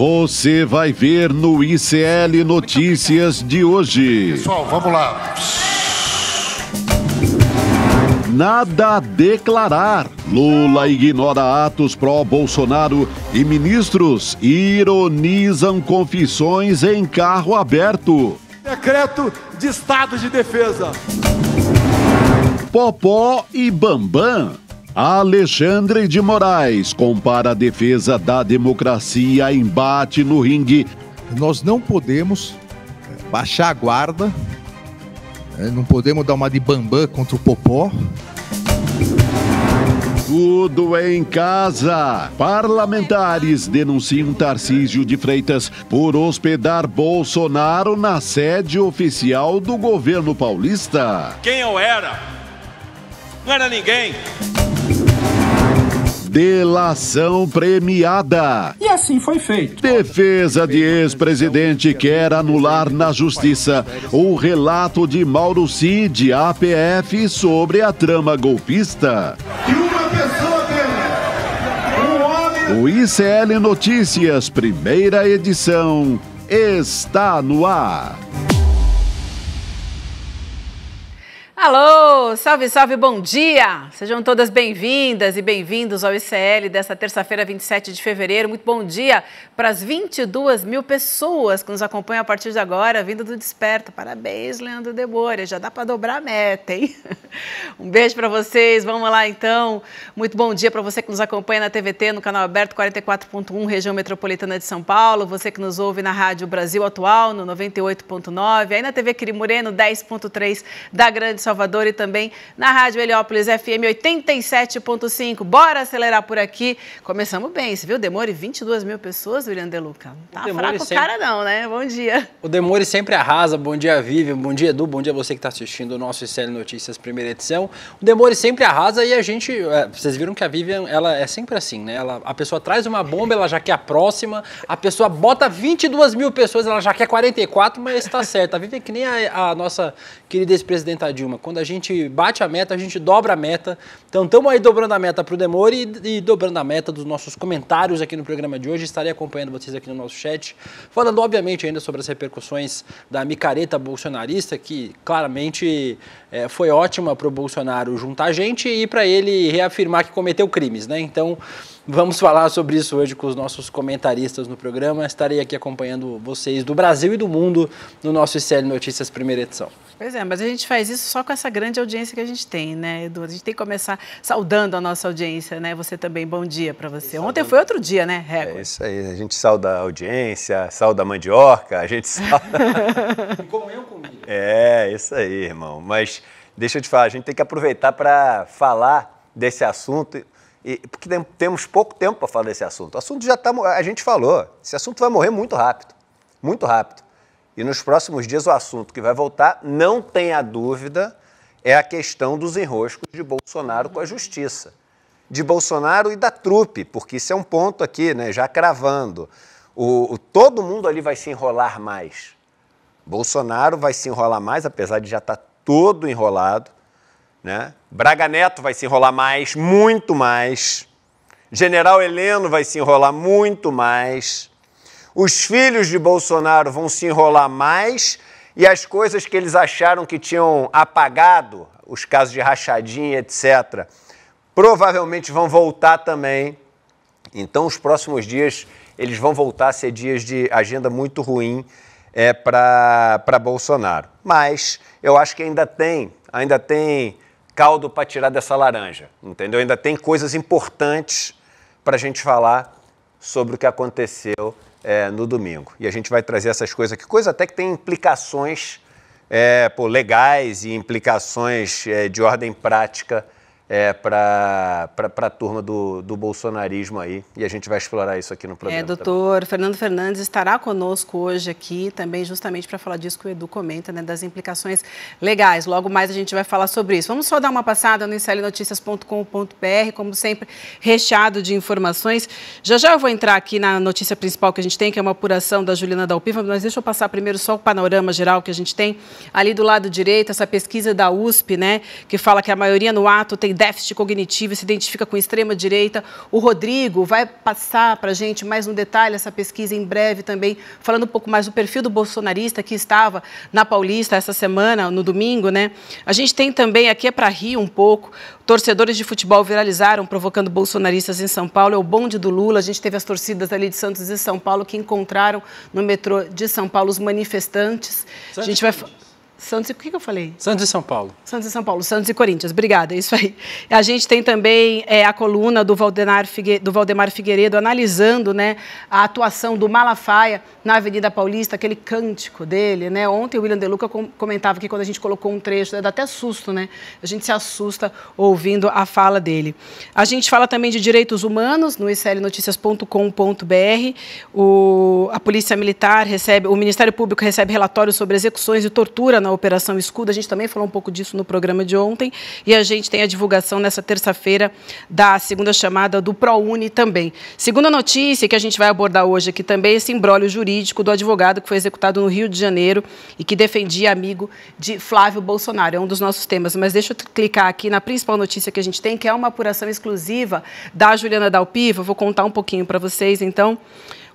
Você vai ver no ICL Notícias de hoje. Pessoal, vamos lá. Nada a declarar. Lula ignora atos pró-Bolsonaro e ministros ironizam confissões em carro aberto. Decreto de estado de defesa. Popó e Bambam Alexandre de Moraes compara a defesa da democracia a embate no ringue. Nós não podemos é, baixar a guarda, é, não podemos dar uma de bambam contra o Popó. Tudo em casa. Parlamentares denunciam Tarcísio de Freitas por hospedar Bolsonaro na sede oficial do governo paulista. Quem eu era? Não era ninguém delação premiada. E assim foi feito. Defesa de ex-presidente quer anular na justiça o relato de Mauro Cid, APF, sobre a trama golpista. uma pessoa dele, um homem... O ICL Notícias, primeira edição, está no ar. Alô, salve, salve, bom dia! Sejam todas bem-vindas e bem-vindos ao ICL desta terça-feira, 27 de fevereiro. Muito bom dia para as 22 mil pessoas que nos acompanham a partir de agora, vindo do Desperto. Parabéns, Leandro Debora, já dá para dobrar a meta, hein? Um beijo para vocês, vamos lá então. Muito bom dia para você que nos acompanha na TVT, no canal aberto 44.1, região metropolitana de São Paulo, você que nos ouve na Rádio Brasil Atual, no 98.9, aí na TV Quirimureno, 10.3 da Grande São Salvador e também na Rádio Heliópolis FM 87.5. Bora acelerar por aqui. Começamos bem, você viu? Demore 22 mil pessoas, William Deluca. Não tá fraco sempre... cara não, né? Bom dia. O Demore sempre arrasa. Bom dia, Vivian. Bom dia, Edu. Bom dia você que está assistindo o nosso ICL Notícias primeira edição. O Demore sempre arrasa e a gente... É, vocês viram que a Vivian, ela é sempre assim, né? Ela, a pessoa traz uma bomba, ela já quer a próxima. A pessoa bota 22 mil pessoas, ela já quer 44, mas está certo. A Vivian é que nem a, a nossa querida ex-presidenta Dilma, quando a gente bate a meta, a gente dobra a meta. Então estamos aí dobrando a meta para o Demore e, e, dobrando a meta dos nossos comentários aqui no programa de hoje. Estarei acompanhando vocês aqui no nosso chat, falando obviamente ainda sobre as repercussões da micareta bolsonarista, que claramente é, foi ótima para o Bolsonaro juntar gente e para ele reafirmar que cometeu crimes, né? Então Vamos falar sobre isso hoje com os nossos comentaristas no programa. Estarei aqui acompanhando vocês do Brasil e do mundo no nosso ICL Notícias primeira edição. Pois é, mas a gente faz isso só com essa grande audiência que a gente tem, né, Edu? A gente tem que começar saudando a nossa audiência, né? Você também, bom dia para você. Isso, Ontem foi outro dia, né, Record? É isso aí, a gente sauda a audiência, sauda a mandioca, a gente sauda... em comunhão comigo. É, isso aí, irmão. Mas deixa eu te falar, a gente tem que aproveitar para falar desse assunto e, porque temos pouco tempo para falar desse assunto. O assunto já está. A gente falou. Esse assunto vai morrer muito rápido. Muito rápido. E nos próximos dias o assunto que vai voltar, não tenha dúvida, é a questão dos enroscos de Bolsonaro com a justiça. De Bolsonaro e da trupe, porque isso é um ponto aqui, né, já cravando. O, o, todo mundo ali vai se enrolar mais. Bolsonaro vai se enrolar mais, apesar de já estar tá todo enrolado. Né? Braga Neto vai se enrolar mais, muito mais. General Heleno vai se enrolar muito mais. Os filhos de Bolsonaro vão se enrolar mais e as coisas que eles acharam que tinham apagado, os casos de rachadinha, etc., provavelmente vão voltar também. Então, os próximos dias eles vão voltar a ser dias de agenda muito ruim é, para Bolsonaro. Mas eu acho que ainda tem, ainda tem caldo para tirar dessa laranja, entendeu? Ainda tem coisas importantes para a gente falar sobre o que aconteceu é, no domingo. E a gente vai trazer essas coisas aqui, coisas até que tem implicações é, pô, legais e implicações é, de ordem prática é, para a turma do, do bolsonarismo aí. E a gente vai explorar isso aqui no é, programa. É, doutor também. Fernando Fernandes estará conosco hoje aqui também, justamente para falar disso que o Edu comenta, né, das implicações legais. Logo mais a gente vai falar sobre isso. Vamos só dar uma passada no inselenoticias.com.br, como sempre, recheado de informações. Já já eu vou entrar aqui na notícia principal que a gente tem, que é uma apuração da Juliana Dalpiva, mas deixa eu passar primeiro só o panorama geral que a gente tem. Ali do lado direito, essa pesquisa da USP, né, que fala que a maioria no ato tem déficit cognitivo se identifica com extrema-direita. O Rodrigo vai passar para a gente mais um detalhe essa pesquisa em breve também, falando um pouco mais do perfil do bolsonarista que estava na Paulista essa semana, no domingo, né? A gente tem também, aqui é para rir um pouco, torcedores de futebol viralizaram provocando bolsonaristas em São Paulo, é o bonde do Lula, a gente teve as torcidas ali de Santos e São Paulo que encontraram no metrô de São Paulo os manifestantes. Santos. A gente vai... Santos e. O que, que, eu falei? Santos e São Paulo. Santos e São Paulo. Santos e Corinthians. Obrigada, é isso aí. A gente tem também é, a coluna do, Figue, do Valdemar Figueiredo analisando né, a atuação do Malafaia na Avenida Paulista, aquele cântico dele. Né? Ontem o William Deluca comentava que quando a gente colocou um trecho, né, dá até susto, né? A gente se assusta ouvindo a fala dele. A gente fala também de direitos humanos no slnoticias.com.br. O, a Polícia Militar recebe, o Ministério Público recebe relatórios sobre execuções e tortura na na Operação Escudo. A gente também falou um pouco disso no programa de ontem. E a gente tem a divulgação nessa terça-feira da segunda chamada do ProUni também. Segunda notícia que a gente vai abordar hoje aqui também, é esse embrólio jurídico do advogado que foi executado no Rio de Janeiro e que defendia amigo de Flávio Bolsonaro. É um dos nossos temas. Mas deixa eu clicar aqui na principal notícia que a gente tem, que é uma apuração exclusiva da Juliana Dalpiva. Vou contar um pouquinho para vocês, então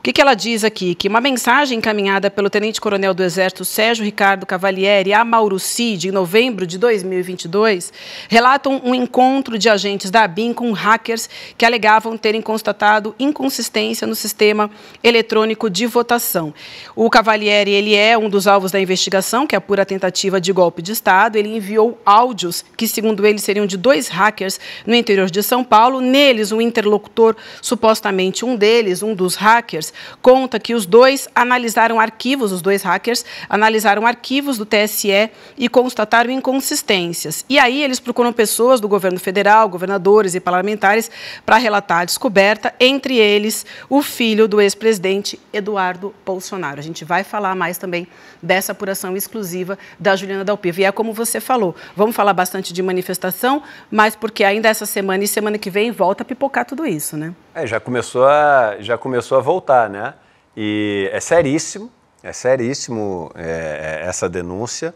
que, que ela diz aqui? Que uma mensagem encaminhada pelo tenente-coronel do Exército Sérgio Ricardo Cavalieri a Mauro Cid, em novembro de 2022, relatam um encontro de agentes da ABIN com hackers que alegavam terem constatado inconsistência no sistema eletrônico de votação. O Cavalieri ele é um dos alvos da investigação, que é a pura tentativa de golpe de Estado. Ele enviou áudios que, segundo ele, seriam de dois hackers no interior de São Paulo. Neles, um interlocutor, supostamente um deles, um dos hackers, conta que os dois analisaram arquivos, os dois hackers analisaram arquivos do TSE e constataram inconsistências. E aí eles procuram pessoas do governo federal, governadores e parlamentares para relatar a descoberta, entre eles o filho do ex-presidente Eduardo Bolsonaro. A gente vai falar mais também dessa apuração exclusiva da Juliana Dalpiva. E é como você falou, vamos falar bastante de manifestação, mas porque ainda essa semana e semana que vem volta a pipocar tudo isso, né? É, já começou a, já começou a voltar, né? E é seríssimo, é seríssimo é, é, essa denúncia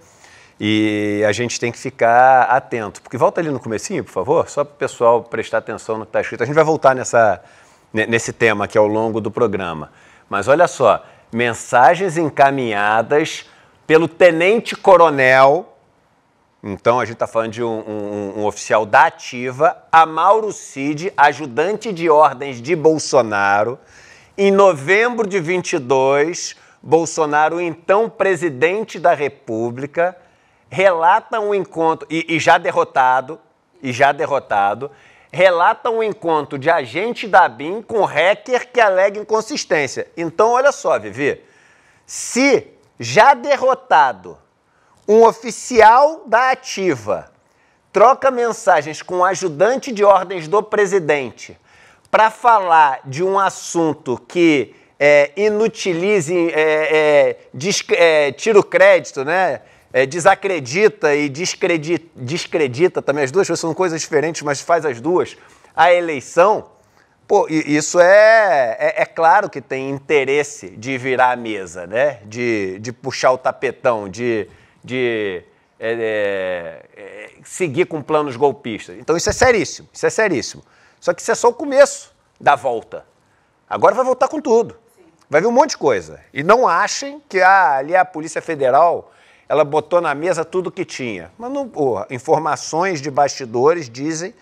e a gente tem que ficar atento. Porque volta ali no comecinho, por favor, só para o pessoal prestar atenção no que está escrito. A gente vai voltar nessa, nesse tema aqui ao longo do programa. Mas olha só, mensagens encaminhadas pelo tenente coronel então a gente está falando de um, um, um, oficial da ativa, Amauro Cid, ajudante de ordens de Bolsonaro. Em novembro de 22, Bolsonaro, então presidente da República, relata um encontro, e, e já derrotado, e já derrotado, relata um encontro de agente da BIM com hacker que alega inconsistência. Então, olha só, Vivi, se já derrotado um oficial da ativa troca mensagens com o um ajudante de ordens do presidente para falar de um assunto que é, inutilize, é, é, é tira o crédito, né? É, desacredita e descredita, descredita também, as duas são coisas diferentes, mas faz as duas, a eleição, pô, isso é, é, é, claro que tem interesse de virar a mesa, né? De, de puxar o tapetão, de de é, é, é, seguir com planos golpistas. Então isso é seríssimo, isso é seríssimo. Só que isso é só o começo da volta. Agora vai voltar com tudo. Vai vir um monte de coisa. E não achem que a, ah, ali a Polícia Federal ela botou na mesa tudo o que tinha. Mas não, porra, informações de bastidores dizem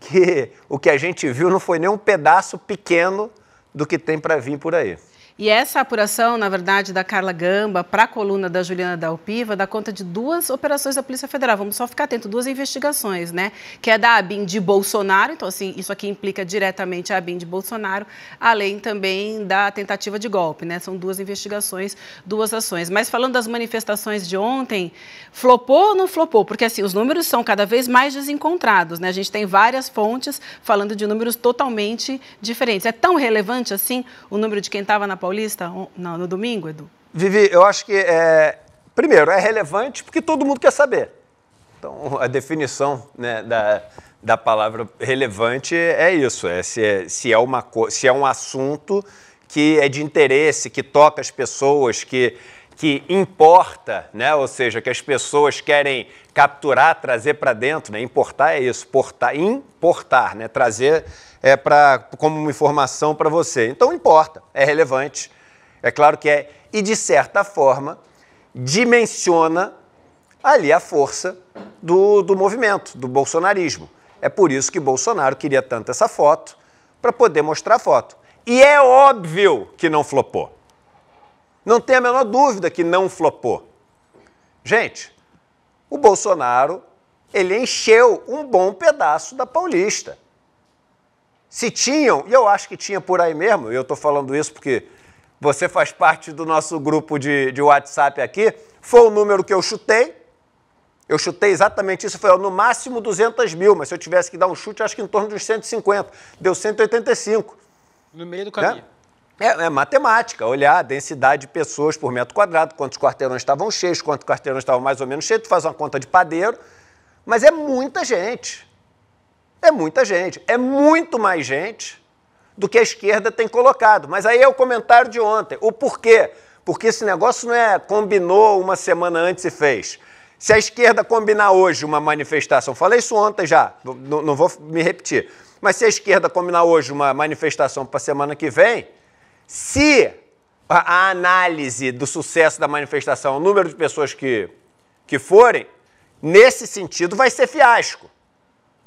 que o que a gente viu não foi nem um pedaço pequeno do que tem para vir por aí. E essa apuração, na verdade, da Carla Gamba para a coluna da Juliana Dalpiva dá conta de duas operações da Polícia Federal. Vamos só ficar atento, duas investigações, né? Que é da ABIN de Bolsonaro, então assim, isso aqui implica diretamente a ABIN de Bolsonaro, além também da tentativa de golpe, né? São duas investigações, duas ações. Mas falando das manifestações de ontem, flopou ou não flopou? Porque assim, os números são cada vez mais desencontrados, né? A gente tem várias fontes falando de números totalmente diferentes. É tão relevante assim o número de quem estava na pauta Paulista não no domingo, Edu? Vivi, eu acho que, é, primeiro, é relevante porque todo mundo quer saber. Então, a definição né, da, da palavra relevante é isso: é se, é, se, é uma, se é um assunto que é de interesse, que toca as pessoas, que, que importa, né? ou seja, que as pessoas querem capturar, trazer para dentro. Né? Importar é isso, portar, importar, né? trazer é pra, como uma informação para você. Então importa, é relevante, é claro que é, e de certa forma dimensiona ali a força do, do movimento, do bolsonarismo. É por isso que Bolsonaro queria tanto essa foto, para poder mostrar a foto. E é óbvio que não flopou. Não tem a menor dúvida que não flopou. Gente, o Bolsonaro, ele encheu um bom pedaço da Paulista. Se tinham, e eu acho que tinha por aí mesmo, eu estou falando isso porque você faz parte do nosso grupo de, de WhatsApp aqui, foi o número que eu chutei, eu chutei exatamente isso, foi no máximo 200 mil, mas se eu tivesse que dar um chute, acho que em torno dos 150, deu 185. No meio do caminho. Né? É, é, matemática, olhar a densidade de pessoas por metro quadrado, quantos quarteirões estavam cheios, quantos quarteirões estavam mais ou menos cheios, tu faz uma conta de padeiro, mas é muita gente. É muita gente, é muito mais gente do que a esquerda tem colocado. Mas aí é o comentário de ontem. O porquê? Porque esse negócio não é combinou uma semana antes e fez. Se a esquerda combinar hoje uma manifestação, falei isso ontem já, não, não vou me repetir, mas se a esquerda combinar hoje uma manifestação para a semana que vem, se a, a análise do sucesso da manifestação, o número de pessoas que, que forem, nesse sentido vai ser fiasco.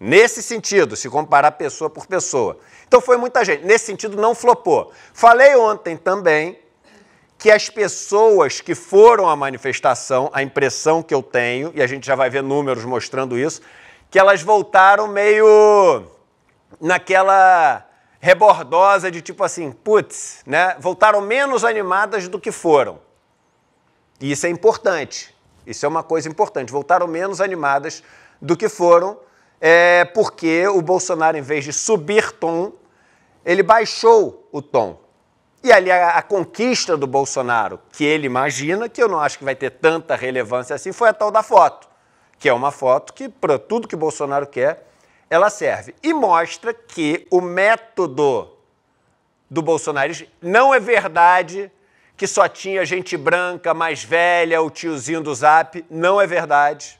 Nesse sentido, se comparar pessoa por pessoa. Então foi muita gente. Nesse sentido, não flopou. Falei ontem também que as pessoas que foram à manifestação, a impressão que eu tenho, e a gente já vai ver números mostrando isso, que elas voltaram meio naquela rebordosa de tipo assim, putz, né? Voltaram menos animadas do que foram. E isso é importante. Isso é uma coisa importante. Voltaram menos animadas do que foram é porque o Bolsonaro, em vez de subir tom, ele baixou o tom. E ali a, a, conquista do Bolsonaro, que ele imagina, que eu não acho que vai ter tanta relevância assim, foi a tal da foto, que é uma foto que, para tudo que Bolsonaro quer, ela serve. E mostra que o método do bolsonarismo não é verdade que só tinha gente branca, mais velha, o tiozinho do zap. Não é verdade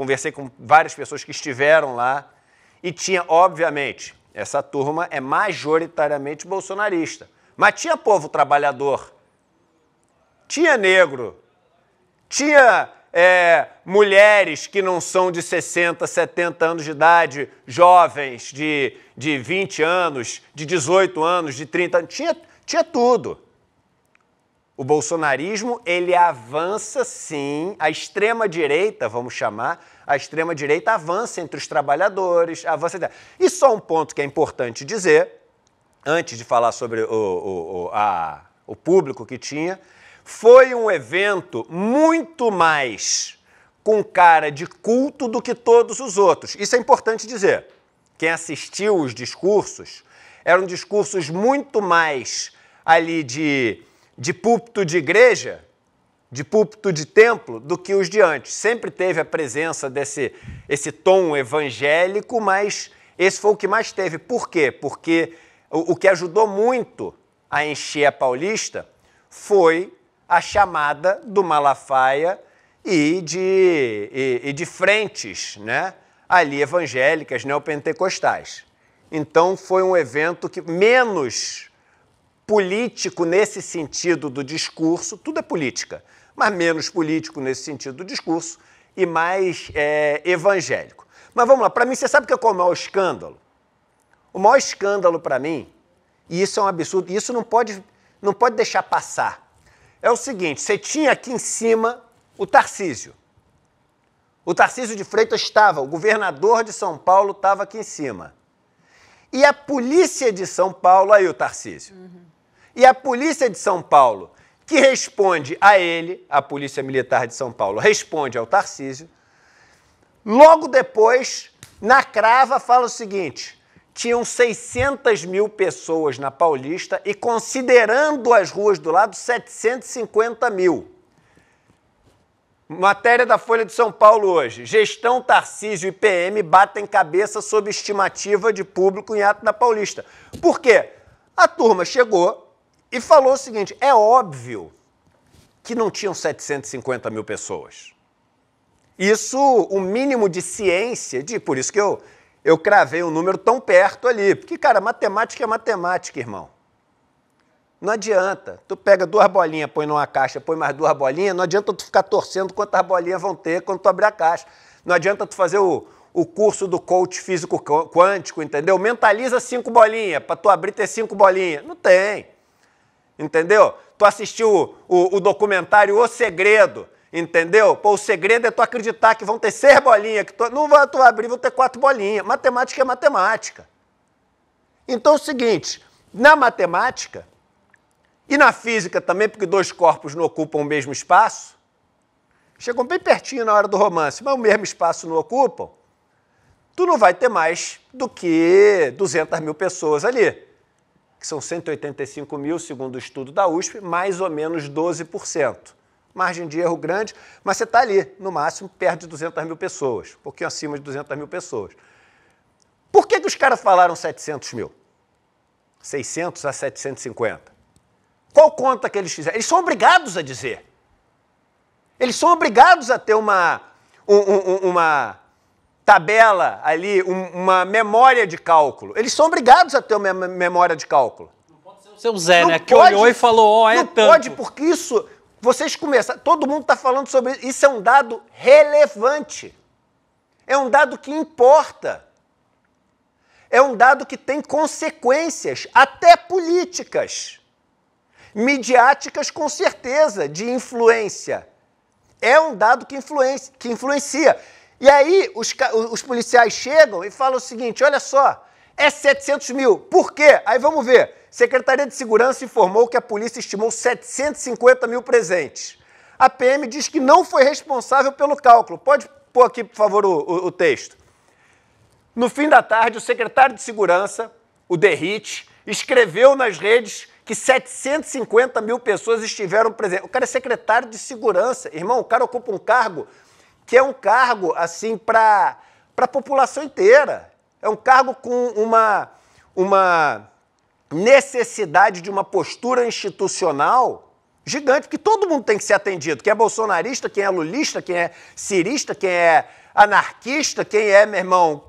conversei com várias pessoas que estiveram lá e tinha, obviamente, essa turma é majoritariamente bolsonarista. Mas tinha povo trabalhador, tinha negro, tinha é, mulheres que não são de 60, 70 anos de idade, jovens de, de 20 anos, de 18 anos, de 30 anos, tinha, tinha tudo. O bolsonarismo, ele avança sim, a extrema direita, vamos chamar, a extrema direita avança entre os trabalhadores, avança. E só um ponto que é importante dizer, antes de falar sobre o, o, o, a, o público que tinha, foi um evento muito mais com cara de culto do que todos os outros. Isso é importante dizer. Quem assistiu os discursos eram discursos muito mais ali de de púlpito de igreja, de púlpito de templo, do que os de antes. Sempre teve a presença desse esse tom evangélico, mas esse foi o que mais teve. Por quê? Porque o, o que ajudou muito a encher a Paulista foi a chamada do Malafaia e de, e, e de frentes né, ali evangélicas neopentecostais. Então foi um evento que menos político nesse sentido do discurso, tudo é política, mas menos político nesse sentido do discurso e mais é, evangélico. Mas vamos lá, para mim, você sabe que é qual é o maior escândalo? O maior escândalo para mim, e isso é um absurdo, isso não pode, não pode deixar passar, é o seguinte: você tinha aqui em cima o Tarcísio. O Tarcísio de Freitas estava, o governador de São Paulo estava aqui em cima. E a polícia de São Paulo, aí o Tarcísio. Uhum e a polícia de São Paulo, que responde a ele, a Polícia Militar de São Paulo, responde ao Tarcísio. Logo depois, na crava, fala o seguinte: tinham 600 mil pessoas na Paulista e, considerando as ruas do lado, 750 mil. Matéria da Folha de São Paulo hoje. Gestão Tarcísio e PM batem cabeça sob estimativa de público em ato da Paulista. Por quê? A turma chegou, e falou o seguinte: é óbvio que não tinham 750 mil pessoas. Isso, o um mínimo de ciência, de por isso que eu, eu cravei um número tão perto ali. Porque, cara, matemática é matemática, irmão. Não adianta. Tu pega duas bolinhas, põe numa caixa, põe mais duas bolinhas, não adianta tu ficar torcendo quantas bolinhas vão ter quando tu abrir a caixa. Não adianta tu fazer o, o curso do coach físico quântico, entendeu? Mentaliza cinco bolinhas, para tu abrir ter cinco bolinhas. Não tem entendeu? Tu assistiu o, o documentário O Segredo, entendeu? Pô, o segredo é tu acreditar que vão ter seis bolinhas, que tu, não vai tu abrir, vão ter quatro bolinhas. Matemática é matemática. Então é o seguinte, na matemática e na física também, porque dois corpos não ocupam o mesmo espaço, chegam bem pertinho na hora do romance, mas o mesmo espaço não ocupam, tu não vai ter mais do que 200 mil pessoas ali que são 185 mil, segundo o estudo da USP, mais ou menos 12%. Margem de erro grande, mas você está ali, no máximo, perto de 200 mil pessoas, um pouquinho acima de 200 mil pessoas. Por que, que os caras falaram 700 mil? 600 a 750. Qual conta que eles fizeram? Eles são obrigados a dizer. Eles são obrigados a ter uma, um, um, uma tabela ali, um, uma memória de cálculo. Eles são obrigados a ter uma memória de cálculo. Não pode ser o seu Zé, não né? Pode, que olhou e falou, ó, oh, é não tanto. Não pode, porque isso, vocês começam, todo mundo está falando sobre isso, isso é um dado relevante. É um dado que importa. É um dado que tem consequências, até políticas. Midiáticas, com certeza, de influência. É um dado que, influencia. Que influencia. E aí os, os policiais chegam e falam o seguinte: olha só, é 700 mil. Por quê? Aí vamos ver. Secretaria de Segurança informou que a polícia estimou 750 mil presentes. A PM diz que não foi responsável pelo cálculo. Pode pôr aqui, por favor, o, o, o texto. No fim da tarde, o secretário de Segurança, o Derrit, escreveu nas redes que 750 mil pessoas estiveram presentes. O cara é secretário de Segurança. Irmão, o cara ocupa um cargo que é um cargo assim para a população inteira. É um cargo com uma, uma necessidade de uma postura institucional gigante, que todo mundo tem que ser atendido. Quem é bolsonarista, quem é lulista, quem é cirista, quem é anarquista, quem é, meu irmão,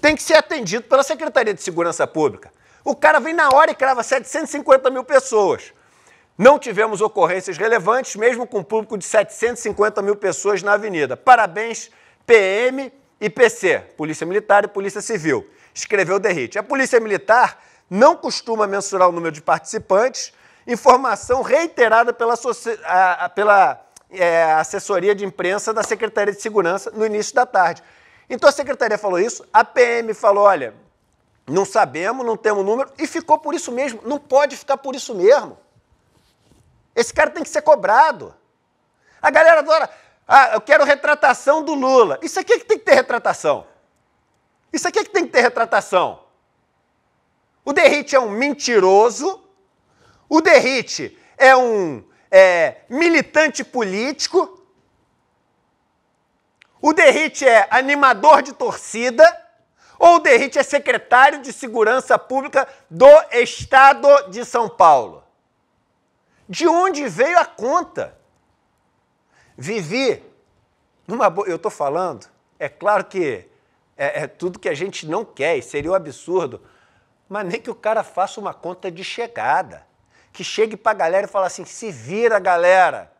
tem que ser atendido pela Secretaria de Segurança Pública. O cara vem na hora e crava 750 mil pessoas. Não tivemos ocorrências relevantes, mesmo com um público de 750 mil pessoas na avenida. Parabéns, PM e PC, Polícia Militar e Polícia Civil, escreveu Derrite. A Polícia Militar não costuma mensurar o número de participantes, informação reiterada pela, a, pela é, assessoria de imprensa da Secretaria de Segurança no início da tarde. Então a Secretaria falou isso, a PM falou: olha, não sabemos, não temos número, e ficou por isso mesmo. Não pode ficar por isso mesmo. Esse cara tem que ser cobrado. A galera adora. Ah, eu quero retratação do Lula. Isso aqui é que tem que ter retratação. Isso aqui é que tem que ter retratação. O Derrite é um mentiroso. O Derrite é um é, militante político. O Derrite é animador de torcida. Ou o Derrite é secretário de Segurança Pública do Estado de São Paulo. De onde veio a conta? Vivi numa boa. Eu estou falando, é claro que é, é, tudo que a gente não quer, e seria um absurdo, mas nem que o cara faça uma conta de chegada. Que chegue para a galera e fale assim: se vira, galera.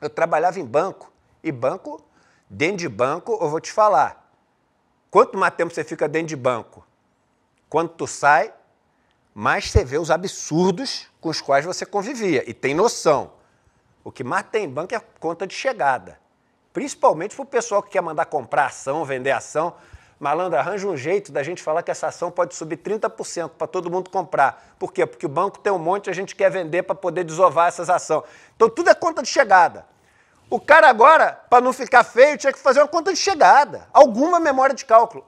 Eu trabalhava em banco, e banco, dentro de banco, eu vou te falar. Quanto mais tempo você fica dentro de banco? Quando tu sai, mais você vê os absurdos com os quais você convivia e tem noção. O que mais tem banco é a conta de chegada. Principalmente para o pessoal que quer mandar comprar ação, vender ação. Malandro, arranja um jeito da gente falar que essa ação pode subir 30% para todo mundo comprar. Por quê? Porque o banco tem um monte, a gente quer vender para poder desovar essas ações. Então tudo é conta de chegada. O cara agora, para não ficar feio, tinha que fazer uma conta de chegada, alguma memória de cálculo.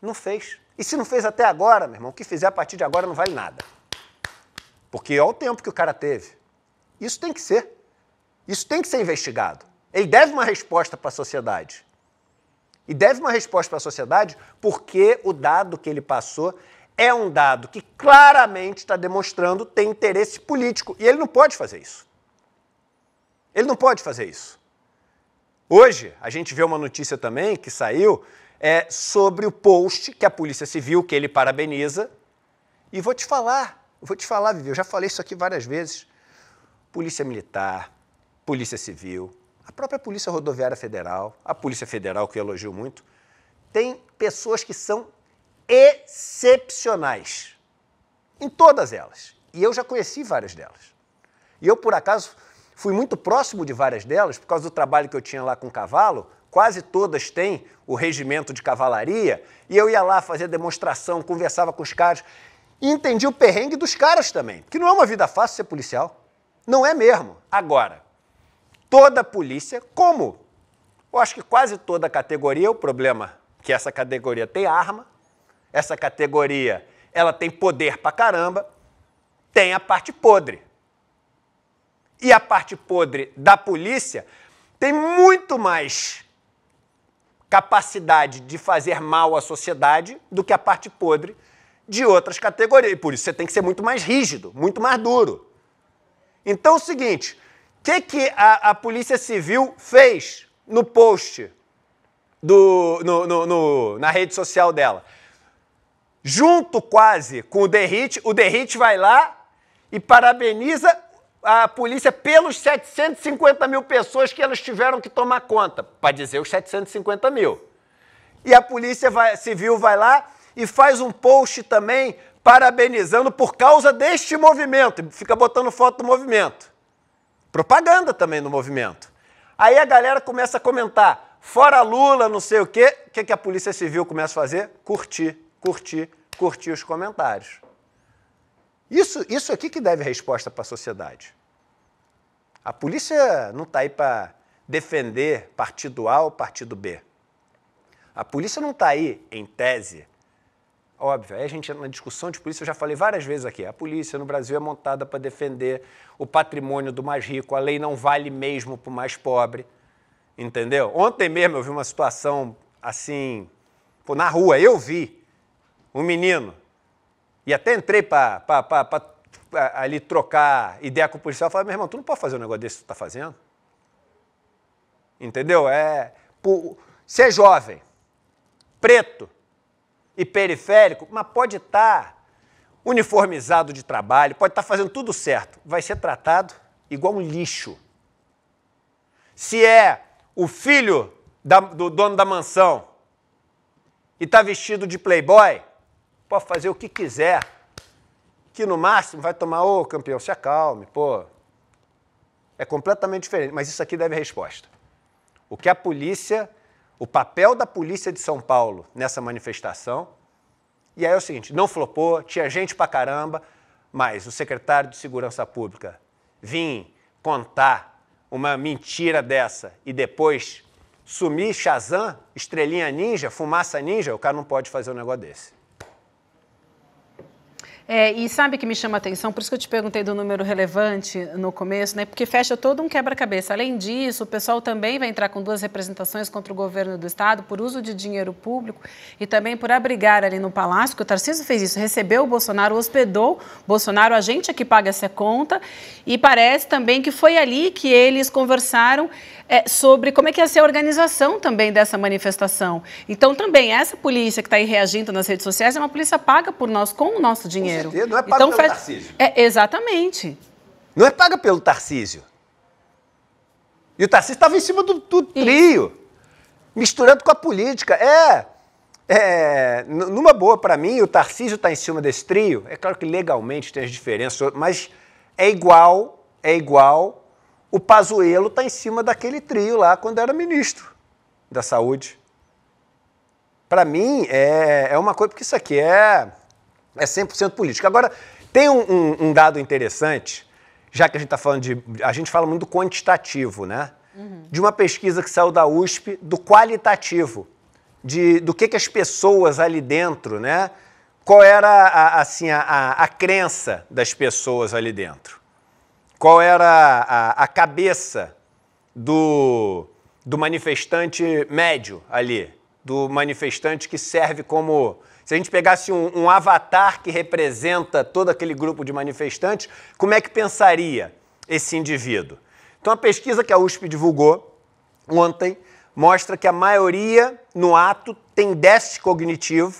Não fez. E se não fez até agora, meu irmão, o que fizer a partir de agora não vale nada. Porque olha o tempo que o cara teve. Isso tem que ser. Isso tem que ser investigado. Ele deve uma resposta para a sociedade. E deve uma resposta para a sociedade porque o dado que ele passou é um dado que claramente está demonstrando tem interesse político. E ele não pode fazer isso. Ele não pode fazer isso. Hoje, a gente vê uma notícia também que saiu é, sobre o post que a Polícia Civil, que ele parabeniza, e vou te falar, vou te falar, Vivi, eu já falei isso aqui várias vezes. Polícia Militar, Polícia Civil, a própria Polícia Rodoviária Federal, a Polícia Federal, que eu elogio muito, tem pessoas que são excepcionais. Em todas elas. E eu já conheci várias delas. E eu, por acaso, fui muito próximo de várias delas, por causa do trabalho que eu tinha lá com o cavalo, quase todas têm o regimento de cavalaria, e eu ia lá fazer demonstração, conversava com os caras, e entendi o perrengue dos caras também, que não é uma vida fácil ser policial. Não é mesmo. Agora, toda polícia, como eu acho que quase toda categoria, o problema é que essa categoria tem é arma, essa categoria ela tem poder pra caramba, tem a parte podre. E a parte podre da polícia tem muito mais capacidade de fazer mal à sociedade do que a parte podre de outras categorias. E por isso você tem que ser muito mais rígido, muito mais duro. Então é o seguinte: o que, que a, a, Polícia Civil fez no post do, no, no, no, na rede social dela? Junto quase com o Derrite, o Derrite vai lá e parabeniza a polícia pelos 750 mil pessoas que elas tiveram que tomar conta, para dizer os 750 mil. E a polícia vai, civil vai lá e faz um post também parabenizando por causa deste movimento, fica botando foto do movimento. Propaganda também no movimento. Aí a galera começa a comentar, fora Lula, não sei o quê, o que, que a polícia civil começa a fazer? Curtir, curtir, curtir os comentários. Isso, isso aqui que deve resposta para a sociedade. A polícia não está aí para defender partido A ou partido B. A polícia não está aí, em tese, óbvio, aí a gente na discussão de polícia, eu já falei várias vezes aqui, a polícia no Brasil é montada para defender o patrimônio do mais rico, a lei não vale mesmo para o mais pobre, entendeu? Ontem mesmo eu vi uma situação assim, pô, na rua, eu vi um menino e até entrei para ali trocar ideia com o policial. Falei, meu irmão, tu não pode fazer um negócio desse que tu está fazendo. Entendeu? É, por, ser é jovem, preto e periférico, mas pode estar tá uniformizado de trabalho, pode estar tá fazendo tudo certo. Vai ser tratado igual um lixo. Se é o filho da, do dono da mansão e está vestido de playboy, pode fazer o que quiser, que no máximo vai tomar, ô oh, campeão, se acalme, pô. É completamente diferente, mas isso aqui deve resposta. O que a polícia, o papel da polícia de São Paulo nessa manifestação, e aí é o seguinte, não flopou, tinha gente pra caramba, mas o secretário de Segurança Pública vir contar uma mentira dessa e depois sumir Shazam, estrelinha ninja, fumaça ninja, o cara não pode fazer um negócio desse. É, e sabe que me chama a atenção? Por isso que eu te perguntei do número relevante no começo, né? Porque fecha todo um quebra-cabeça. Além disso, o pessoal também vai entrar com duas representações contra o governo do Estado por uso de dinheiro público e também por abrigar ali no Palácio, que o Tarcísio fez isso, recebeu o Bolsonaro, hospedou Bolsonaro, a gente é que paga essa conta, e parece também que foi ali que eles conversaram é, sobre como é que ia ser a organização também dessa manifestação. Então, também, essa polícia que está aí reagindo nas redes sociais é uma polícia paga por nós com o nosso dinheiro. Com certeza, não é paga então, pelo faz... Tarcísio. É, exatamente. Não é paga pelo Tarcísio. E o Tarcísio estava em cima do, do trio, misturando com a política. É, é, numa boa para mim, o Tarcísio está em cima desse trio. É claro que legalmente tem as diferenças, mas é igual, é igual o Pazuello está em cima daquele trio lá quando era ministro da Saúde. Para mim, é, é uma coisa, porque isso aqui é, é 100% político. Agora, tem um, um, um dado interessante, já que a gente está falando de. A gente fala muito do quantitativo, né? Uhum. De uma pesquisa que saiu da USP, do qualitativo, de, do que, que as pessoas ali dentro, né? Qual era a, assim, a, a, a crença das pessoas ali dentro qual era a, a cabeça do, do manifestante médio ali, do manifestante que serve como. Se a gente pegasse um, um, avatar que representa todo aquele grupo de manifestantes, como é que pensaria esse indivíduo? Então, a pesquisa que a USP divulgou ontem mostra que a maioria no ato tem déficit cognitivo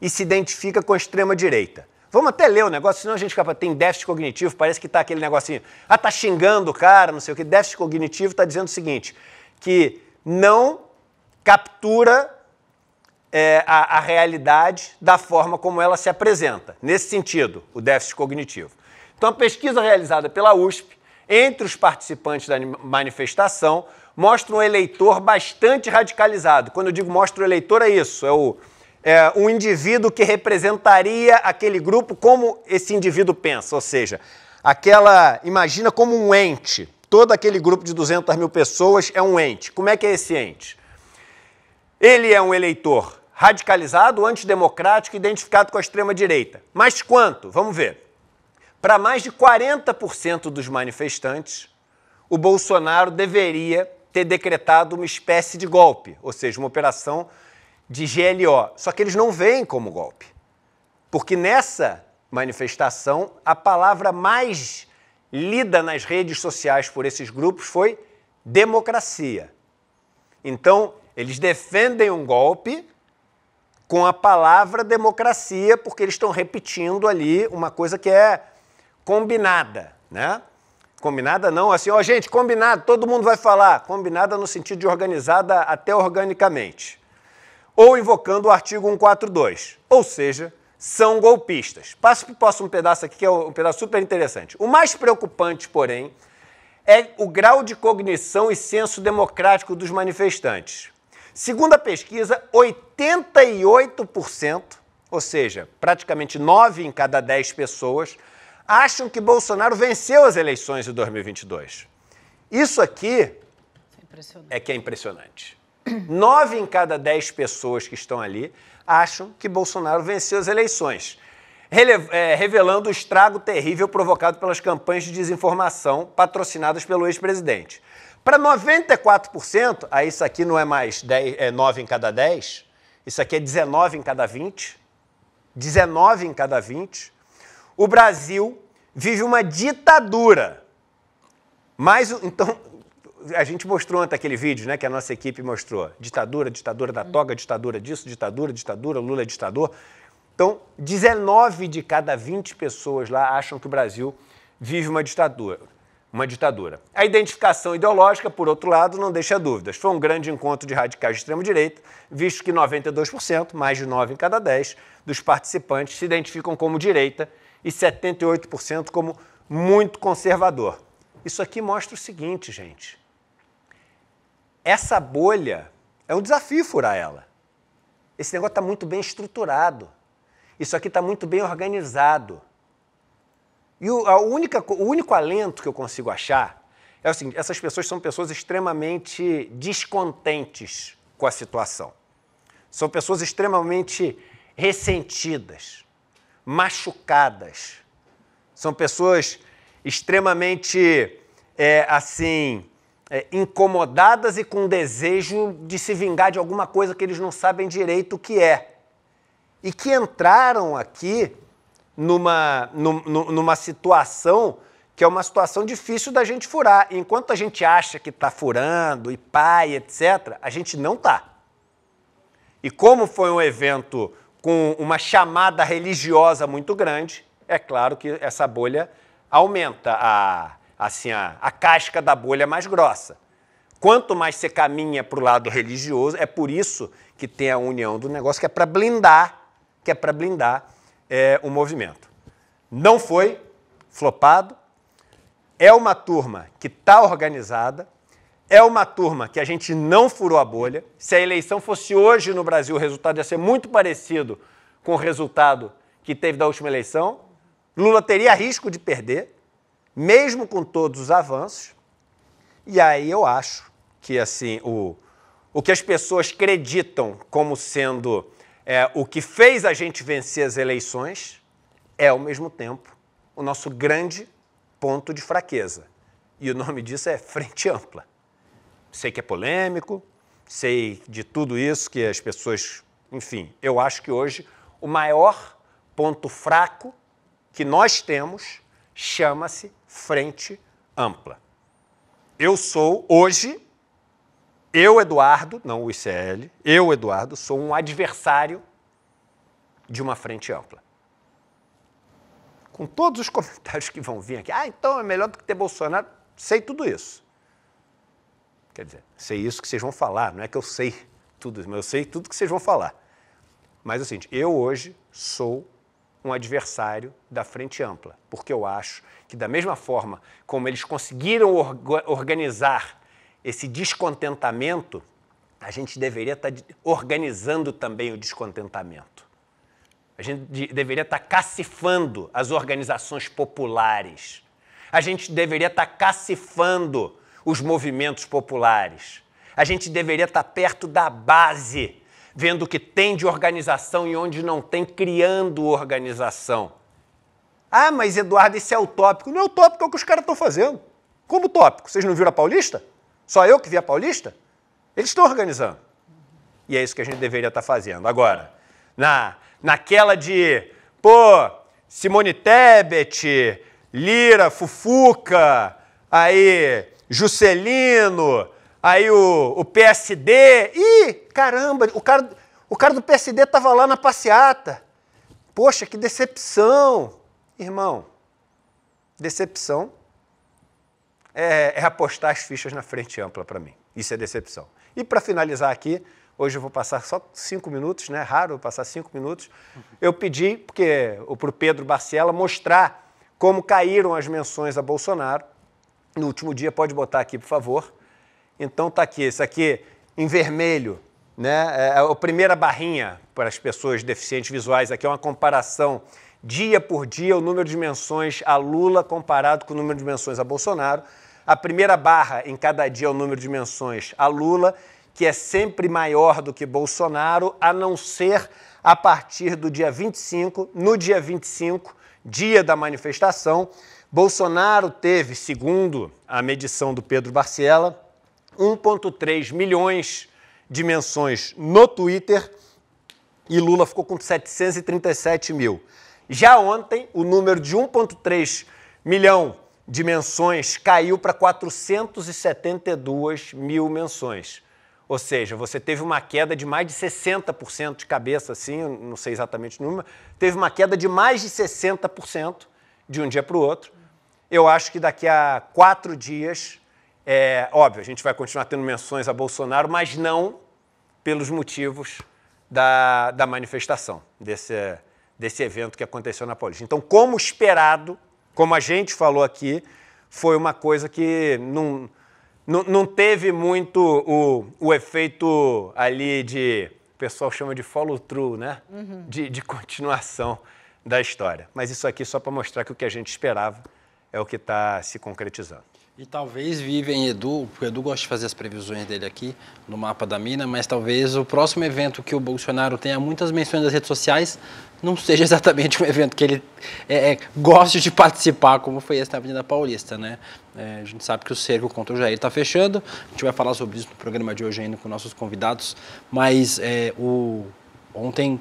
e se identifica com a extrema-direita. Vamos até ler o negócio, senão a gente fica, tem déficit cognitivo, parece que está aquele negocinho, ah, tá xingando o cara, não sei o que. Déficit cognitivo está dizendo o seguinte, que não captura é, a, a realidade da forma como ela se apresenta. Nesse sentido, o déficit cognitivo. Então, a pesquisa realizada pela USP entre os participantes da manifestação mostra um eleitor bastante radicalizado. Quando eu digo mostra o eleitor, é isso, é o é, um indivíduo que representaria aquele grupo, como esse indivíduo pensa, ou seja, aquela, imagina como um ente, todo aquele grupo de 200 mil pessoas é um ente. Como é que é esse ente? Ele é um eleitor radicalizado, antidemocrático, identificado com a extrema-direita. Mas quanto? Vamos ver. Para mais de 40% dos manifestantes, o Bolsonaro deveria ter decretado uma espécie de golpe, ou seja, uma operação de GLO. Só que eles não veem como golpe. Porque nessa manifestação, a palavra mais lida nas redes sociais por esses grupos foi democracia. Então, eles defendem um golpe com a palavra democracia, porque eles estão repetindo ali uma coisa que é combinada, né? Combinada não, assim, ó, gente, combinado, todo mundo vai falar. Combinada no sentido de organizada até organicamente ou invocando o artigo 142. Ou seja, são golpistas. Passo para o próximo pedaço aqui, que é um pedaço super interessante. O mais preocupante, porém, é o grau de cognição e senso democrático dos manifestantes. Segundo a pesquisa, 88%, ou seja, praticamente 9 em cada 10 pessoas, acham que Bolsonaro venceu as eleições de 2022. Isso aqui é, é que é impressionante. Nove em cada dez pessoas que estão ali acham que Bolsonaro venceu as eleições, é, revelando o estrago terrível provocado pelas campanhas de desinformação patrocinadas pelo ex-presidente. Para 94%, aí isso aqui não é mais 10, é 9 em cada 10, isso aqui é 19 em cada 20. 19 em cada 20. O Brasil vive uma ditadura. Mas, então, a gente mostrou antes aquele vídeo, né, que a nossa equipe mostrou. Ditadura, ditadura da toga, ditadura disso, ditadura, ditadura, Lula é ditador. Então, 19 de cada 20 pessoas lá acham que o Brasil vive uma ditadura. Uma ditadura. A identificação ideológica, por outro lado, não deixa dúvidas. Foi um grande encontro de radicais de extrema-direita, visto que 92%, mais de 9 em cada 10, dos participantes se identificam como direita e 78% como muito conservador. Isso aqui mostra o seguinte, gente essa bolha é um desafio furar ela. Esse negócio está muito bem estruturado. Isso aqui está muito bem organizado. E o, a única, o único alento que eu consigo achar é o seguinte: essas pessoas são pessoas extremamente descontentes com a situação. São pessoas extremamente ressentidas, machucadas. São pessoas extremamente, é, assim, é, incomodadas e com desejo de se vingar de alguma coisa que eles não sabem direito o que é. E que entraram aqui numa, numa situação que é uma situação difícil da gente furar. E enquanto a gente acha que está furando e pai, etc., a gente não está. E como foi um evento com uma chamada religiosa muito grande, é claro que essa bolha aumenta a, assim, a, a casca da bolha é mais grossa. Quanto mais você caminha para o lado religioso, é por isso que tem a união do negócio, que é para blindar, que é para blindar é, o movimento. Não foi flopado, é uma turma que está organizada, é uma turma que a gente não furou a bolha. Se a eleição fosse hoje no Brasil, o resultado ia ser muito parecido com o resultado que teve da última eleição. Lula teria risco de perder, mesmo com todos os avanços. E aí eu acho que assim o, o que as pessoas acreditam como sendo é, o que fez a gente vencer as eleições é, ao mesmo tempo, o nosso grande ponto de fraqueza. E o nome disso é frente ampla. Sei que é polêmico, sei de tudo isso que as pessoas. Enfim, eu acho que hoje o maior ponto fraco que nós temos chama-se frente ampla. Eu sou, hoje, eu, Eduardo, não o ICL, eu, Eduardo, sou um adversário de uma frente ampla. Com todos os comentários que vão vir aqui, ah, então é melhor do que ter Bolsonaro, sei tudo isso. Quer dizer, sei isso que vocês vão falar, não é que eu sei tudo isso, mas eu sei tudo que vocês vão falar. Mas é o seguinte, eu hoje sou um adversário da frente ampla, porque eu acho que, da mesma forma como eles conseguiram organizar esse descontentamento, a gente deveria tá estar organizando também o descontentamento. A gente deveria estar tá cacifando as organizações populares. A gente deveria estar tá cacifando os movimentos populares. A gente deveria estar perto da base vendo o que tem de organização e onde não tem, criando organização. Ah, mas Eduardo, esse é o tópico. Não é utópico, tópico, é o que os caras estão fazendo. Como tópico? Vocês não viram a Paulista? Só eu que vi a Paulista? Eles estão organizando. E é isso que a gente deveria estar tá fazendo. Agora, na, naquela de, pô, Simone Tebet, Lira, Fufuca, aí, Juscelino, aí o, o PSD. Ih, caramba, o cara, o cara do PSD estava lá na passeata. Poxa, que decepção. Irmão, decepção é, é apostar as fichas na frente ampla para mim. Isso é decepção. E para finalizar aqui, hoje eu vou passar só cinco minutos, né? Raro passar cinco minutos. Eu pedi porque para o Pedro Barcela mostrar como caíram as menções a Bolsonaro. No último dia, pode botar aqui, por favor. Então tá aqui, isso aqui em vermelho, né? É, é a primeira barrinha para as pessoas deficientes visuais. Aqui é uma comparação dia por dia o número de menções a Lula comparado com o número de menções a Bolsonaro. A primeira barra em cada dia é o número de menções a Lula, que é sempre maior do que Bolsonaro, a não ser a partir do dia 25. No dia 25, dia da manifestação, Bolsonaro teve, segundo a medição do Pedro Barcella, 1,3 milhões de menções no Twitter e Lula ficou com 737 mil. Já ontem, o número de 1,3 milhão de menções caiu para 472 mil menções. Ou seja, você teve uma queda de mais de 60% de cabeça, assim, não sei exatamente o número, teve uma queda de mais de 60% de um dia para o outro. Eu acho que daqui a quatro dias é, óbvio, a gente vai continuar tendo menções a Bolsonaro, mas não pelos motivos da, da manifestação, desse, desse evento que aconteceu na polícia Então, como esperado, como a gente falou aqui, foi uma coisa que não, não, não teve muito o, o efeito ali de. O pessoal chama de follow-through, né? Uhum. De, de continuação da história. Mas isso aqui só para mostrar que o que a gente esperava é o que está se concretizando. E talvez vivem Edu, porque Edu gosta de fazer as previsões dele aqui no mapa da mina, mas talvez o próximo evento que o Bolsonaro tenha muitas menções nas redes sociais não seja exatamente um evento que ele é, é, goste de participar, como foi esse na Avenida Paulista, né? É, a gente sabe que o cerco contra o Jair está fechando, a gente vai falar sobre isso no programa de hoje ainda com nossos convidados, mas é, o, ontem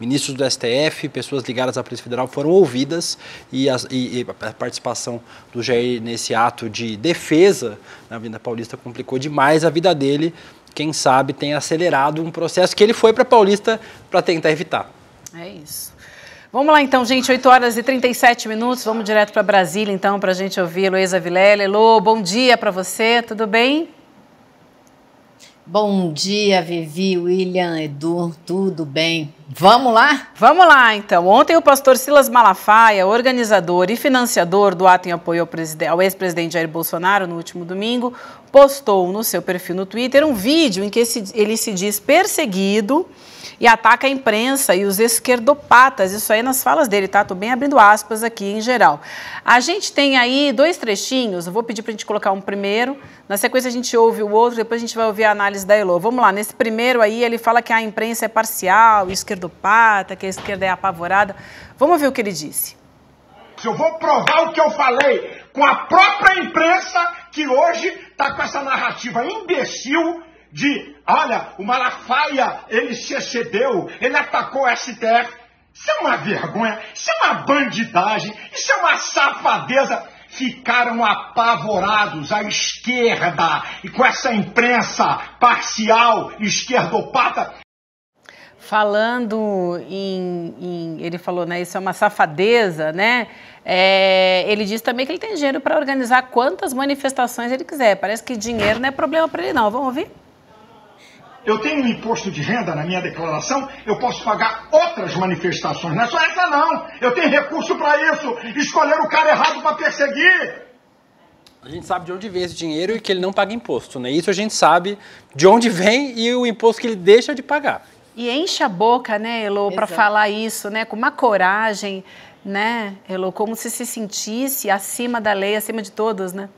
ministros do STF, pessoas ligadas à Polícia Federal foram ouvidas e a, e, a participação do Jair nesse ato de defesa na vinda Paulista complicou demais a vida dele. Quem sabe tem acelerado um processo que ele foi para Paulista para tentar evitar. É isso. Vamos lá então, gente, 8 horas e 37 minutos. Vamos direto para Brasília então, para a gente ouvir Luísa Vilela. Lô, bom dia para você, tudo bem? Bom dia, Vivi, William, Edu, tudo bem? Vamos lá? Vamos lá, então. Ontem o pastor Silas Malafaia, organizador e financiador do ato em apoio ao, ao ex-presidente Jair Bolsonaro no último domingo, postou no seu perfil no Twitter um vídeo em que ele se diz perseguido e ataca a imprensa e os esquerdopatas. Isso aí nas falas dele, tá? Tô bem abrindo aspas aqui em geral. A gente tem aí dois trechinhos, eu vou pedir para a gente colocar um primeiro, na sequência a gente ouve o outro, depois a gente vai ouvir a análise da Elo. Vamos lá, nesse primeiro aí ele fala que a imprensa é parcial, esquerdopata, que a esquerda é apavorada. Vamos ouvir o que ele disse. Eu vou provar o que eu falei com a própria imprensa que hoje está com essa narrativa imbecil de, olha, o Malafaia, ele se excedeu, ele atacou o STF. Isso é uma vergonha, isso é uma bandidagem, isso é uma safadeza. Ficaram apavorados à esquerda e com essa imprensa parcial esquerdopata. Falando em, em Ele falou, né? Isso é uma safadeza, né? É, ele diz também que ele tem dinheiro para organizar quantas manifestações ele quiser. Parece que dinheiro não é problema para ele, não. Vamos ouvir? eu tenho um imposto de renda na minha declaração, eu posso pagar outras manifestações, não é só essa não. Eu tenho recurso para isso. Escolher o cara errado para perseguir. A gente sabe de onde vem esse dinheiro e que ele não paga imposto, né? Isso a gente sabe de onde vem e o imposto que ele deixa de pagar. E enche a boca, né, Elo, para falar isso, né, com uma coragem, né, Elo, como se se sentisse acima da lei, acima de todos, né?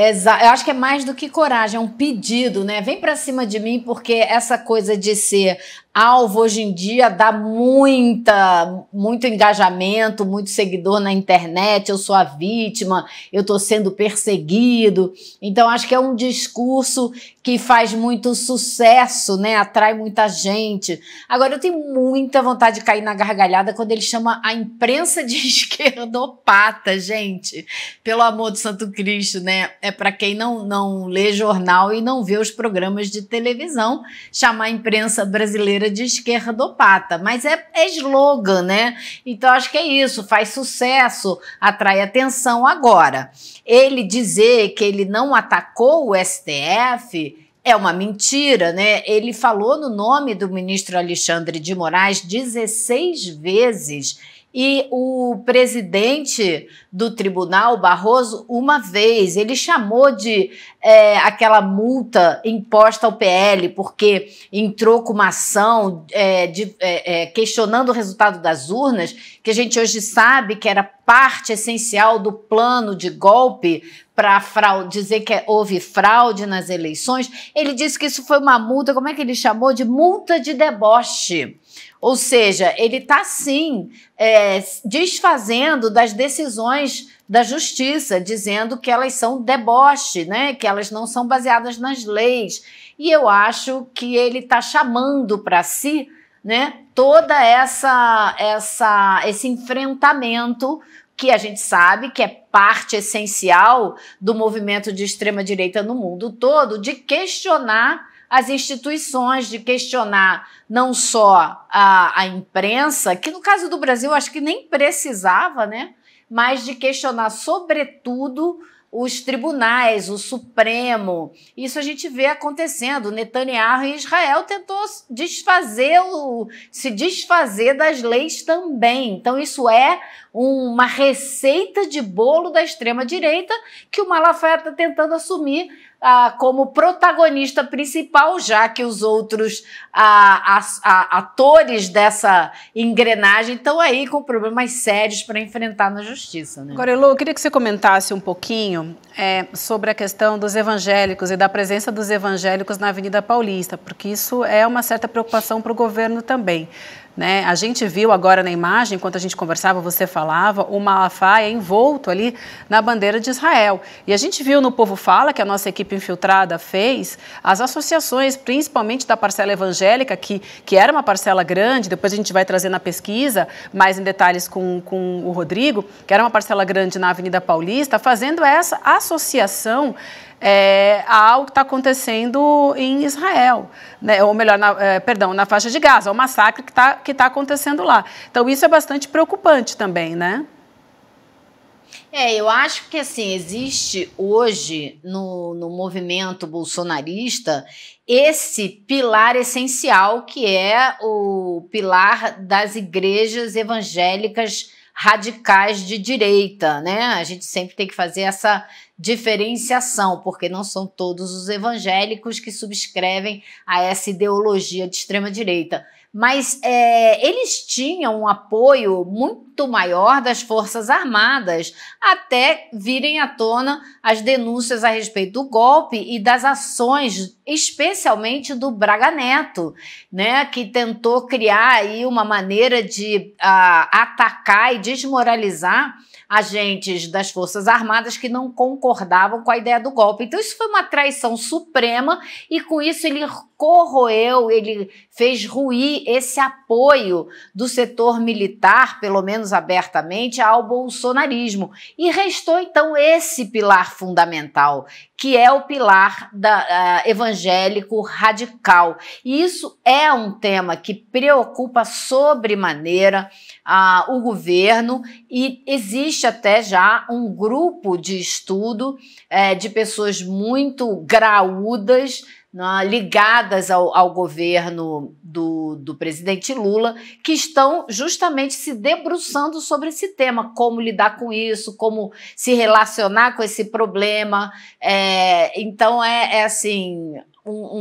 Eu acho que é mais do que coragem, é um pedido, né? Vem para cima de mim porque essa coisa de ser alvo hoje em dia dá muita, muito engajamento, muito seguidor na internet, eu sou a vítima, eu estou sendo perseguido. Então acho que é um discurso que faz muito sucesso, né? Atrai muita gente. Agora eu tenho muita vontade de cair na gargalhada quando ele chama a imprensa de esquerdopata, gente. Pelo amor do Santo Cristo, né? É para quem não não lê jornal e não vê os programas de televisão, chamar a imprensa brasileira postura de esquerdopata, mas é, é slogan, né? Então acho que é isso, faz sucesso, atrai atenção agora. Ele dizer que ele não atacou o STF é uma mentira, né? Ele falou no nome do ministro Alexandre de Moraes 16 vezes e o presidente do tribunal, Barroso, uma vez, ele chamou de é, aquela multa imposta ao PL, porque entrou com uma ação é, de, é, é, questionando o resultado das urnas, que a gente hoje sabe que era parte essencial do plano de golpe para dizer que houve fraude nas eleições. Ele disse que isso foi uma multa, como é que ele chamou? De multa de deboche. Ou seja, ele está sim é, desfazendo das decisões da justiça, dizendo que elas são deboche, né? que elas não são baseadas nas leis. E eu acho que ele está chamando para si né, toda essa, essa esse enfrentamento que a gente sabe que é parte essencial do movimento de extrema direita no mundo todo de questionar as instituições, de questionar não só a, a imprensa, que no caso do Brasil acho que nem precisava, né? mas de questionar, sobretudo, os tribunais, o Supremo. Isso a gente vê acontecendo. Netanyahu em Israel tentou se desfazer das leis também. Então, isso é uma receita de bolo da extrema-direita que o Malafaia está tentando assumir ah, como protagonista principal, já que os outros ah, atores dessa engrenagem estão aí com problemas sérios para enfrentar na justiça. Né? eu queria que você comentasse um pouquinho é, sobre a questão dos evangélicos e da presença dos evangélicos na Avenida Paulista, porque isso é uma certa preocupação para o governo também. Né? A gente viu agora na imagem, enquanto a gente conversava, você falava, o Malafaia envolto ali na bandeira de Israel. E a gente viu no Povo Fala, que a nossa equipe infiltrada fez, as associações, principalmente da parcela evangélica, que, que era uma parcela grande, depois a gente vai trazer na pesquisa, mais em detalhes com, com o Rodrigo, que era uma parcela grande na Avenida Paulista, fazendo essa associação é, ao que está acontecendo em Israel, né? ou melhor, na, é, perdão, na faixa de Gaza, ao é massacre que está que tá acontecendo lá. Então, isso é bastante preocupante também, né? É, eu acho que assim, existe hoje no, no movimento bolsonarista esse pilar essencial que é o pilar das igrejas evangélicas radicais de direita, né? A gente sempre tem que fazer essa diferenciação, porque não são todos os evangélicos que subscrevem a essa ideologia de extrema direita mas é, eles tinham um apoio muito maior das Forças Armadas, até virem à tona as denúncias a respeito do golpe e das ações, especialmente do Braga Neto, né, que tentou criar aí uma maneira de ah, atacar e desmoralizar agentes das Forças Armadas que não concordavam com a ideia do golpe. Então, isso foi uma traição suprema e com isso ele corroeu, ele fez ruir esse apoio do setor militar, pelo menos abertamente, ao bolsonarismo. E restou então esse pilar fundamental, que é o pilar da, uh, evangélico radical. E isso é um tema que preocupa sobremaneira uh, o governo e existe até já um grupo de estudo uh, de pessoas muito graúdas né, ligadas ao, ao governo do, do presidente Lula, que estão justamente se debruçando sobre esse tema, como lidar com isso, como se relacionar com esse problema. É, então é, é assim um,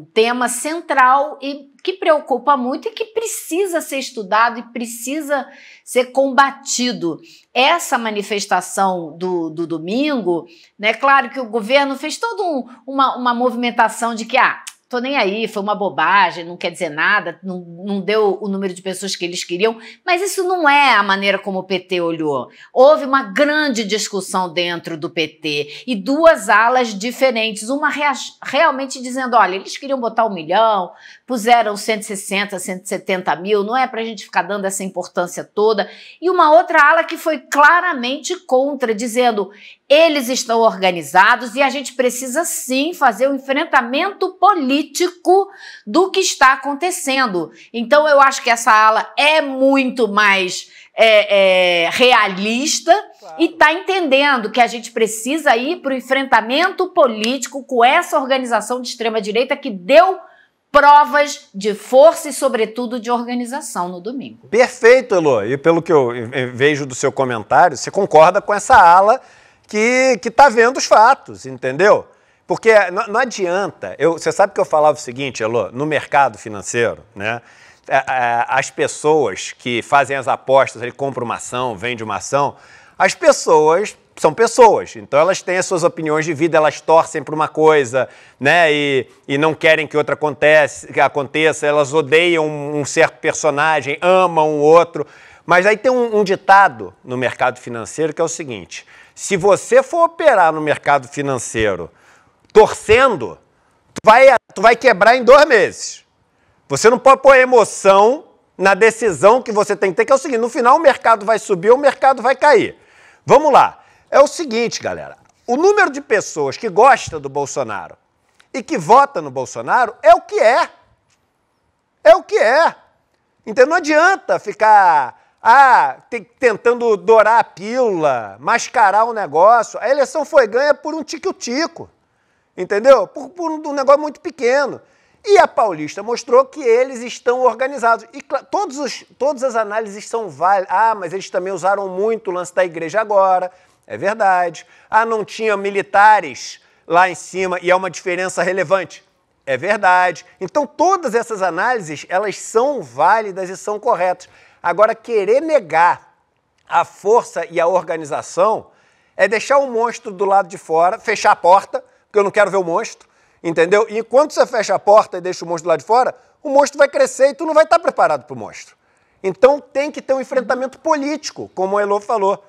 um, tema central e que preocupa muito e que precisa ser estudado e precisa ser combatido. Essa manifestação do, do domingo, né? Claro que o governo fez toda um, uma, uma movimentação de que ah, tô nem aí, foi uma bobagem, não quer dizer nada, não, não deu o número de pessoas que eles queriam, mas isso não é a maneira como o PT olhou. Houve uma grande discussão dentro do PT e duas alas diferentes, uma rea realmente dizendo, olha, eles queriam botar um milhão, puseram 160, 170 mil, não é para a gente ficar dando essa importância toda. E uma outra ala que foi claramente contra, dizendo eles estão organizados e a gente precisa sim fazer o um enfrentamento político do que está acontecendo. Então eu acho que essa ala é muito mais é, é, realista claro. e está entendendo que a gente precisa ir para o enfrentamento político com essa organização de extrema direita que deu provas de força e, sobretudo, de organização no domingo. Perfeito, Elo. E pelo que eu vejo do seu comentário, você concorda com essa ala que está vendo os fatos, entendeu? Porque é, não, não adianta. Eu, você sabe que eu falava o seguinte, Elo, no mercado financeiro, né? É, é, as pessoas que fazem as apostas, ele compra uma ação, vende uma ação, as pessoas são pessoas, então elas têm as suas opiniões de vida, elas torcem para uma coisa, né? E, e não querem que outra aconteça que aconteça, elas odeiam um, um certo personagem, amam o outro. Mas aí tem um, um ditado no mercado financeiro que é o seguinte: se você for operar no mercado financeiro torcendo, tu vai, tu vai quebrar em dois meses. Você não pode pôr emoção na decisão que você tem que ter, que é o seguinte: no final o mercado vai subir ou o mercado vai cair. Vamos lá. É o seguinte, galera: o número de pessoas que gosta do Bolsonaro e que vota no Bolsonaro é o que é. É o que é. Então não adianta ficar ah, tentando dourar a pílula, mascarar o negócio. A eleição foi ganha por um tico-tico, entendeu? Por, por um negócio muito pequeno. E a Paulista mostrou que eles estão organizados. E todos os, todas as análises são válidas. Ah, mas eles também usaram muito o lance da igreja agora. É verdade. Ah, não tinha militares lá em cima e é uma diferença relevante. É verdade. Então todas essas análises, elas são válidas e são corretas. Agora querer negar a força e a organização é deixar o monstro do lado de fora, fechar a porta, porque eu não quero ver o monstro, entendeu? E enquanto você fecha a porta e deixa o monstro do lado de fora, o monstro vai crescer e tu não vai estar preparado para o monstro. Então tem que ter um enfrentamento político, como o Elo falou.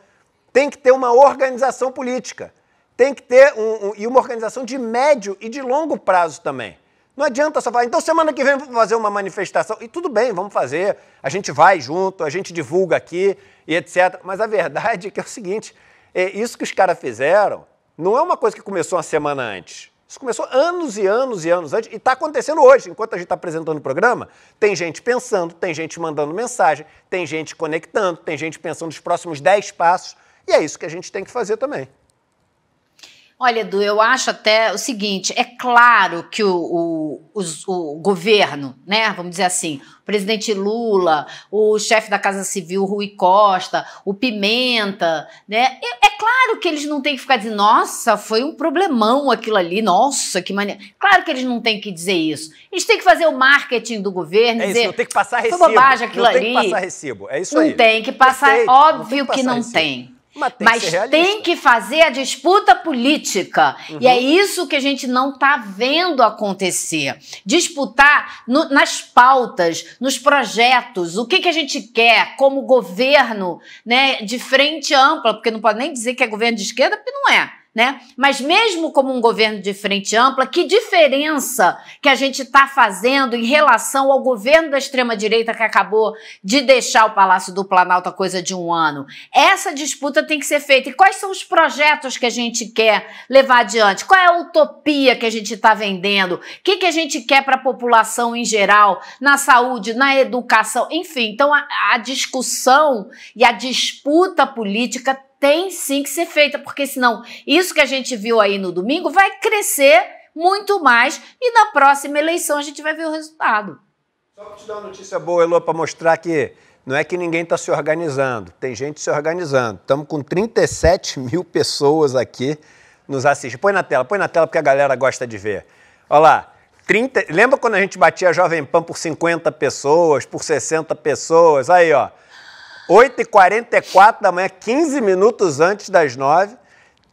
Tem que ter uma organização política. Tem que ter um, um, e uma organização de médio e de longo prazo também. Não adianta só falar, então semana que vem vamos fazer uma manifestação. E tudo bem, vamos fazer. A gente vai junto, a gente divulga aqui e etc. Mas a verdade é que é o seguinte: é, isso que os caras fizeram não é uma coisa que começou uma semana antes. Isso começou anos e anos e anos antes e está acontecendo hoje. Enquanto a gente está apresentando o programa, tem gente pensando, tem gente mandando mensagem, tem gente conectando, tem gente pensando nos próximos 10 passos. E é isso que a gente tem que fazer também. Olha, Edu, eu acho até o seguinte: é claro que o, o, os, o, governo, né? Vamos dizer assim, o presidente Lula, o chefe da Casa Civil, Rui Costa, o Pimenta, né? É, é claro que eles não têm que ficar dizendo, nossa, foi um problemão aquilo ali, nossa, que maneiro. Claro que eles não têm que dizer isso. Eles têm que fazer o marketing do governo, é dizer. Isso, não tem que passar recibo. Foi bobagem aquilo não ali. Não tem que passar recibo. É isso não aí. Tem que passar, Perfeito. óbvio não que, que não recibo. tem. Mas tem, Mas que, tem que, fazer a disputa política. Uhum. E é uhum. isso que a gente não está vendo acontecer. Disputar no, nas pautas, nos projetos, o que, que a gente quer como governo né, de frente ampla, porque não pode nem dizer que é governo de esquerda, porque não é né? Mas mesmo como um governo de frente ampla, que diferença que a gente está fazendo em relação ao governo da extrema direita que acabou de deixar o Palácio do Planalto há coisa de um ano? Essa disputa tem que ser feita. E quais são os projetos que a gente quer levar adiante? Qual é a utopia que a gente está vendendo? O que, que a gente quer para a população em geral, na saúde, na educação, enfim. Então a, a discussão e a disputa política tem sim que ser feita, porque senão isso que a gente viu aí no domingo vai crescer muito mais e na próxima eleição a gente vai ver o resultado. Só para te dar uma notícia boa, Elô, para mostrar que não é que ninguém está se organizando, tem gente se organizando. Estamos com 37 mil pessoas aqui nos assistindo. Põe na tela, põe na tela porque a galera gosta de ver. Olha lá, 30... lembra quando a gente batia a Jovem Pan por 50 pessoas, por 60 pessoas? Aí, ó, 8h44 da manhã, 15 minutos antes das 9.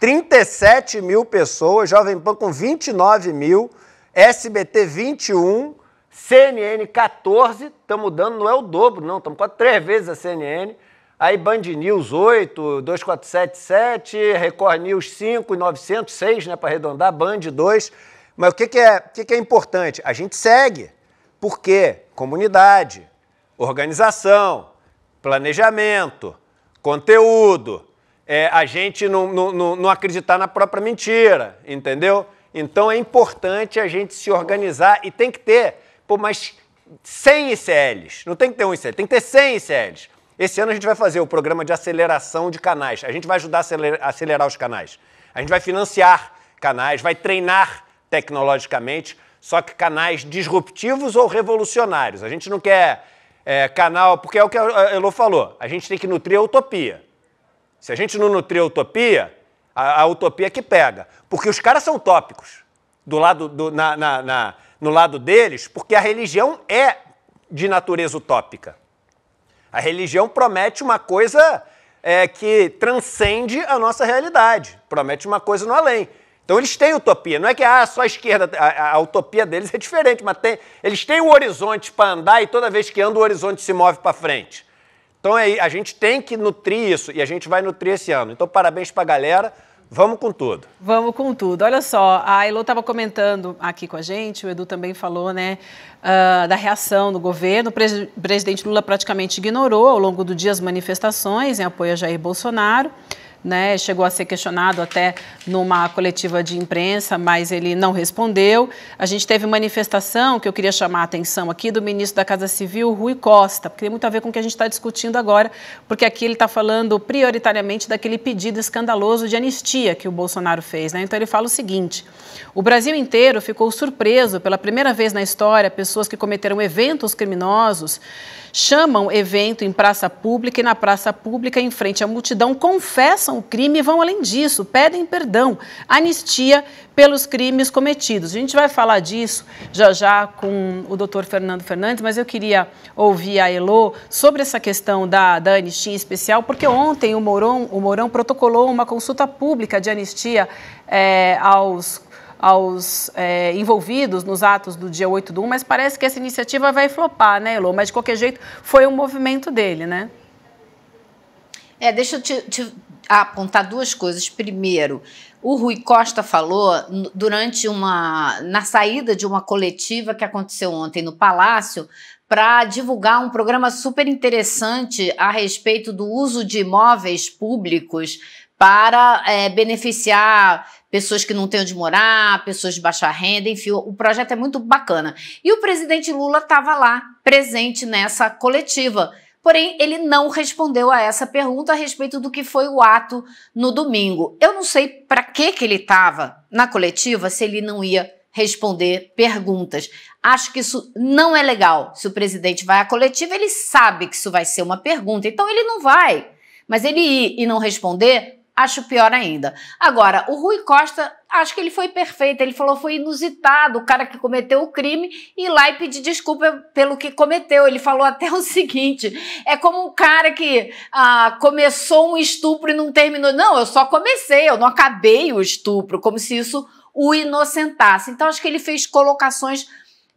37 mil pessoas, Jovem Pan com 29 mil, SBT 21, CNN 14, estamos dando, não é o dobro, não, estamos quase três vezes a CNN. Aí Band News 8, 2477, Record News 5, 900, 6, né, para arredondar, Band 2. Mas o que, que, é, o que, que é importante? A gente segue. Por quê? Comunidade, organização, planejamento, conteúdo, é, a gente não, não, não acreditar na própria mentira, entendeu? Então é importante a gente se organizar e tem que ter, pô, mas 100 ICLs, não tem que ter um ICL, tem que ter 100 ICLs. Esse ano a gente vai fazer o programa de aceleração de canais. A gente vai ajudar a acelerar, a acelerar os canais. A gente vai financiar canais, vai treinar tecnologicamente, só que canais disruptivos ou revolucionários. A gente não quer é, canal, porque é o que a Elô falou, a gente tem que nutrir a utopia. Se a gente não nutrir a utopia, a, a utopia é que pega. Porque os caras são tópicos do lado do, na, na, na, no lado deles, porque a religião é de natureza utópica. A religião promete uma coisa é, que transcende a nossa realidade, promete uma coisa no além. Então eles têm utopia, não é que ah, só a esquerda, a, a utopia deles é diferente, mas tem, eles têm um horizonte para andar e toda vez que anda o horizonte se move para frente. Então é, a gente tem que nutrir isso e a gente vai nutrir esse ano. Então parabéns para a galera, vamos com tudo. Vamos com tudo. Olha só, a Elo estava comentando aqui com a gente, o Edu também falou, né, uh, da reação do governo. O pre presidente Lula praticamente ignorou ao longo do dia as manifestações em apoio a Jair Bolsonaro né? Chegou a ser questionado até numa coletiva de imprensa, mas ele não respondeu. A gente teve manifestação que eu queria chamar a atenção aqui do ministro da Casa Civil, Rui Costa, porque tem muito a ver com o que a gente está discutindo agora, porque aqui ele está falando prioritariamente daquele pedido escandaloso de anistia que o Bolsonaro fez, né? Então ele fala o seguinte: o Brasil inteiro ficou surpreso pela primeira vez na história pessoas que cometeram eventos criminosos chamam evento em praça pública e na praça pública, em frente à multidão, confessam o crime e vão além disso, pedem perdão, anistia pelos crimes cometidos. A gente vai falar disso já já com o doutor Fernando Fernandes, mas eu queria ouvir a Elo sobre essa questão da, da anistia especial, porque ontem o Mourão, o Mourão protocolou uma consulta pública de anistia é, aos aos é, envolvidos nos atos do dia 8 do 1, mas parece que essa iniciativa vai flopar, né, Elô? Mas, de qualquer jeito, foi um movimento dele, né? É, deixa eu te, te apontar duas coisas. Primeiro, o Rui Costa falou durante uma. na saída de uma coletiva que aconteceu ontem no Palácio para divulgar um programa super interessante a respeito do uso de imóveis públicos para é, beneficiar pessoas que não têm onde morar, pessoas de baixa renda, enfim, o projeto é muito bacana. E o presidente Lula estava lá, presente nessa coletiva. Porém, ele não respondeu a essa pergunta a respeito do que foi o ato no domingo. Eu não sei para que, que ele estava na coletiva se ele não ia responder perguntas. Acho que isso não é legal. Se o presidente vai à coletiva, ele sabe que isso vai ser uma pergunta, então ele não vai. Mas ele ir e não responder acho pior ainda. Agora, o Rui Costa, acho que ele foi perfeito. Ele falou foi inusitado, o cara que cometeu o crime ir lá e pedir desculpa pelo que cometeu. Ele falou até o seguinte: é como um cara que ah, começou um estupro e não terminou. Não, eu só comecei, eu não acabei o estupro, como se isso o inocentasse. Então, acho que ele fez colocações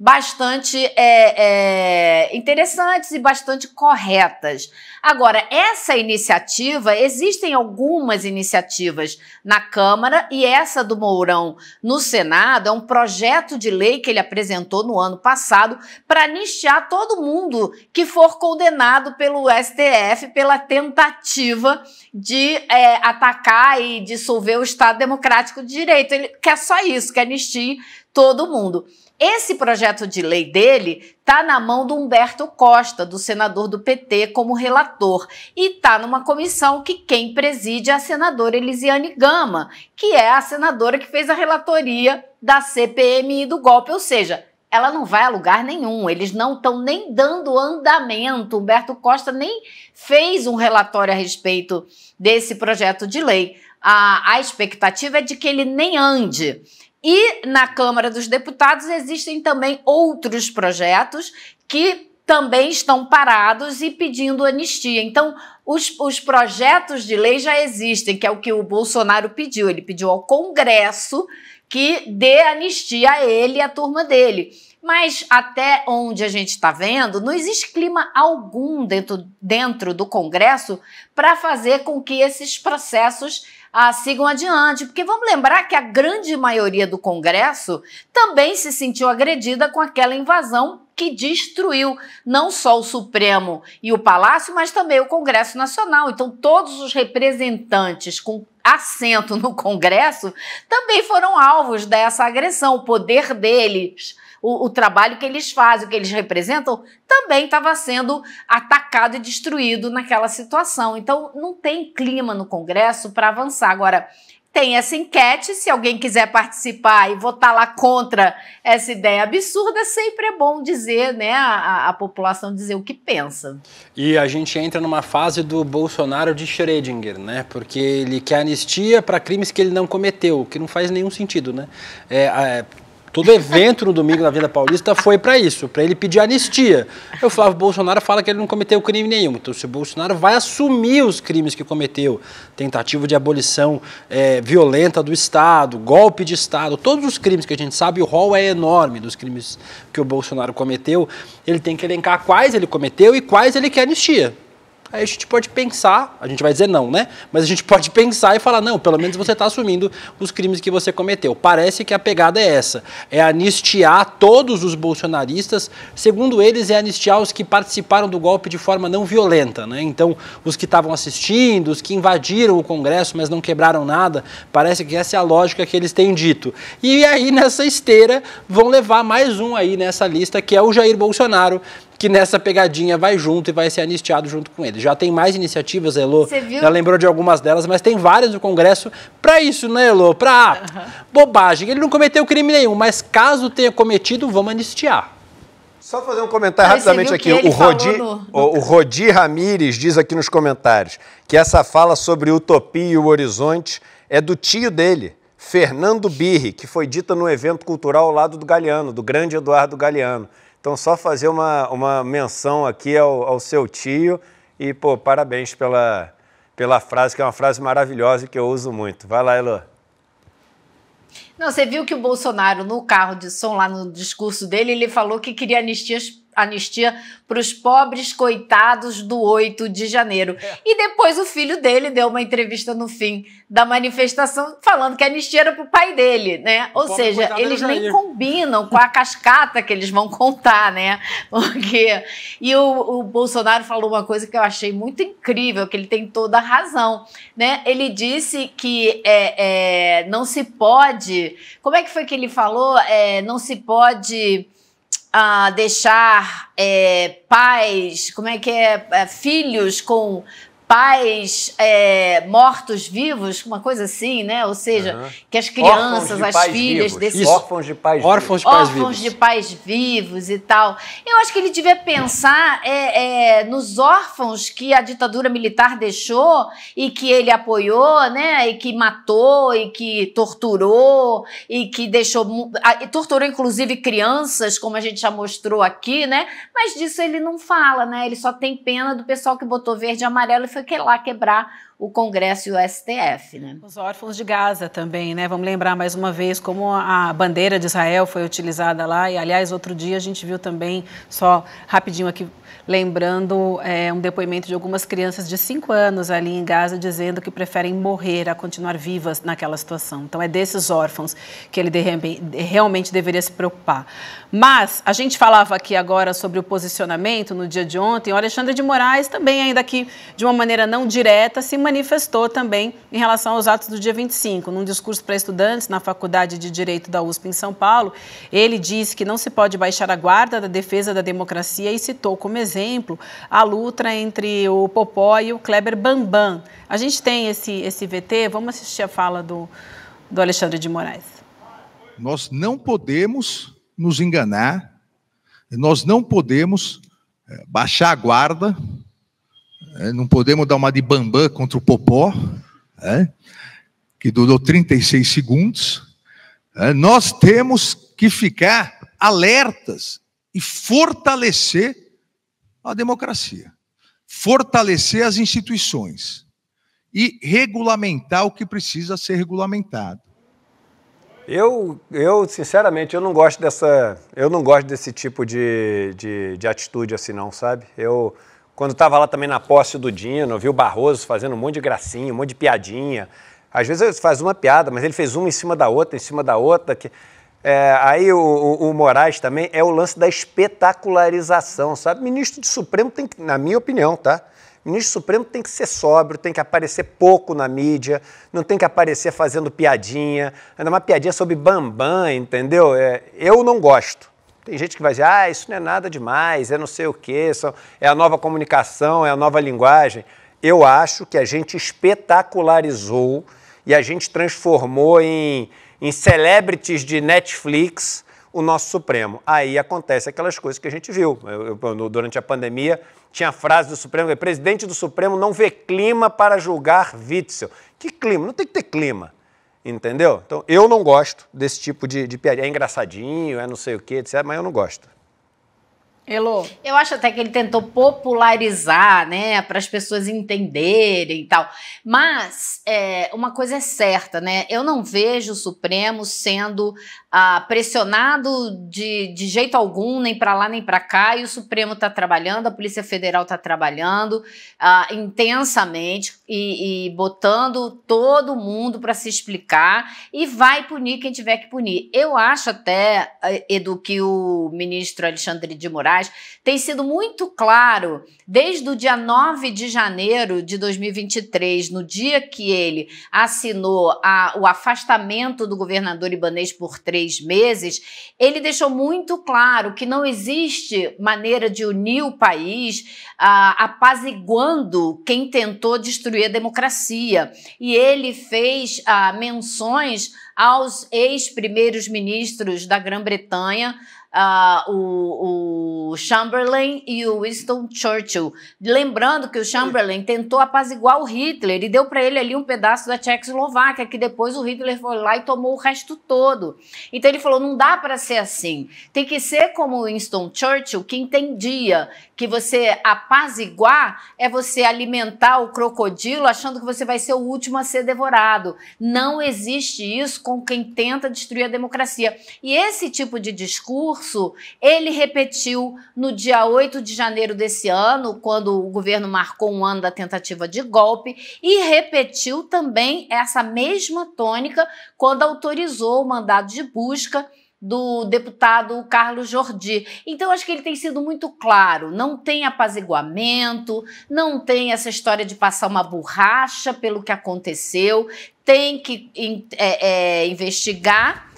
bastante é, é, interessantes e bastante corretas. Agora, essa iniciativa, existem algumas iniciativas na Câmara e essa do Mourão no Senado é um projeto de lei que ele apresentou no ano passado para anistiar todo mundo que for condenado pelo STF pela tentativa de é, atacar e dissolver o Estado Democrático de Direito. Ele quer só isso, quer anistir todo mundo. Esse projeto de lei dele está na mão do Humberto Costa, do senador do PT, como relator, e está numa comissão que quem preside é a senadora Elisiane Gama, que é a senadora que fez a relatoria da CPMI do golpe, ou seja, ela não vai a lugar nenhum. Eles não estão nem dando andamento. Humberto Costa nem fez um relatório a respeito desse projeto de lei. A, a expectativa é de que ele nem ande. E na Câmara dos Deputados existem também outros projetos que também estão parados e pedindo anistia. Então, os, os, projetos de lei já existem, que é o que o Bolsonaro pediu. Ele pediu ao Congresso que dê anistia a ele e à turma dele. Mas até onde a gente está vendo, não existe clima algum dentro, dentro do Congresso para fazer com que esses processos ah, sigam adiante, porque vamos lembrar que a grande maioria do Congresso também se sentiu agredida com aquela invasão que destruiu não só o Supremo e o Palácio, mas também o Congresso Nacional. Então, todos os representantes com assento no Congresso também foram alvos dessa agressão. O poder deles o, o trabalho que eles fazem, o que eles representam, também estava sendo atacado e destruído naquela situação. Então, não tem clima no Congresso para avançar. Agora, tem essa enquete, se alguém quiser participar e votar lá contra essa ideia absurda, sempre é bom dizer, né, a, a, população dizer o que pensa. E a gente entra numa fase do Bolsonaro de Schrödinger, né, porque ele quer anistia para crimes que ele não cometeu, que não faz nenhum sentido, né. É, é, Todo evento no domingo na Vila Paulista foi para isso, para ele pedir anistia. Eu falava, o Bolsonaro fala que ele não cometeu crime nenhum. Então, se o Bolsonaro vai assumir os crimes que cometeu, tentativa de abolição é, violenta do Estado, golpe de Estado, todos os crimes que a gente sabe, o rol é enorme dos crimes que o Bolsonaro cometeu, ele tem que elencar quais ele cometeu e quais ele quer anistia. Aí a gente pode pensar, a gente vai dizer não, né? Mas a gente pode pensar e falar, não, pelo menos você está assumindo os crimes que você cometeu. Parece que a pegada é essa: é anistiar todos os bolsonaristas. Segundo eles, é anistiar os que participaram do golpe de forma não violenta, né? Então, os que estavam assistindo, os que invadiram o Congresso, mas não quebraram nada. Parece que essa é a lógica que eles têm dito. E aí, nessa esteira, vão levar mais um aí nessa lista, que é o Jair Bolsonaro que nessa pegadinha vai junto e vai ser anistiado junto com ele. Já tem mais iniciativas, Elô. Você viu? Já lembrou de algumas delas, mas tem várias do Congresso para isso, né, Elô? Para uhum. bobagem. Ele não cometeu crime nenhum, mas caso tenha cometido, vamos anistiar. Só fazer um comentário mas rapidamente aqui. O Rodi, no, o Rodi Ramires diz aqui nos comentários que essa fala sobre utopia e o horizonte é do tio dele, Fernando Birri, que foi dita num evento cultural ao lado do Galeano, do grande Eduardo Galeano. Então, só fazer uma, uma menção aqui ao, ao seu tio e, pô, parabéns pela, pela frase, que é uma frase maravilhosa que eu uso muito. Vai lá, Elô. Não, você viu que o Bolsonaro, no carro de som, lá no discurso dele, ele falou que queria anistias anistia para os pobres coitados do 8 de janeiro. É. E depois o filho dele deu uma entrevista no fim da manifestação falando que a anistia era para o pai dele, né? O Ou seja, eles nem combinam com a cascata que eles vão contar, né? Porque... E o, o Bolsonaro falou uma coisa que eu achei muito incrível, que ele tem toda a razão, né? Ele disse que é, é não se pode... Como é que foi que ele falou? É, não se pode ah, deixar é, pais, como é que é, eh, filhos com pais é, mortos-vivos, uma coisa assim, né? Ou seja, uhum. que as crianças, as filhas vivos. desses. Órfãos de pais Órfãos vivos. De pais Órfãos vivos. de pais vivos e tal. Eu acho que ele devia pensar é, é, nos órfãos que a ditadura militar deixou e que ele apoiou, né? E que matou, e que torturou, e que deixou. E torturou, inclusive, crianças, como a gente já mostrou aqui, né? Mas disso ele não fala, né? Ele só tem pena do pessoal que botou verde e amarelo e foi que lá quebrar o Congresso e o STF. Né? Os órfãos de Gaza também, né? Vamos lembrar mais uma vez como a bandeira de Israel foi utilizada lá. E, aliás, outro dia a gente viu também, só rapidinho aqui, lembrando é, um depoimento de algumas crianças de 5 anos ali em Gaza dizendo que preferem morrer a continuar vivas naquela situação. Então, é desses órfãos que ele de, realmente deveria se preocupar. Mas a gente falava aqui agora sobre o posicionamento no dia de ontem. O Alexandre de Moraes também, ainda que de uma maneira não direta, se manifestou também em relação aos atos do dia 25. Num discurso para estudantes na Faculdade de Direito da USP em São Paulo, ele disse que não se pode baixar a guarda da defesa da democracia e citou como exemplo a luta entre o Popó e o Kleber Bambam. A gente tem esse, esse VT, vamos assistir a fala do, do Alexandre de Moraes. Nós não podemos nos enganar, nós não podemos eh, baixar a guarda, eh, não podemos dar uma de bambam contra o Popó, eh, que durou 36 segundos. Nós temos que ficar alertas e fortalecer a democracia, fortalecer as instituições e regulamentar o que precisa ser regulamentado. Eu, eu, sinceramente, eu não gosto dessa. Eu não gosto desse tipo de, de, de atitude assim, não, sabe? Eu, quando estava lá também na posse do Dino, vi o Barroso fazendo um monte de gracinha, um monte de piadinha. Às vezes ele faz uma piada, mas ele fez uma em cima da outra, em cima da outra. Que... É, aí o, o, o, Moraes também é o lance da espetacularização, sabe? Ministro do Supremo tem que, na minha opinião, tá? O ministro Supremo tem que ser sóbrio, tem que aparecer pouco na mídia, não tem que aparecer fazendo piadinha, ainda uma piadinha sobre Bambam, entendeu? É, eu não gosto. Tem gente que vai dizer, ah, isso não é nada demais, é não sei o quê, é a nova comunicação, é a nova linguagem. Eu acho que a gente espetacularizou e a gente transformou em, em celebrities de Netflix o nosso Supremo. Aí acontece aquelas coisas que a gente viu. Eu, eu, durante a pandemia, tinha a frase do Supremo, é, presidente do Supremo não vê clima para julgar Witzel. Que clima? Não tem que ter clima. Entendeu? Então, eu não gosto desse tipo de, de piadinha. É engraçadinho, é não sei o quê, etc., mas eu não gosto. Elô. Eu acho até que ele tentou popularizar, né, para as pessoas entenderem e tal. Mas é, uma coisa é certa, né? Eu não vejo o Supremo sendo ah, pressionado de, de jeito algum, nem para lá nem para cá. E o Supremo está trabalhando, a Polícia Federal está trabalhando ah, intensamente e, e botando todo mundo para se explicar e vai punir quem tiver que punir. Eu acho até, eh, Edu, que o ministro Alexandre de Moraes sociais, tem sido muito claro desde o dia 9 de janeiro de 2023, no dia que ele assinou a, o afastamento do governador Ibanês por três meses, ele deixou muito claro que não existe maneira de unir o país ah, apaziguando quem tentou destruir a democracia. E ele fez ah, menções aos ex-primeiros ministros da Grã-Bretanha, uh, o, o, Chamberlain e o Winston Churchill. Lembrando que o Chamberlain tentou apaziguar o Hitler e deu para ele ali um pedaço da Tchecoslováquia, que depois o Hitler foi lá e tomou o resto todo. Então ele falou: não dá para ser assim. Tem que ser como o Winston Churchill, que entendia que você apaziguar é você alimentar o crocodilo achando que você vai ser o último a ser devorado. Não existe isso com quem tenta destruir a democracia. E esse tipo de discurso discurso ele repetiu no dia 8 de janeiro desse ano, quando o governo marcou um ano da tentativa de golpe, e repetiu também essa mesma tônica quando autorizou o mandado de busca do deputado Carlos Jordi. Então, acho que ele tem sido muito claro. Não tem apaziguamento, não tem essa história de passar uma borracha pelo que aconteceu, tem que é, é, investigar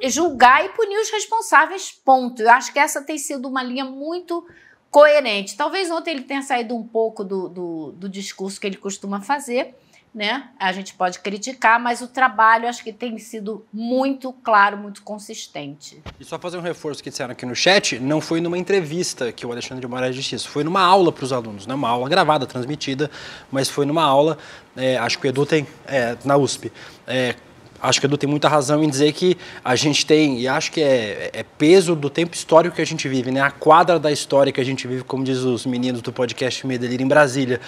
e julgar e punir os responsáveis, ponto. Eu acho que essa tem sido uma linha muito coerente. Talvez ontem ele tenha saído um pouco do, do, do discurso que ele costuma fazer, né? A gente pode criticar, mas o trabalho acho que tem sido muito claro, muito consistente. E só fazer um reforço que disseram aqui no chat, não foi numa entrevista que o Alexandre de Moraes disse isso, foi numa aula para os alunos, né? uma aula gravada, transmitida, mas foi numa aula, é, acho que o Edu tem, é, na USP, é, acho que o Edu tem muita razão em dizer que a gente tem, e acho que é, é, peso do tempo histórico que a gente vive, né? A quadra da história que a gente vive, como diz os meninos do podcast Medelira em Brasília,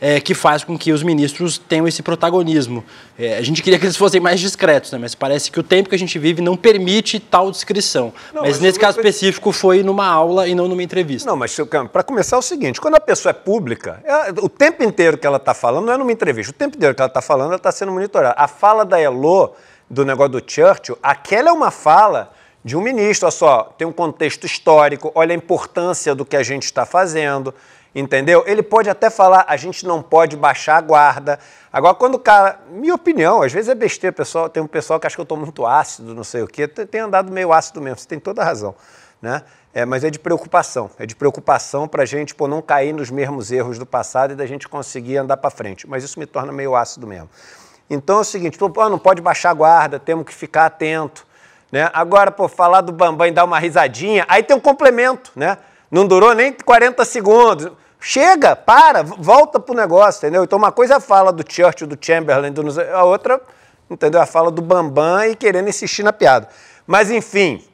é, que faz com que os ministros tenham esse protagonismo. É, a gente queria que eles fossem mais discretos, né? Mas parece que o tempo que a gente vive não permite tal descrição. Não, mas, mas, nesse caso per... específico foi numa aula e não numa entrevista. Não, mas para começar é o seguinte, quando a pessoa é pública, ela, é, o tempo inteiro que ela está falando não é numa entrevista, o tempo inteiro que ela está falando ela está sendo monitorada. A fala da Elô do negócio do Churchill, aquela é uma fala de um ministro. Olha só, tem um contexto histórico, olha a importância do que a gente está fazendo, entendeu? Ele pode até falar, a gente não pode baixar a guarda. Agora, quando o cara. Minha opinião, às vezes é besteira, pessoal, tem um pessoal que acha que eu estou muito ácido, não sei o quê. Tem andado meio ácido mesmo, você tem toda a razão. Né? É, mas é de preocupação, é de preocupação para a gente pô, não cair nos mesmos erros do passado e da gente conseguir andar para frente. Mas isso me torna meio ácido mesmo. Então é o seguinte, pô, não pode baixar a guarda, temos que ficar atento. Né? Agora, por falar do Bambam e dar uma risadinha, aí tem um complemento, né? Não durou nem 40 segundos. Chega, para, volta pro negócio, entendeu? Então uma coisa é a fala do Churchill, do Chamberlain, do... a outra, entendeu? A fala do Bambam e querendo insistir na piada. Mas enfim,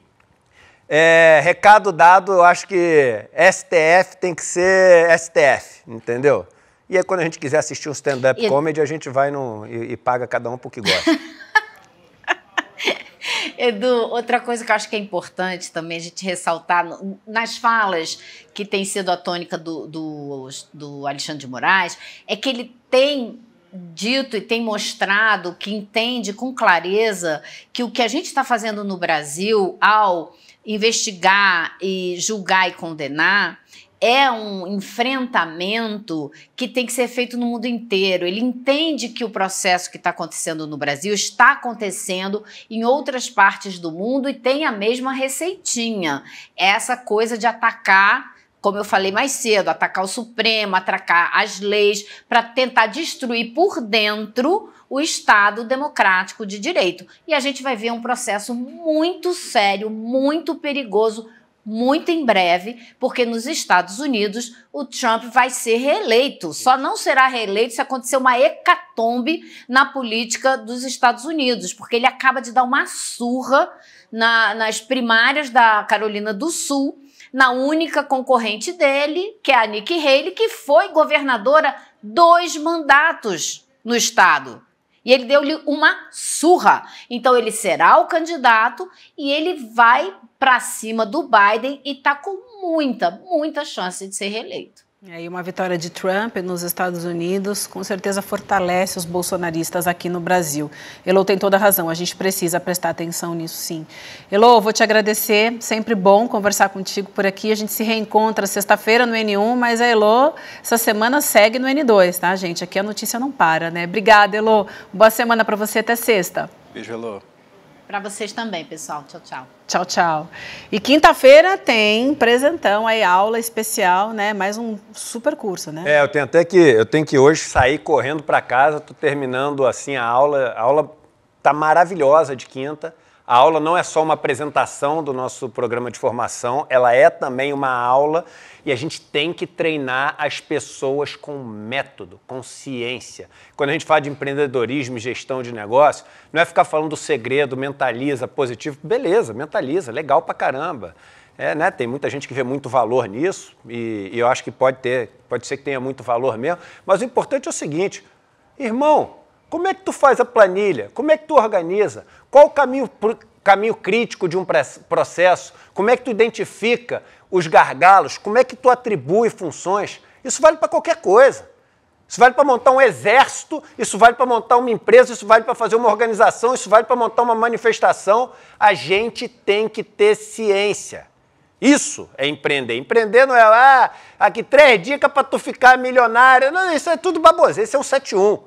é, recado dado, eu acho que STF tem que ser STF, entendeu? E aí, quando a gente quiser assistir um stand-up e... comedy, a gente vai no, e, e paga cada um por que gosta. Edu, outra coisa que eu acho que é importante também a gente ressaltar nas falas que tem sido a tônica do, do, do Alexandre de Moraes é que ele tem dito e tem mostrado que entende com clareza que o que a gente está fazendo no Brasil ao investigar e julgar e condenar é um enfrentamento que tem que ser feito no mundo inteiro. Ele entende que o processo que está acontecendo no Brasil está acontecendo em outras partes do mundo e tem a mesma receitinha. É essa coisa de atacar. Como eu falei mais cedo, atacar o Supremo, atacar as leis, para tentar destruir por dentro o Estado democrático de direito. E a gente vai ver um processo muito sério, muito perigoso, muito em breve, porque nos Estados Unidos o Trump vai ser reeleito. Só não será reeleito se acontecer uma hecatombe na política dos Estados Unidos, porque ele acaba de dar uma surra na, nas primárias da Carolina do Sul, na única concorrente dele, que é a Nikki Haley, que foi governadora dois mandatos no estado. E ele deu-lhe uma surra. Então ele será o candidato e ele vai para cima do Biden e está com muita, muita chance de ser reeleito. É, e uma vitória de Trump nos Estados Unidos com certeza fortalece os bolsonaristas aqui no Brasil. Elô tem toda a razão, a gente precisa prestar atenção nisso sim. Elô, vou te agradecer, sempre bom conversar contigo por aqui. A gente se reencontra sexta-feira no N1, mas a Elô essa semana segue no N2, tá, gente? Aqui a notícia não para, né? Obrigada, Elô. Boa semana para você até sexta. Beijo, Elô. Para vocês também, pessoal. Tchau, tchau. Tchau, tchau. E quinta-feira tem presentão aí, aula especial, né? Mais um super curso, né? É, eu tenho até que. Eu tenho que hoje sair correndo para casa, tô terminando assim a aula. A aula tá maravilhosa de quinta. A aula não é só uma apresentação do nosso programa de formação, ela é também uma aula e a gente tem que treinar as pessoas com método, com ciência. Quando a gente fala de empreendedorismo e gestão de negócio, não é ficar falando do segredo, mentaliza, positivo. Beleza, mentaliza, legal pra caramba. É, né? Tem muita gente que vê muito valor nisso e, e eu acho que pode ter, pode ser que tenha muito valor mesmo. Mas o importante é o seguinte, irmão, como é que tu faz a planilha? Como é que tu organiza? Qual o caminho caminho crítico de um processo? Como é que tu identifica os gargalos? Como é que tu atribui funções? Isso vale para qualquer coisa. Isso vale para montar um exército, isso vale para montar uma empresa, isso vale para fazer uma organização, isso vale para montar uma manifestação. A gente tem que ter ciência. Isso é empreender. Empreender não é, ah, aqui três dicas para tu ficar milionário. Não, isso é tudo baboseira, isso é um 7-1.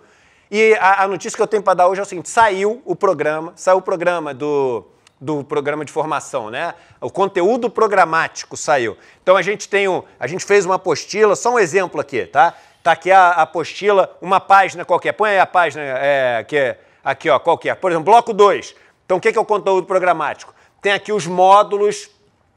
E a, a notícia que eu tenho para dar hoje é o seguinte: saiu o programa, saiu o programa do, do programa de formação, né? O conteúdo programático saiu. Então a gente tem um, a gente fez uma apostila, só um exemplo aqui, tá? Tá aqui a, apostila, uma página qualquer. Põe aí a página é, que é, aqui, ó, qualquer. É. Por exemplo, bloco 2. Então o que é, que é o conteúdo programático? Tem aqui os módulos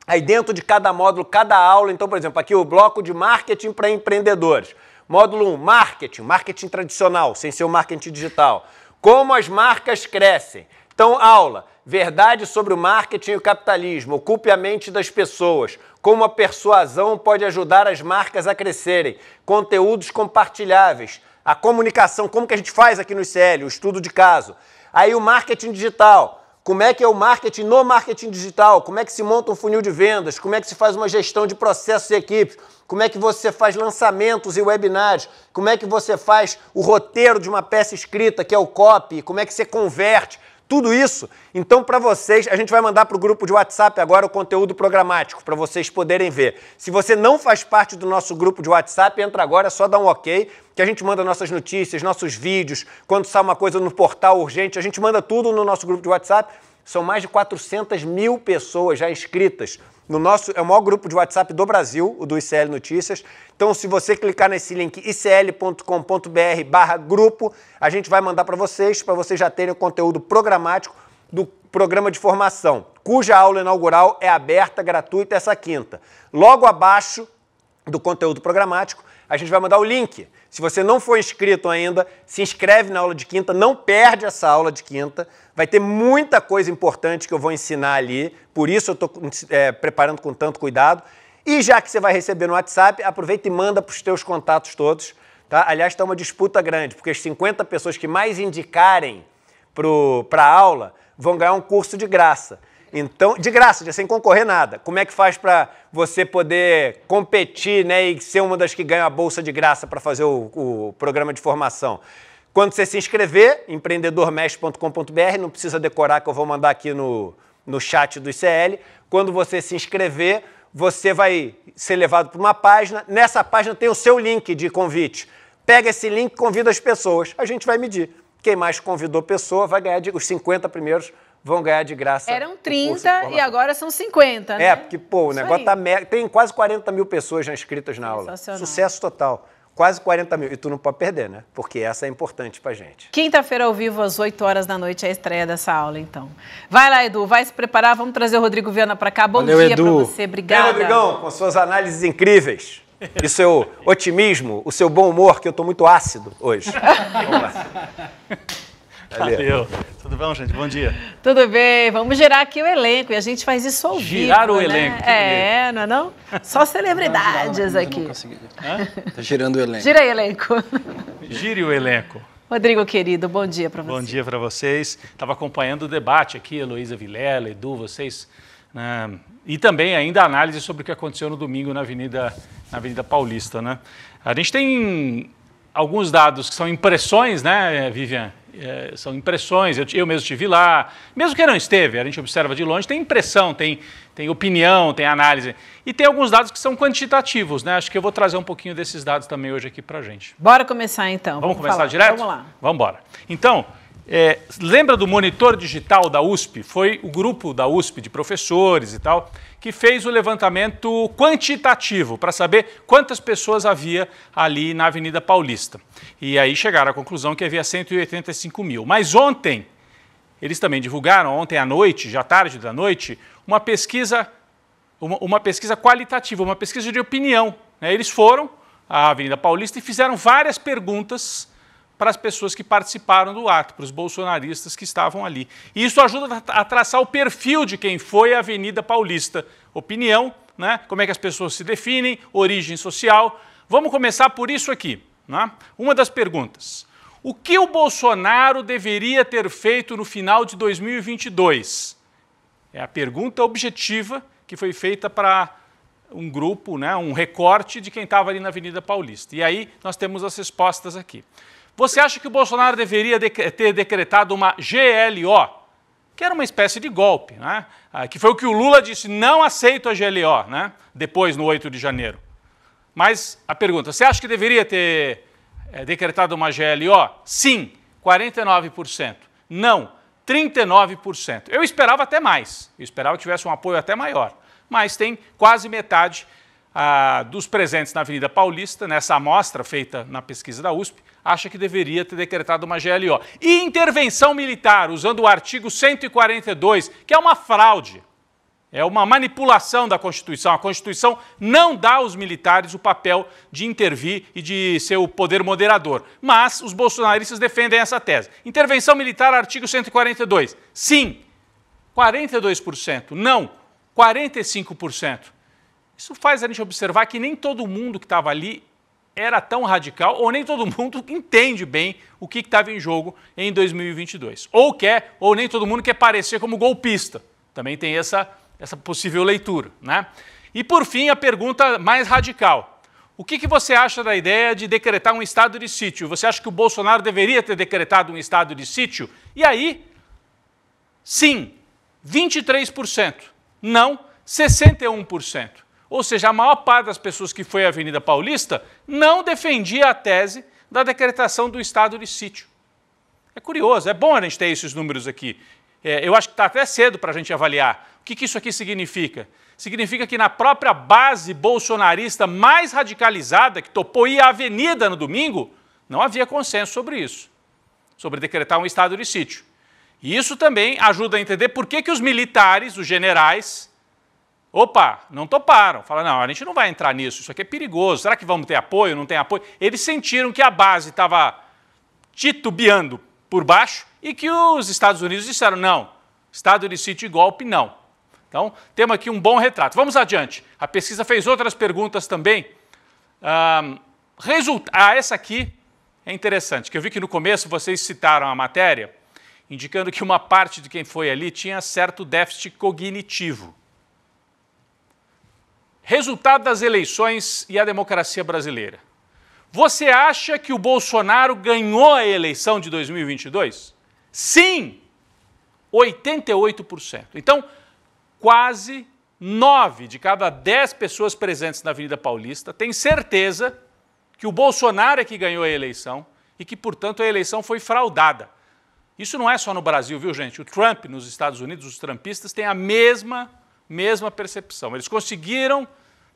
Aí dentro de cada módulo, cada aula, então, por exemplo, aqui o bloco de marketing para empreendedores. Módulo 1, marketing, marketing tradicional, sem ser o marketing digital. Como as marcas crescem. Então, aula, verdade sobre o marketing e o capitalismo, ocupe a mente das pessoas, como a persuasão pode ajudar as marcas a crescerem, conteúdos compartilháveis, a comunicação, como que a gente faz aqui no ICL, o estudo de caso. Aí o marketing digital, como é que é o marketing no marketing digital? Como é que se monta um funil de vendas? Como é que se faz uma gestão de processos e equipes? Como é que você faz lançamentos e webinários? Como é que você faz o roteiro de uma peça escrita, que é o copy? Como é que você converte? Tudo isso, então, para vocês, a gente vai mandar para o grupo de WhatsApp agora o conteúdo programático, para vocês poderem ver. Se você não faz parte do nosso grupo de WhatsApp, entra agora, é só dar um ok, que a gente manda nossas notícias, nossos vídeos, quando sai uma coisa no portal urgente, a gente manda tudo no nosso grupo de WhatsApp. São mais de 400 mil pessoas já inscritas no nosso, é o maior grupo de WhatsApp do Brasil, o do ICL Notícias. Então, se você clicar nesse link icl.com.br barra grupo, a gente vai mandar para vocês, para vocês já terem o conteúdo programático do programa de formação, cuja aula inaugural é aberta, gratuita, essa quinta. Logo abaixo do conteúdo programático, a gente vai mandar o link. Se você não for inscrito ainda, se inscreve na aula de quinta, não perde essa aula de quinta. Vai ter muita coisa importante que eu vou ensinar ali, por isso eu estou é, preparando com tanto cuidado. E já que você vai receber no WhatsApp, aproveita e manda para os teus contatos todos. Tá? Aliás, está uma disputa grande, porque as 50 pessoas que mais indicarem para a aula vão ganhar um curso de graça. Então, de graça, já sem concorrer nada. Como é que faz para você poder competir né, e ser uma das que ganha a bolsa de graça para fazer o, o programa de formação? Quando você se inscrever, empreendedormestre.com.br, não precisa decorar que eu vou mandar aqui no, no chat do ICL. Quando você se inscrever, você vai ser levado para uma página. Nessa página tem o seu link de convite. Pega esse link, convida as pessoas. A gente vai medir. Quem mais convidou pessoa vai ganhar de, os 50 primeiros vão ganhar de graça. Eram 30 e agora são 50, é, né? É, porque, pô, o Isso negócio aí. tá. Tem quase 40 mil pessoas já inscritas na aula. Sucesso total quase 40 mil. E tu não pode perder, né? Porque essa é importante pra gente. Quinta-feira ao vivo, às 8 horas da noite, é a estreia dessa aula, então. Vai lá, Edu, vai se preparar. Vamos trazer o Rodrigo Viana pra cá. Bom Valeu, dia Edu. pra você. Obrigada. Ei, Rodrigão, com suas análises incríveis. E seu otimismo, o seu bom humor, que eu tô muito ácido hoje. Vamos lá. Valeu. Tudo bom, gente? Bom dia. Tudo bem, vamos girar aqui o elenco e a gente faz isso ao Girar vivo, o né? elenco. É, não é não? Só celebridades não, não, aqui. Está tá girando o elenco. Gira aí, elenco. Gire o elenco. Rodrigo, querido, bom dia para você. Bom dia para vocês. Estava acompanhando o debate aqui, Heloísa Vilela, Edu, vocês. Né? e também ainda a análise sobre o que aconteceu no domingo na Avenida, na Avenida Paulista. Né? A gente tem alguns dados que são impressões, né, Vivian? É, são impressões, eu, eu, mesmo estive lá, mesmo que não esteve, a gente observa de longe, tem impressão, tem, tem opinião, tem análise. E tem alguns dados que são quantitativos, né? Acho que eu vou trazer um pouquinho desses dados também hoje aqui para gente. Bora começar então. Vamos, Vamos começar falar. direto? Vamos lá. Vamos embora. Então, é, lembra do monitor digital da USP? Foi o grupo da USP de professores e tal que fez o levantamento quantitativo para saber quantas pessoas havia ali na Avenida Paulista. E aí chegaram à conclusão que havia 185 mil. Mas ontem, eles também divulgaram, ontem à noite, já tarde da noite, uma pesquisa, uma, uma pesquisa qualitativa, uma pesquisa de opinião. Né? Eles foram à Avenida Paulista e fizeram várias perguntas para as pessoas que participaram do ato, para os bolsonaristas que estavam ali. E isso ajuda a traçar o perfil de quem foi a Avenida Paulista. Opinião, né? como é que as pessoas se definem, origem social. Vamos começar por isso aqui. Né? Uma das perguntas. O que o Bolsonaro deveria ter feito no final de 2022? É a pergunta objetiva que foi feita para um grupo, né, um recorte de quem estava ali na Avenida Paulista. E aí nós temos as respostas aqui. Você acha que o Bolsonaro deveria ter decretado uma GLO, que era uma espécie de golpe, né? Ah, que foi o que o Lula disse, não aceito a GLO, né? depois, no 8 de janeiro. Mas a pergunta, você acha que deveria ter é, decretado uma GLO? Sim, 49%. Não, 39%. Eu esperava até mais, eu esperava que tivesse um apoio até maior, mas tem quase metade ah, dos presentes na Avenida Paulista, nessa amostra feita na pesquisa da USP, acha que deveria ter decretado uma GLO. E intervenção militar, usando o artigo 142, que é uma fraude. É uma manipulação da Constituição. A Constituição não dá aos militares o papel de intervir e de ser o poder moderador. Mas os bolsonaristas defendem essa tese. Intervenção militar, artigo 142. Sim, 42%. Não, 45%. Isso faz a gente observar que nem todo mundo que estava ali era tão radical, ou nem todo mundo entende bem o que estava em jogo em 2022. Ou quer, ou nem todo mundo quer parecer como golpista. Também tem essa, essa possível leitura. Né? E por fim, a pergunta mais radical. O que, que você acha da ideia de decretar um estado de sítio? Você acha que o Bolsonaro deveria ter decretado um estado de sítio? E aí, sim, 23%. Não, 61%. Ou seja, a maior parte das pessoas que foi à Avenida Paulista não defendia a tese da decretação do estado de sítio. É curioso, é bom a gente ter esses números aqui. É, eu acho que está até cedo para a gente avaliar. O que, que isso aqui significa? Significa que na própria base bolsonarista mais radicalizada, que topou ir à avenida no domingo, não havia consenso sobre isso, sobre decretar um estado de sítio. E isso também ajuda a entender por que, que os militares, os generais, Opa, não toparam. Fala, não, a gente não vai entrar nisso, isso aqui é perigoso. Será que vamos ter apoio? Não tem apoio? Eles sentiram que a base estava titubeando por baixo e que os Estados Unidos disseram: não, estado de sítio e golpe, não. Então, temos aqui um bom retrato. Vamos adiante. A pesquisa fez outras perguntas também. Ah, resulta... ah, essa aqui é interessante, que eu vi que no começo vocês citaram a matéria, indicando que uma parte de quem foi ali tinha certo déficit cognitivo. Resultado das eleições e a democracia brasileira. Você acha que o Bolsonaro ganhou a eleição de 2022? Sim! 88%. Então, quase 9 de cada 10 pessoas presentes na Avenida Paulista têm certeza que o Bolsonaro é que ganhou a eleição e que, portanto, a eleição foi fraudada. Isso não é só no Brasil, viu, gente? O Trump nos Estados Unidos, os trumpistas têm a mesma mesma percepção. Eles conseguiram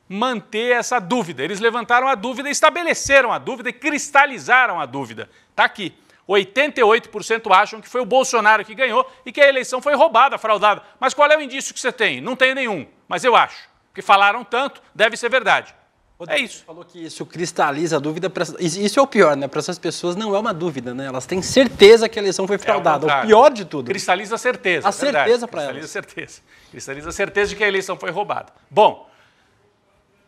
manter essa dúvida. Eles levantaram a dúvida, estabeleceram a dúvida e cristalizaram a dúvida. Está aqui. 88% acham que foi o Bolsonaro que ganhou e que a eleição foi roubada, fraudada. Mas qual é o indício que você tem? Não tenho nenhum, mas eu acho. Porque falaram tanto, deve ser verdade. É isso. Você falou que isso cristaliza a dúvida. Pra... Isso é o pior, né? Para essas pessoas não é uma dúvida, né? Elas têm certeza que a eleição foi é fraudada. É o pior de tudo. Cristaliza a certeza. A é certeza para elas. Cristaliza a certeza. Cristaliza a certeza de que a eleição foi roubada. Bom,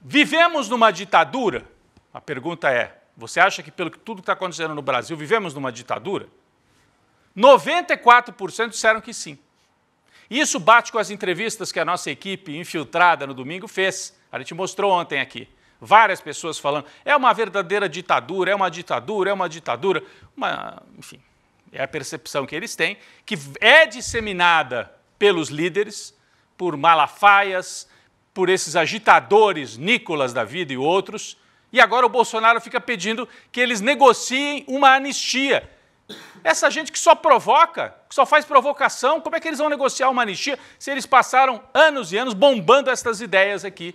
vivemos numa ditadura? A pergunta é: você acha que, pelo que tudo que está acontecendo no Brasil, vivemos numa ditadura? 94% disseram que sim. Isso bate com as entrevistas que a nossa equipe infiltrada no domingo fez. A gente mostrou ontem aqui várias pessoas falando, é uma verdadeira ditadura, é uma ditadura, é uma ditadura. Uma, enfim, é a percepção que eles têm, que é disseminada pelos líderes, por malafaias, por esses agitadores, Nicolas da vida e outros. E agora o Bolsonaro fica pedindo que eles negociem uma anistia. Essa gente que só provoca, que só faz provocação, como é que eles vão negociar uma anistia se eles passaram anos e anos bombando estas ideias aqui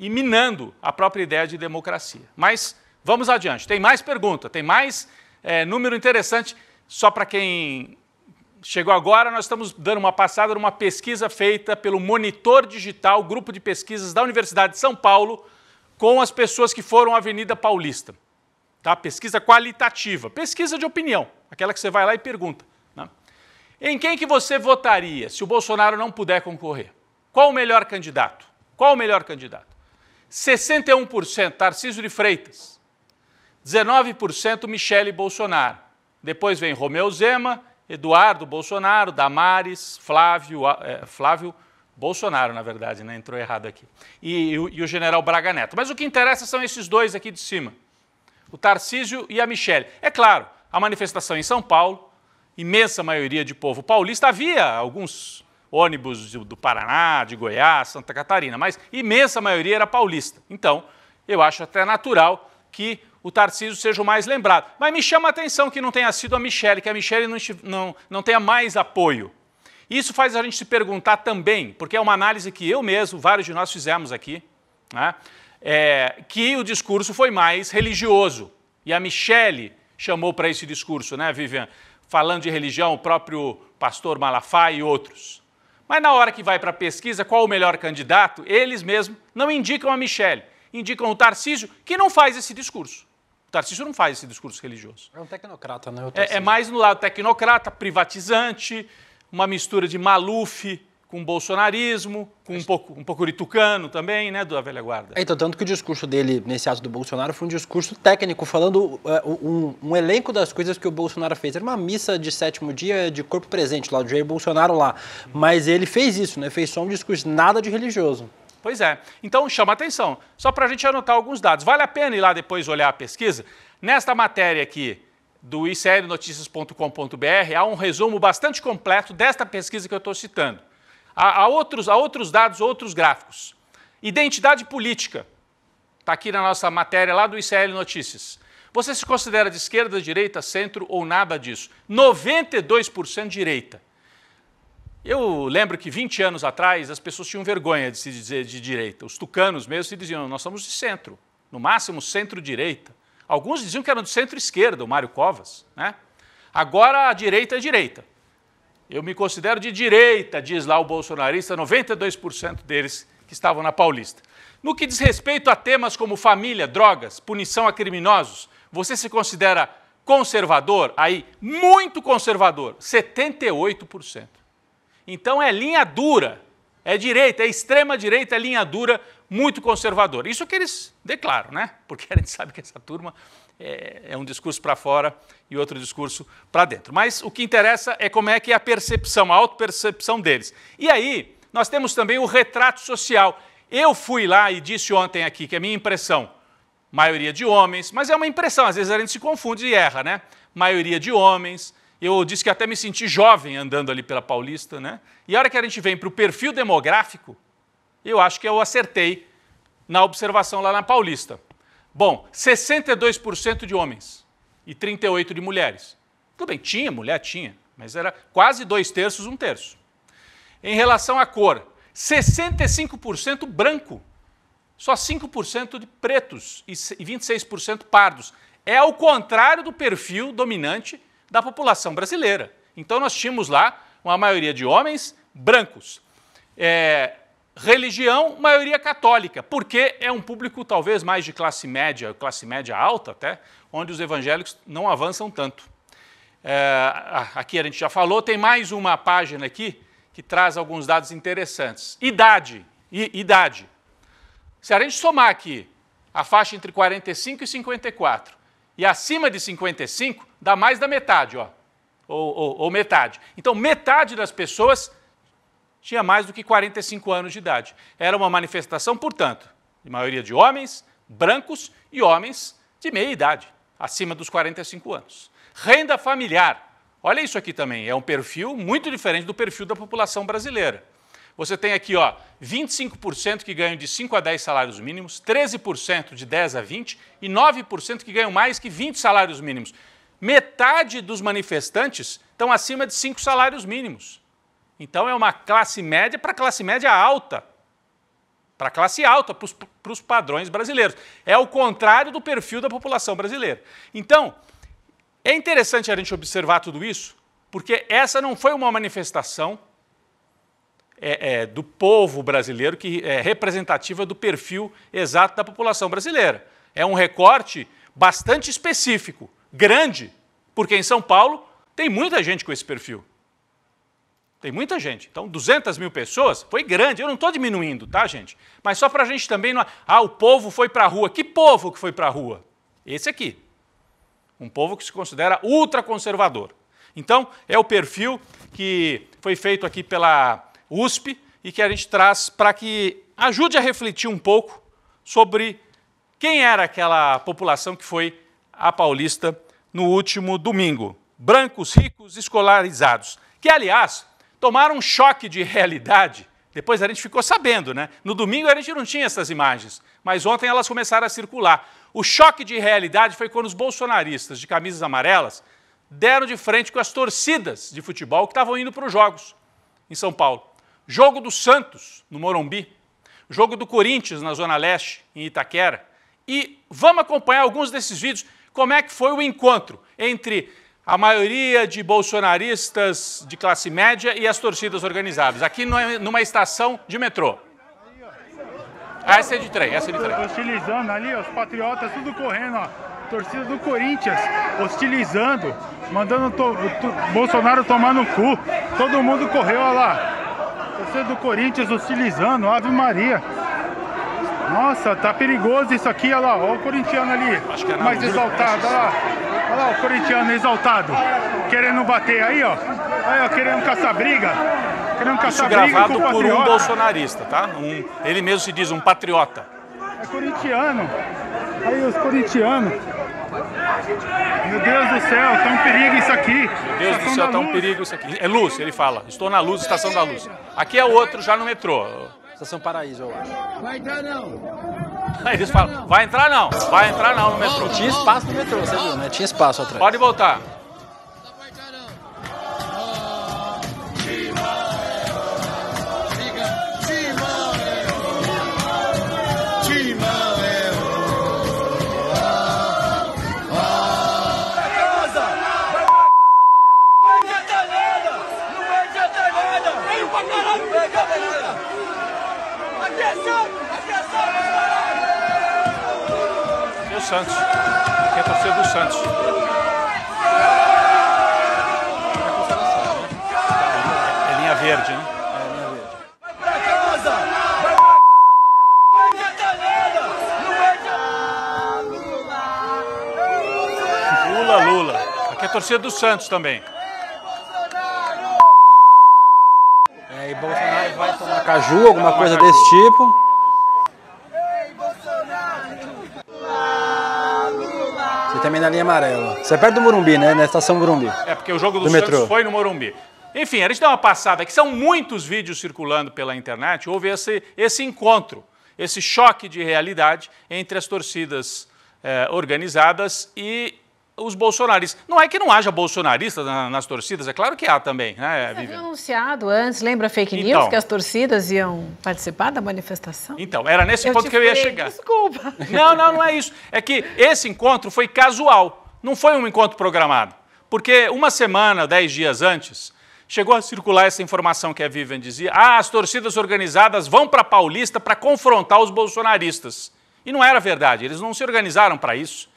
e minando a própria ideia de democracia. Mas vamos adiante. Tem mais pergunta, tem mais é, número interessante. Só para quem chegou agora, nós estamos dando uma passada numa pesquisa feita pelo Monitor Digital, grupo de pesquisas da Universidade de São Paulo, com as pessoas que foram à Avenida Paulista. Tá? Pesquisa qualitativa, pesquisa de opinião, aquela que você vai lá e pergunta. Né? Em quem que você votaria se o Bolsonaro não puder concorrer? Qual o melhor candidato? Qual o melhor candidato? 61% Tarcísio de Freitas, 19% Michele Bolsonaro. Depois vem Romeu Zema, Eduardo Bolsonaro, Damares, Flávio, ah, é, Flávio Bolsonaro, na verdade, né? entrou errado aqui, e, e, e o general Braga Neto. Mas o que interessa são esses dois aqui de cima, o Tarcísio e a Michele. É claro, a manifestação em São Paulo, imensa maioria de povo paulista, havia alguns ônibus do Paraná, de Goiás, Santa Catarina, mas imensa maioria era paulista. Então, eu acho até natural que o Tarcísio seja o mais lembrado. Mas me chama a atenção que não tenha sido a Michelle, que a Michelle não, não, não tenha mais apoio. Isso faz a gente se perguntar também, porque é uma análise que eu mesmo, vários de nós fizemos aqui, né? é, que o discurso foi mais religioso. E a Michelle chamou para esse discurso, né, Vivian? Falando de religião, o próprio pastor Malafaia e outros. Mas na hora que vai para a pesquisa, qual o melhor candidato, eles mesmos não indicam a Michelle, indicam o Tarcísio, que não faz esse discurso. O Tarcísio não faz esse discurso religioso. É um tecnocrata, né? É, é mais no lado tecnocrata, privatizante, uma mistura de Maluf com bolsonarismo, com um pouco, um pouco ritucano também, né, da velha guarda. É, então, tanto que o discurso dele nesse ato do Bolsonaro foi um discurso técnico, falando uh, um, um, elenco das coisas que o Bolsonaro fez. Era uma missa de sétimo dia de corpo presente, lá do Jair Bolsonaro lá. Mas ele fez isso, né? Fez só um discurso, nada de religioso. Pois é. Então, chama atenção. Só para a gente anotar alguns dados. Vale a pena ir lá depois olhar a pesquisa? Nesta matéria aqui, do icrnoticias.com.br há um resumo bastante completo desta pesquisa que eu estou citando. Há, há, outros, há outros dados, outros gráficos. Identidade política. Está aqui na nossa matéria lá do ICL Notícias. Você se considera de esquerda, direita, centro ou nada disso? 92% direita. Eu lembro que 20 anos atrás as pessoas tinham vergonha de se dizer de direita. Os tucanos mesmo se diziam, nós somos de centro, no máximo centro-direita. Alguns diziam que eram de centro-esquerda, o Mário Covas. Né? Agora a direita é direita. Eu me considero de direita, diz lá o bolsonarista, 92% deles que estavam na Paulista. No que diz respeito a temas como família, drogas, punição a criminosos, você se considera conservador? Aí, muito conservador, 78%. Então é linha dura, é direita, é extrema direita, é linha dura, muito conservador. Isso que eles declaram, né? Porque a gente sabe que essa turma é, é um discurso para fora e outro discurso para dentro. Mas o que interessa é como é que é a percepção, a autopercepção deles. E aí, nós temos também o retrato social. Eu fui lá e disse ontem aqui que a minha impressão, maioria de homens, mas é uma impressão, às vezes a gente se confunde e erra, né? Maioria de homens. Eu disse que até me senti jovem andando ali pela Paulista, né? E a hora que a gente vem para o perfil demográfico, eu acho que eu acertei na observação lá na Paulista. Bom, 62% de homens e 38% de mulheres. Tudo bem, tinha mulher, tinha, mas era quase dois terços, um terço. Em relação à cor, 65% branco, só 5% de pretos e 26% pardos. É ao contrário do perfil dominante da população brasileira. Então nós tínhamos lá uma maioria de homens brancos. É, Religião, maioria católica, porque é um público talvez mais de classe média, classe média alta até, onde os evangélicos não avançam tanto. É, aqui a gente já falou, tem mais uma página aqui que traz alguns dados interessantes. Idade, I, idade. Se a gente somar aqui a faixa entre 45 e 54 e acima de 55, dá mais da metade, ó, ou, ou, ou metade. Então, metade das pessoas tinha mais do que 45 anos de idade. Era uma manifestação, portanto, de maioria de homens, brancos e homens de meia idade, acima dos 45 anos. Renda familiar. Olha isso aqui também, é um perfil muito diferente do perfil da população brasileira. Você tem aqui, ó, 25% que ganham de 5 a 10 salários mínimos, 13% de 10 a 20 e 9% que ganham mais que 20 salários mínimos. Metade dos manifestantes estão acima de 5 salários mínimos. Então é uma classe média para classe média alta. Para classe alta, para os padrões brasileiros. É o contrário do perfil da população brasileira. Então, é interessante a gente observar tudo isso, porque essa não foi uma manifestação é, é, do povo brasileiro que é representativa do perfil exato da população brasileira. É um recorte bastante específico, grande, porque em São Paulo tem muita gente com esse perfil. Tem muita gente. Então, 200 mil pessoas foi grande. Eu não estou diminuindo, tá, gente? Mas só para a gente também. Não... Ah, o povo foi para a rua. Que povo que foi para a rua? Esse aqui. Um povo que se considera ultraconservador. Então, é o perfil que foi feito aqui pela USP e que a gente traz para que ajude a refletir um pouco sobre quem era aquela população que foi a paulista no último domingo. Brancos, ricos, escolarizados. Que, aliás, tomaram um choque de realidade. Depois a gente ficou sabendo, né? No domingo a gente não tinha essas imagens, mas ontem elas começaram a circular. O choque de realidade foi quando os bolsonaristas de camisas amarelas deram de frente com as torcidas de futebol que estavam indo para os jogos em São Paulo. Jogo do Santos, no Morumbi, jogo do Corinthians, na Zona Leste, em Itaquera. E vamos acompanhar alguns desses vídeos, como é que foi o encontro entre a maioria de bolsonaristas de classe média e as torcidas organizadas. Aqui numa estação de metrô. Ah, essa é de trem, essa é de trem. Hostilizando ali, os patriotas tudo correndo, ó. Torcida do Corinthians hostilizando, mandando to, to, Bolsonaro tomar no cu. Todo mundo correu, olha lá. Torcida do Corinthians hostilizando, Ave Maria. Nossa, tá perigoso isso aqui, olha lá, olha o corintiano ali, é mais exaltado, olha lá. Olha lá o corintiano exaltado. Querendo bater aí, ó. Aí, ó, querendo caçar briga. Querendo caçar Isso briga gravado com o por um bolsonarista, tá? Um, ele mesmo se diz um patriota. É corintiano. Aí os corintianos. Meu Deus do céu, tá um perigo isso aqui. Meu Deus estação do céu, tá um perigo isso aqui. É luz, ele fala. Estou na luz, estação da luz. Aqui é outro já no metrô. Estação Paraíso, eu acho. Vai entrar não. Eles falam, vai entrar não, vai entrar não no metrô. tinha espaço no metrô, você viu, né? Tinha espaço atrás. Pode voltar. Santos. Aqui é a torcida do Santos. É linha verde, né? Lula, Lula. Aqui é a torcida do Santos também. É, e Bolsonaro vai tomar caju, alguma coisa desse tipo. linha amarela. Você é perto do Morumbi, né? Na estação Morumbi. É, porque o jogo do, do Santos metrô. foi no Morumbi. Enfim, a gente dá uma passada que são muitos vídeos circulando pela internet. Houve esse, esse encontro, esse choque de realidade entre as torcidas eh, organizadas e os bolsonaristas. Não é que não haja bolsonaristas nas torcidas, é claro que há também, né, Você é Vivian? anunciado antes, lembra fake news, então, que as torcidas iam participar da manifestação? Então, era nesse eu ponto que eu ia chegar. Desculpa. Não, não, não é isso. É que esse encontro foi casual, não foi um encontro programado. Porque uma semana, dez dias antes, chegou a circular essa informação que a Vivian dizia: ah, as torcidas organizadas vão para Paulista para confrontar os bolsonaristas. E não era verdade, eles não se organizaram para isso.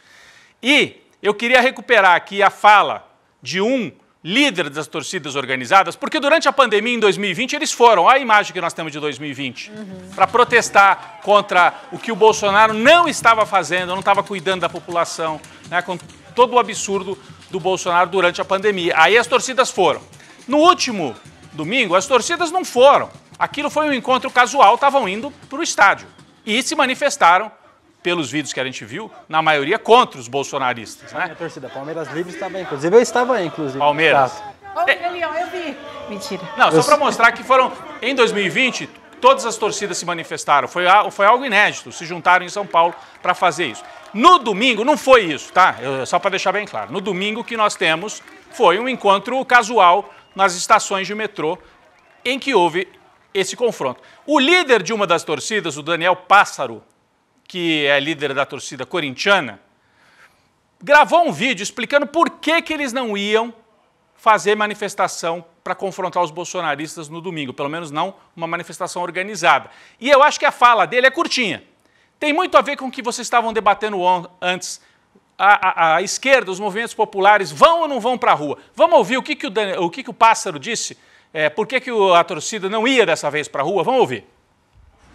E eu queria recuperar aqui a fala de um líder das torcidas organizadas, porque durante a pandemia em 2020 eles foram, olha a imagem que nós temos de 2020, uhum. para protestar contra o que o Bolsonaro não estava fazendo, não estava cuidando da população, né, com todo o absurdo do Bolsonaro durante a pandemia. Aí as torcidas foram. No último domingo, as torcidas não foram. Aquilo foi um encontro casual, estavam indo para o estádio e se manifestaram pelos vídeos que a gente viu, na maioria contra os bolsonaristas. Né? A torcida Palmeiras Livre tá estava aí, inclusive eu estava aí, inclusive. Palmeiras. Olha tá. é. eu vi. Mentira. Não, só para mostrar que foram, em 2020, todas as torcidas se manifestaram. Foi, foi algo inédito, se juntaram em São Paulo para fazer isso. No domingo, não foi isso, tá? só para deixar bem claro. No domingo que nós temos foi um encontro casual nas estações de metrô em que houve esse confronto. O líder de uma das torcidas, o Daniel Pássaro, que é líder da torcida corintiana, gravou um vídeo explicando por que, que eles não iam fazer manifestação para confrontar os bolsonaristas no domingo, pelo menos não uma manifestação organizada. E eu acho que a fala dele é curtinha. Tem muito a ver com o que vocês estavam debatendo antes. A, a, a esquerda, os movimentos populares vão ou não vão para a rua? Vamos ouvir o que, que, o, o, que, que o pássaro disse? É, por que, que a torcida não ia dessa vez para a rua? Vamos ouvir.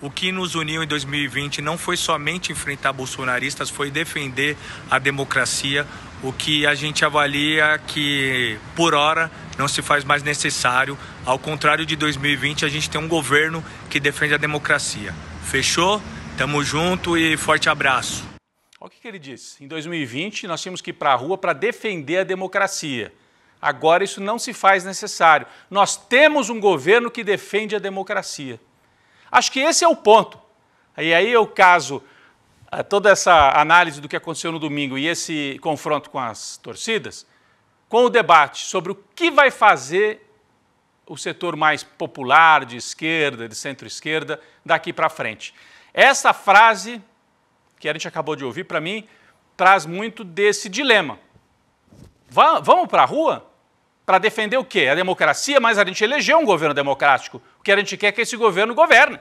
O que nos uniu em 2020 não foi somente enfrentar bolsonaristas, foi defender a democracia, o que a gente avalia é que, por hora, não se faz mais necessário. Ao contrário de 2020, a gente tem um governo que defende a democracia. Fechou? Tamo junto e forte abraço. Olha o que, ele disse. Em 2020, nós tínhamos que ir para a rua para defender a democracia. Agora, isso não se faz necessário. Nós temos um governo que defende a democracia. Acho que esse é o ponto. E aí eu caso eh, toda essa análise do que aconteceu no domingo e esse confronto com as torcidas com o debate sobre o que vai fazer o setor mais popular de esquerda, de centro-esquerda daqui para frente. Essa frase que a gente acabou de ouvir para mim traz muito desse dilema. Vamos para a rua para defender o quê? A democracia, mas a gente elegeu um governo democrático porque a gente quer que esse governo governe.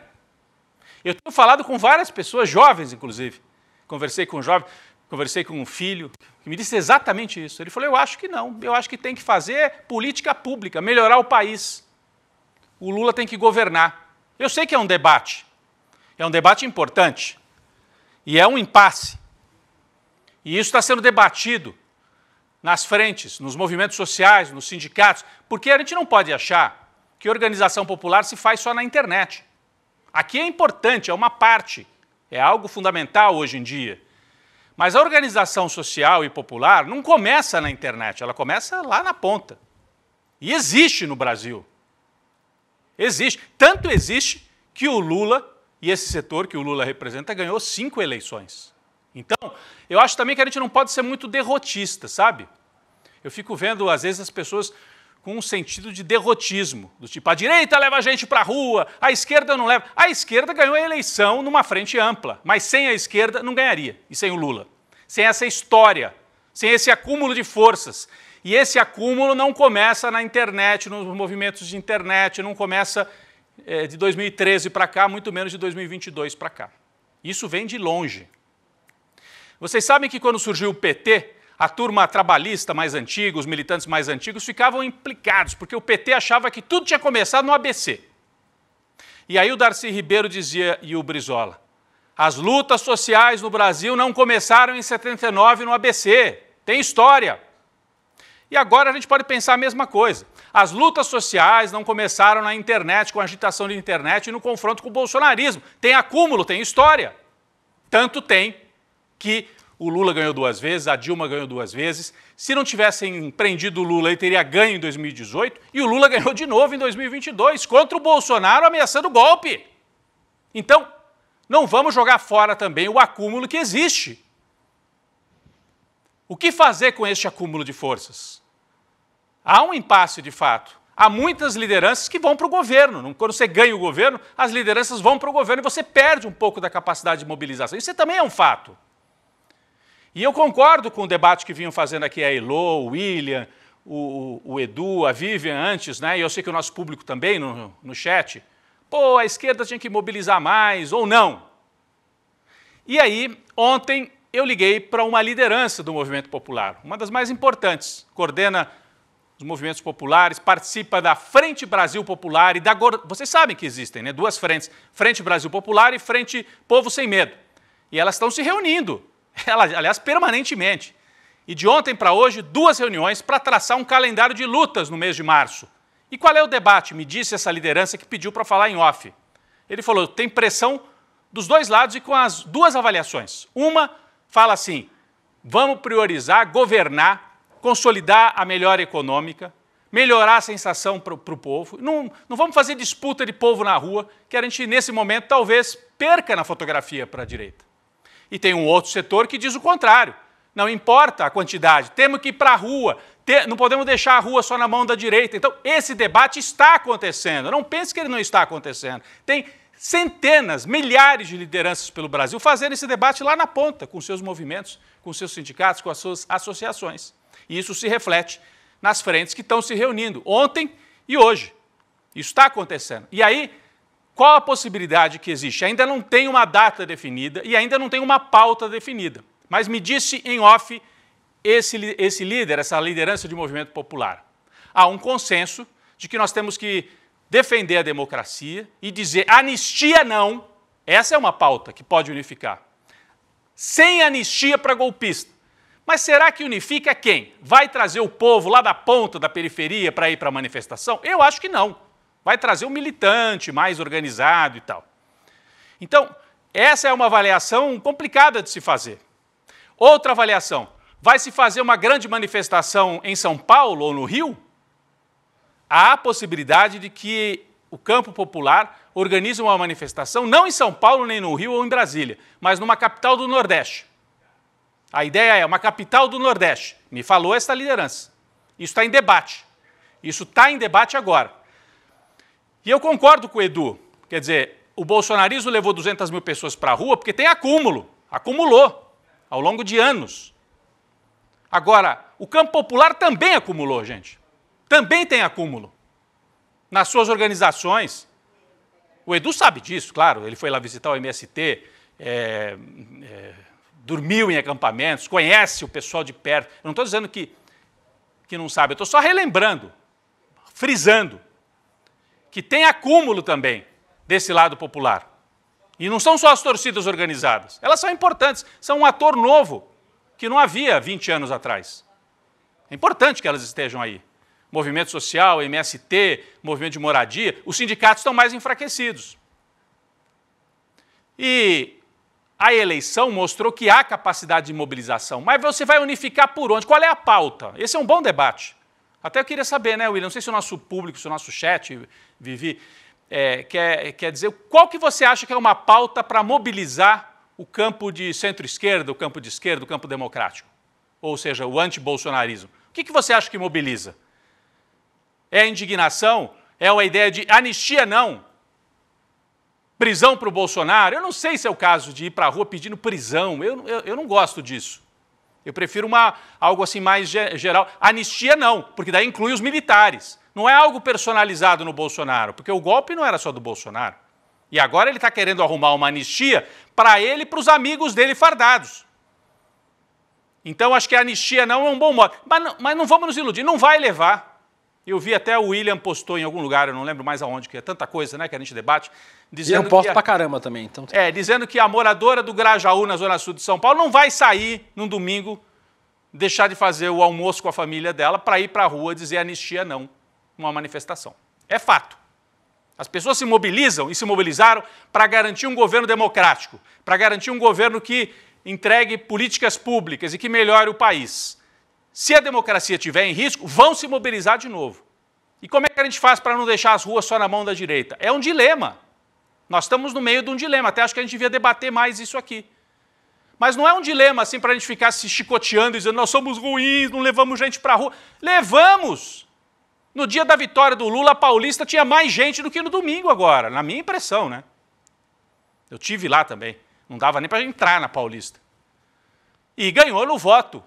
Eu tenho falado com várias pessoas, jovens inclusive. Conversei com um jovem, conversei com um filho, que me disse exatamente isso. Ele falou: Eu acho que não, eu acho que tem que fazer política pública, melhorar o país. O Lula tem que governar. Eu sei que é um debate, é um debate importante, e é um impasse. E isso está sendo debatido nas frentes, nos movimentos sociais, nos sindicatos, porque a gente não pode achar que organização popular se faz só na internet. Aqui é importante, é uma parte, é algo fundamental hoje em dia. Mas a organização social e popular não começa na internet, ela começa lá na ponta. E existe no Brasil. Existe. Tanto existe que o Lula e esse setor que o Lula representa ganhou cinco eleições. Então, eu acho também que a gente não pode ser muito derrotista, sabe? Eu fico vendo, às vezes, as pessoas com um sentido de derrotismo, do tipo, a direita leva a gente para a rua, a esquerda não leva. A esquerda ganhou a eleição numa frente ampla, mas sem a esquerda não ganharia, e sem o Lula. Sem essa história, sem esse acúmulo de forças. E esse acúmulo não começa na internet, nos movimentos de internet, não começa é, de 2013 para cá, muito menos de 2022 para cá. Isso vem de longe. Vocês sabem que quando surgiu o PT, a turma trabalhista mais antiga, os militantes mais antigos, ficavam implicados, porque o PT achava que tudo tinha começado no ABC. E aí o Darcy Ribeiro dizia, e o Brizola, as lutas sociais no Brasil não começaram em 79 no ABC, tem história. E agora a gente pode pensar a mesma coisa. As lutas sociais não começaram na internet, com a agitação de internet e no confronto com o bolsonarismo. Tem acúmulo, tem história. Tanto tem que o Lula ganhou duas vezes, a Dilma ganhou duas vezes. Se não tivessem prendido o Lula, ele teria ganho em 2018 e o Lula ganhou de novo em 2022 contra o Bolsonaro ameaçando golpe. Então, não vamos jogar fora também o acúmulo que existe. O que fazer com este acúmulo de forças? Há um impasse de fato. Há muitas lideranças que vão para o governo. Quando você ganha o governo, as lideranças vão para o governo e você perde um pouco da capacidade de mobilização. Isso também é um fato. E eu concordo com o debate que vinham fazendo aqui a Elo, o William, o, o, Edu, a Vivian antes, né? e eu sei que o nosso público também no, no chat. Pô, a esquerda tinha que mobilizar mais ou não. E aí, ontem eu liguei para uma liderança do movimento popular, uma das mais importantes, coordena os movimentos populares, participa da Frente Brasil Popular e da. Vocês sabem que existem, né? Duas frentes: Frente Brasil Popular e Frente Povo Sem Medo. E elas estão se reunindo ela, aliás, permanentemente. E de ontem para hoje, duas reuniões para traçar um calendário de lutas no mês de março. E qual é o debate? Me disse essa liderança que pediu para falar em off. Ele falou: tem pressão dos dois lados e com as duas avaliações. Uma fala assim: vamos priorizar, governar, consolidar a melhora econômica, melhorar a sensação para o povo. Não, não vamos fazer disputa de povo na rua, que a gente, nesse momento, talvez perca na fotografia para a direita. E tem um outro setor que diz o contrário. Não importa a quantidade, temos que ir para a rua, não podemos deixar a rua só na mão da direita. Então, esse debate está acontecendo. Não pense que ele não está acontecendo. Tem centenas, milhares de lideranças pelo Brasil fazendo esse debate lá na ponta, com seus movimentos, com seus sindicatos, com as suas associações. E isso se reflete nas frentes que estão se reunindo ontem e hoje. Isso está acontecendo. E aí, qual a possibilidade que existe? Ainda não tem uma data definida e ainda não tem uma pauta definida. Mas me disse em off esse, esse líder, essa liderança de movimento popular. Há um consenso de que nós temos que defender a democracia e dizer anistia não. Essa é uma pauta que pode unificar. Sem anistia para golpista. Mas será que unifica quem? Vai trazer o povo lá da ponta, da periferia, para ir para a manifestação? Eu acho que não vai trazer um militante mais organizado e tal. Então, essa é uma avaliação complicada de se fazer. Outra avaliação: vai se fazer uma grande manifestação em São Paulo ou no Rio? Há a possibilidade de que o campo popular organize uma manifestação, não em São Paulo, nem no Rio ou em Brasília, mas numa capital do Nordeste. A ideia é uma capital do Nordeste. Me falou esta liderança. Isso está em debate. Isso está em debate agora. E eu concordo com o Edu. Quer dizer, o bolsonarismo levou 200 mil pessoas para a rua porque tem acúmulo. Acumulou ao longo de anos. Agora, o campo popular também acumulou, gente. Também tem acúmulo. Nas suas organizações. O Edu sabe disso, claro. Ele foi lá visitar o MST, é, é, dormiu em acampamentos, conhece o pessoal de perto. Eu não estou dizendo que, que não sabe, eu estou só relembrando, frisando que tem acúmulo também desse lado popular. E não são só as torcidas organizadas, elas são importantes, são um ator novo que não havia 20 anos atrás. É importante que elas estejam aí. Movimento social, MST, movimento de moradia, os sindicatos estão mais enfraquecidos. E a eleição mostrou que há capacidade de mobilização, mas você vai unificar por onde? Qual é a pauta? Esse é um bom debate. Até eu queria saber, né, William? Não sei se o nosso público, se o nosso chat, Vivi, é, quer, quer dizer qual que você acha que é uma pauta para mobilizar o campo de centro-esquerda, o campo de esquerda, o campo democrático? Ou seja, o anti-bolsonarismo. O que, que você acha que mobiliza? É a indignação? É uma ideia de anistia não? Prisão para o Bolsonaro? Eu não sei se é o caso de ir para a rua pedindo prisão. Eu, eu, eu não gosto disso. Eu prefiro uma, algo assim mais geral. Anistia não, porque daí inclui os militares. Não é algo personalizado no Bolsonaro, porque o golpe não era só do Bolsonaro. E agora ele está querendo arrumar uma anistia para ele e para os amigos dele fardados. Então acho que a anistia não é um bom modo. Mas não, mas não vamos nos iludir, não vai levar. Eu vi até o William postou em algum lugar, eu não lembro mais aonde, que é tanta coisa né, que a gente debate, Dizendo e eu posto pra caramba também. Então... Tá. É, dizendo que a moradora do Grajaú, na Zona Sul de São Paulo, não vai sair num domingo, deixar de fazer o almoço com a família dela para ir para a rua dizer anistia não, numa manifestação. É fato. As pessoas se mobilizam e se mobilizaram para garantir um governo democrático, para garantir um governo que entregue políticas públicas e que melhore o país. Se a democracia estiver em risco, vão se mobilizar de novo. E como é que a gente faz para não deixar as ruas só na mão da direita? É um dilema. Nós estamos no meio de um dilema, até acho que a gente devia debater mais isso aqui. Mas não é um dilema assim para a gente ficar se chicoteando, dizendo nós somos ruins, não levamos gente para a rua. Levamos! No dia da vitória do Lula, a Paulista tinha mais gente do que no domingo agora, na minha impressão, né? Eu tive lá também. Não dava nem para entrar na Paulista. E ganhou no voto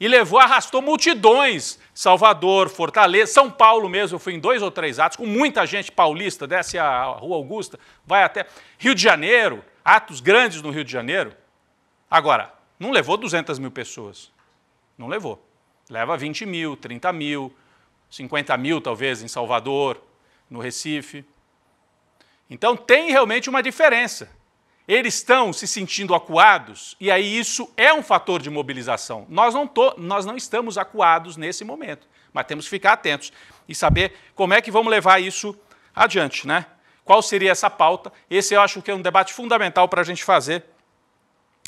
e levou, arrastou multidões. Salvador, Fortaleza, São Paulo mesmo, eu fui em dois ou três atos, com muita gente paulista, desce a Rua Augusta, vai até Rio de Janeiro, atos grandes no Rio de Janeiro. Agora, não levou 200 mil pessoas, não levou. Leva 20 mil, 30 mil, 50 mil talvez em Salvador, no Recife. Então tem realmente uma diferença eles estão se sentindo acuados, e aí isso é um fator de mobilização. Nós não, tô, nós não estamos acuados nesse momento, mas temos que ficar atentos e saber como é que vamos levar isso adiante, né? Qual seria essa pauta? Esse eu acho que é um debate fundamental para a gente fazer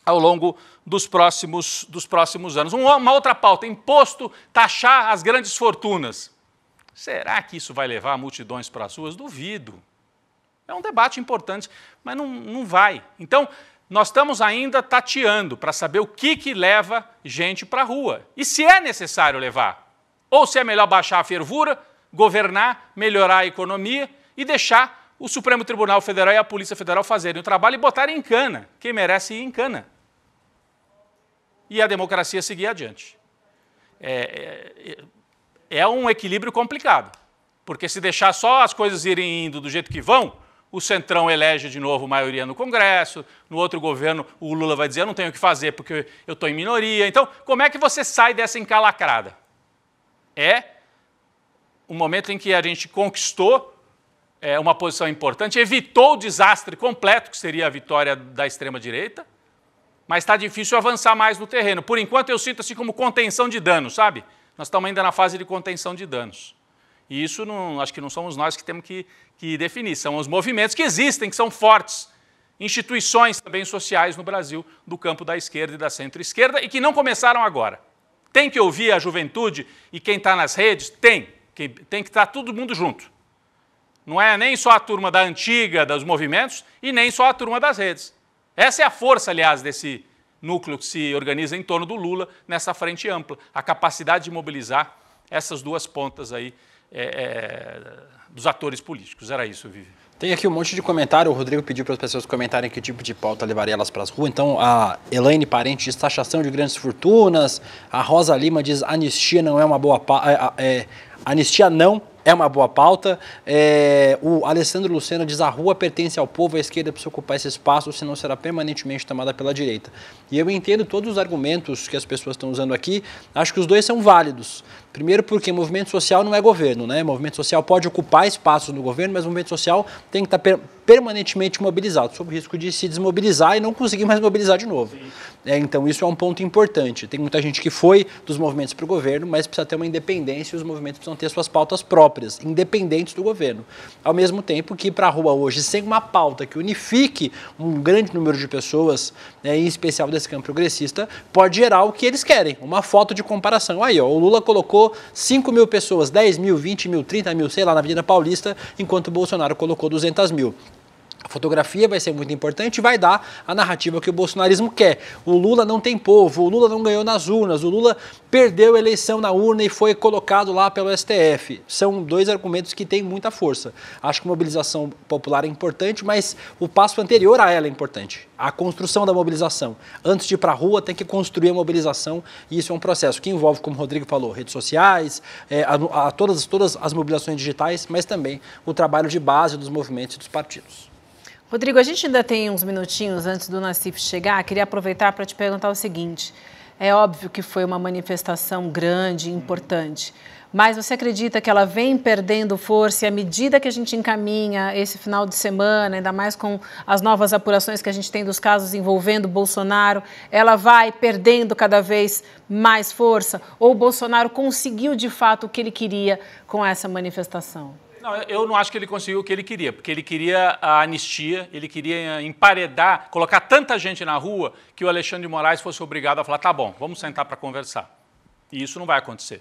ao longo dos próximos, dos próximos anos. Uma outra pauta: imposto, taxar as grandes fortunas. Será que isso vai levar multidões para as ruas? Duvido. É um debate importante, mas não, não vai. Então, nós estamos ainda tateando para saber o que, que leva gente para a rua e se é necessário levar. Ou se é melhor baixar a fervura, governar, melhorar a economia e deixar o Supremo Tribunal Federal e a Polícia Federal fazerem o trabalho e botarem em cana quem merece ir em cana. E a democracia seguir adiante. É, é, é, é um equilíbrio complicado, porque se deixar só as coisas irem indo do jeito que vão, o Centrão elege de novo maioria no Congresso, no outro governo o Lula vai dizer: eu não tenho o que fazer porque eu estou em minoria. Então, como é que você sai dessa encalacrada? É um momento em que a gente conquistou é, uma posição importante, evitou o desastre completo que seria a vitória da extrema-direita, mas está difícil avançar mais no terreno. Por enquanto, eu sinto assim como contenção de danos, sabe? Nós estamos ainda na fase de contenção de danos. E isso não, acho que não somos nós que temos que, que definir, são os movimentos que existem, que são fortes. Instituições também sociais no Brasil, do campo da esquerda e da centro-esquerda, e que não começaram agora. Tem que ouvir a juventude e quem está nas redes? Tem. Tem que estar tá todo mundo junto. Não é nem só a turma da antiga, dos movimentos, e nem só a turma das redes. Essa é a força, aliás, desse núcleo que se organiza em torno do Lula nessa frente ampla, a capacidade de mobilizar essas duas pontas aí é, é, dos atores políticos. Era isso, Vivi. Tem aqui um monte de comentário. O Rodrigo pediu para as pessoas comentarem que tipo de pauta levaria elas para as ruas. Então, a Elaine Parente diz taxação de grandes fortunas. A Rosa Lima diz anistia não é uma boa pauta. É, é, anistia não é uma boa pauta. É, o Alessandro Lucena diz a rua pertence ao povo, a esquerda precisa ocupar esse espaço, senão será permanentemente tomada pela direita. E eu entendo todos os argumentos que as pessoas estão usando aqui, acho que os dois são válidos. Primeiro porque movimento social não é governo, né? Movimento social pode ocupar espaços no governo, mas o movimento social tem que estar tá per permanentemente mobilizado, sob o risco de se desmobilizar e não conseguir mais mobilizar de novo. É, então isso é um ponto importante. Tem muita gente que foi dos movimentos para o governo, mas precisa ter uma independência e os movimentos precisam ter suas pautas próprias, independentes do governo. Ao mesmo tempo que ir para a rua hoje sem uma pauta que unifique um grande número de pessoas, né, em especial desse campo progressista, pode gerar o que eles querem, uma foto de comparação. Aí, ó, o Lula colocou colocou 5 mil pessoas, 10 mil, 20 mil, 30 mil, sei lá, na Avenida Paulista, enquanto o Bolsonaro colocou 200 mil. A fotografia vai ser muito importante e vai dar a narrativa que o bolsonarismo quer. O Lula não tem povo, o Lula não ganhou nas urnas, o Lula perdeu a eleição na urna e foi colocado lá pelo STF. São dois argumentos que têm muita força. Acho que mobilização popular é importante, mas o passo anterior a ela é importante. A construção da mobilização. Antes de ir para a rua, tem que construir a mobilização e isso é um processo que envolve, como o Rodrigo falou, redes sociais, é, a, a todas, todas as mobilizações digitais, mas também o trabalho de base dos movimentos e dos partidos. Rodrigo, a gente ainda tem uns minutinhos antes do Nacif chegar. Queria aproveitar para te perguntar o seguinte: é óbvio que foi uma manifestação grande, importante, mas você acredita que ela vem perdendo força e à medida que a gente encaminha esse final de semana, ainda mais com as novas apurações que a gente tem dos casos envolvendo Bolsonaro, ela vai perdendo cada vez mais força? Ou Bolsonaro conseguiu de fato o que ele queria com essa manifestação? Não, eu não acho que ele conseguiu o que ele queria, porque ele queria a anistia, ele queria emparedar, colocar tanta gente na rua que o Alexandre de Moraes fosse obrigado a falar: tá bom, vamos sentar para conversar. E isso não vai acontecer.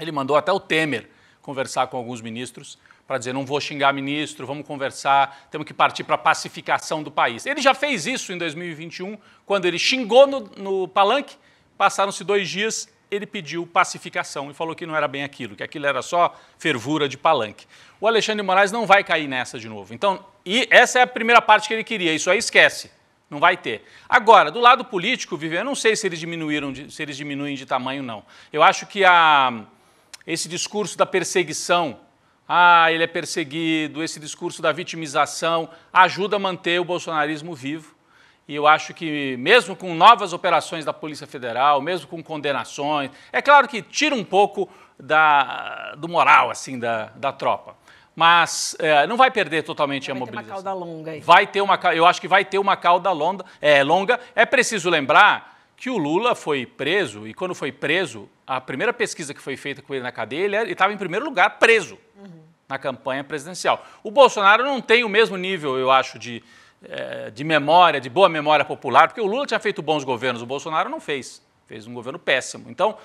Ele mandou até o Temer conversar com alguns ministros para dizer: não vou xingar ministro, vamos conversar, temos que partir para a pacificação do país. Ele já fez isso em 2021, quando ele xingou no, no palanque, passaram-se dois dias, ele pediu pacificação e falou que não era bem aquilo, que aquilo era só fervura de palanque. O Alexandre de Moraes não vai cair nessa de novo. Então, e essa é a primeira parte que ele queria, isso aí esquece. Não vai ter. Agora, do lado político, eu não sei se eles diminuíram, se eles diminuem de tamanho, não. Eu acho que a, esse discurso da perseguição, ah, ele é perseguido, esse discurso da vitimização, ajuda a manter o bolsonarismo vivo. E eu acho que, mesmo com novas operações da Polícia Federal, mesmo com condenações, é claro que tira um pouco da, do moral assim da, da tropa. Mas é, não vai perder totalmente vai a mobilização. Vai ter uma cauda longa aí. Vai ter uma, eu acho que vai ter uma cauda longa. É, longa. é preciso lembrar que o Lula foi preso, e quando foi preso, a primeira pesquisa que foi feita com ele na cadeia, ele estava em primeiro lugar preso uhum. na campanha presidencial. O Bolsonaro não tem o mesmo nível, eu acho, de, eh, de memória, de boa memória popular, porque o Lula tinha feito bons governos, o Bolsonaro não fez, fez um governo péssimo. Então,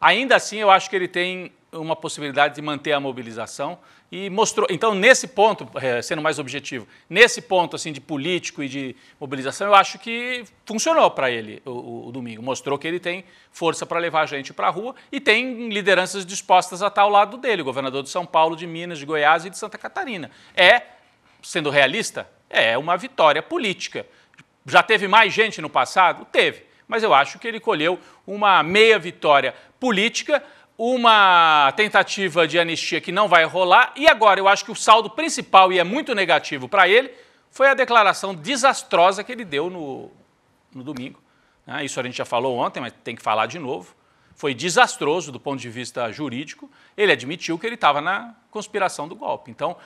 ainda assim, eu acho que ele tem uma possibilidade de manter a mobilização e mostrou. Então, nesse ponto, eh, sendo mais objetivo, nesse ponto assim de político e de mobilização, eu acho que funcionou para ele o, o, o, domingo. Mostrou que ele tem força para levar a gente para a rua e tem lideranças dispostas a estar ao lado dele, governador de São Paulo, de Minas, de Goiás e de Santa Catarina. É, sendo realista, é, é uma vitória política. Já teve mais gente no passado? Teve. Mas eu acho que ele colheu uma meia vitória política, uma tentativa de anistia que não vai rolar. E agora, eu acho que o saldo principal, e é muito negativo para ele, foi a declaração desastrosa que ele deu no, no domingo. Né? Isso a gente já falou ontem, mas tem que falar de novo. Foi desastroso do ponto de vista jurídico. Ele admitiu que ele estava na conspiração do golpe. Então,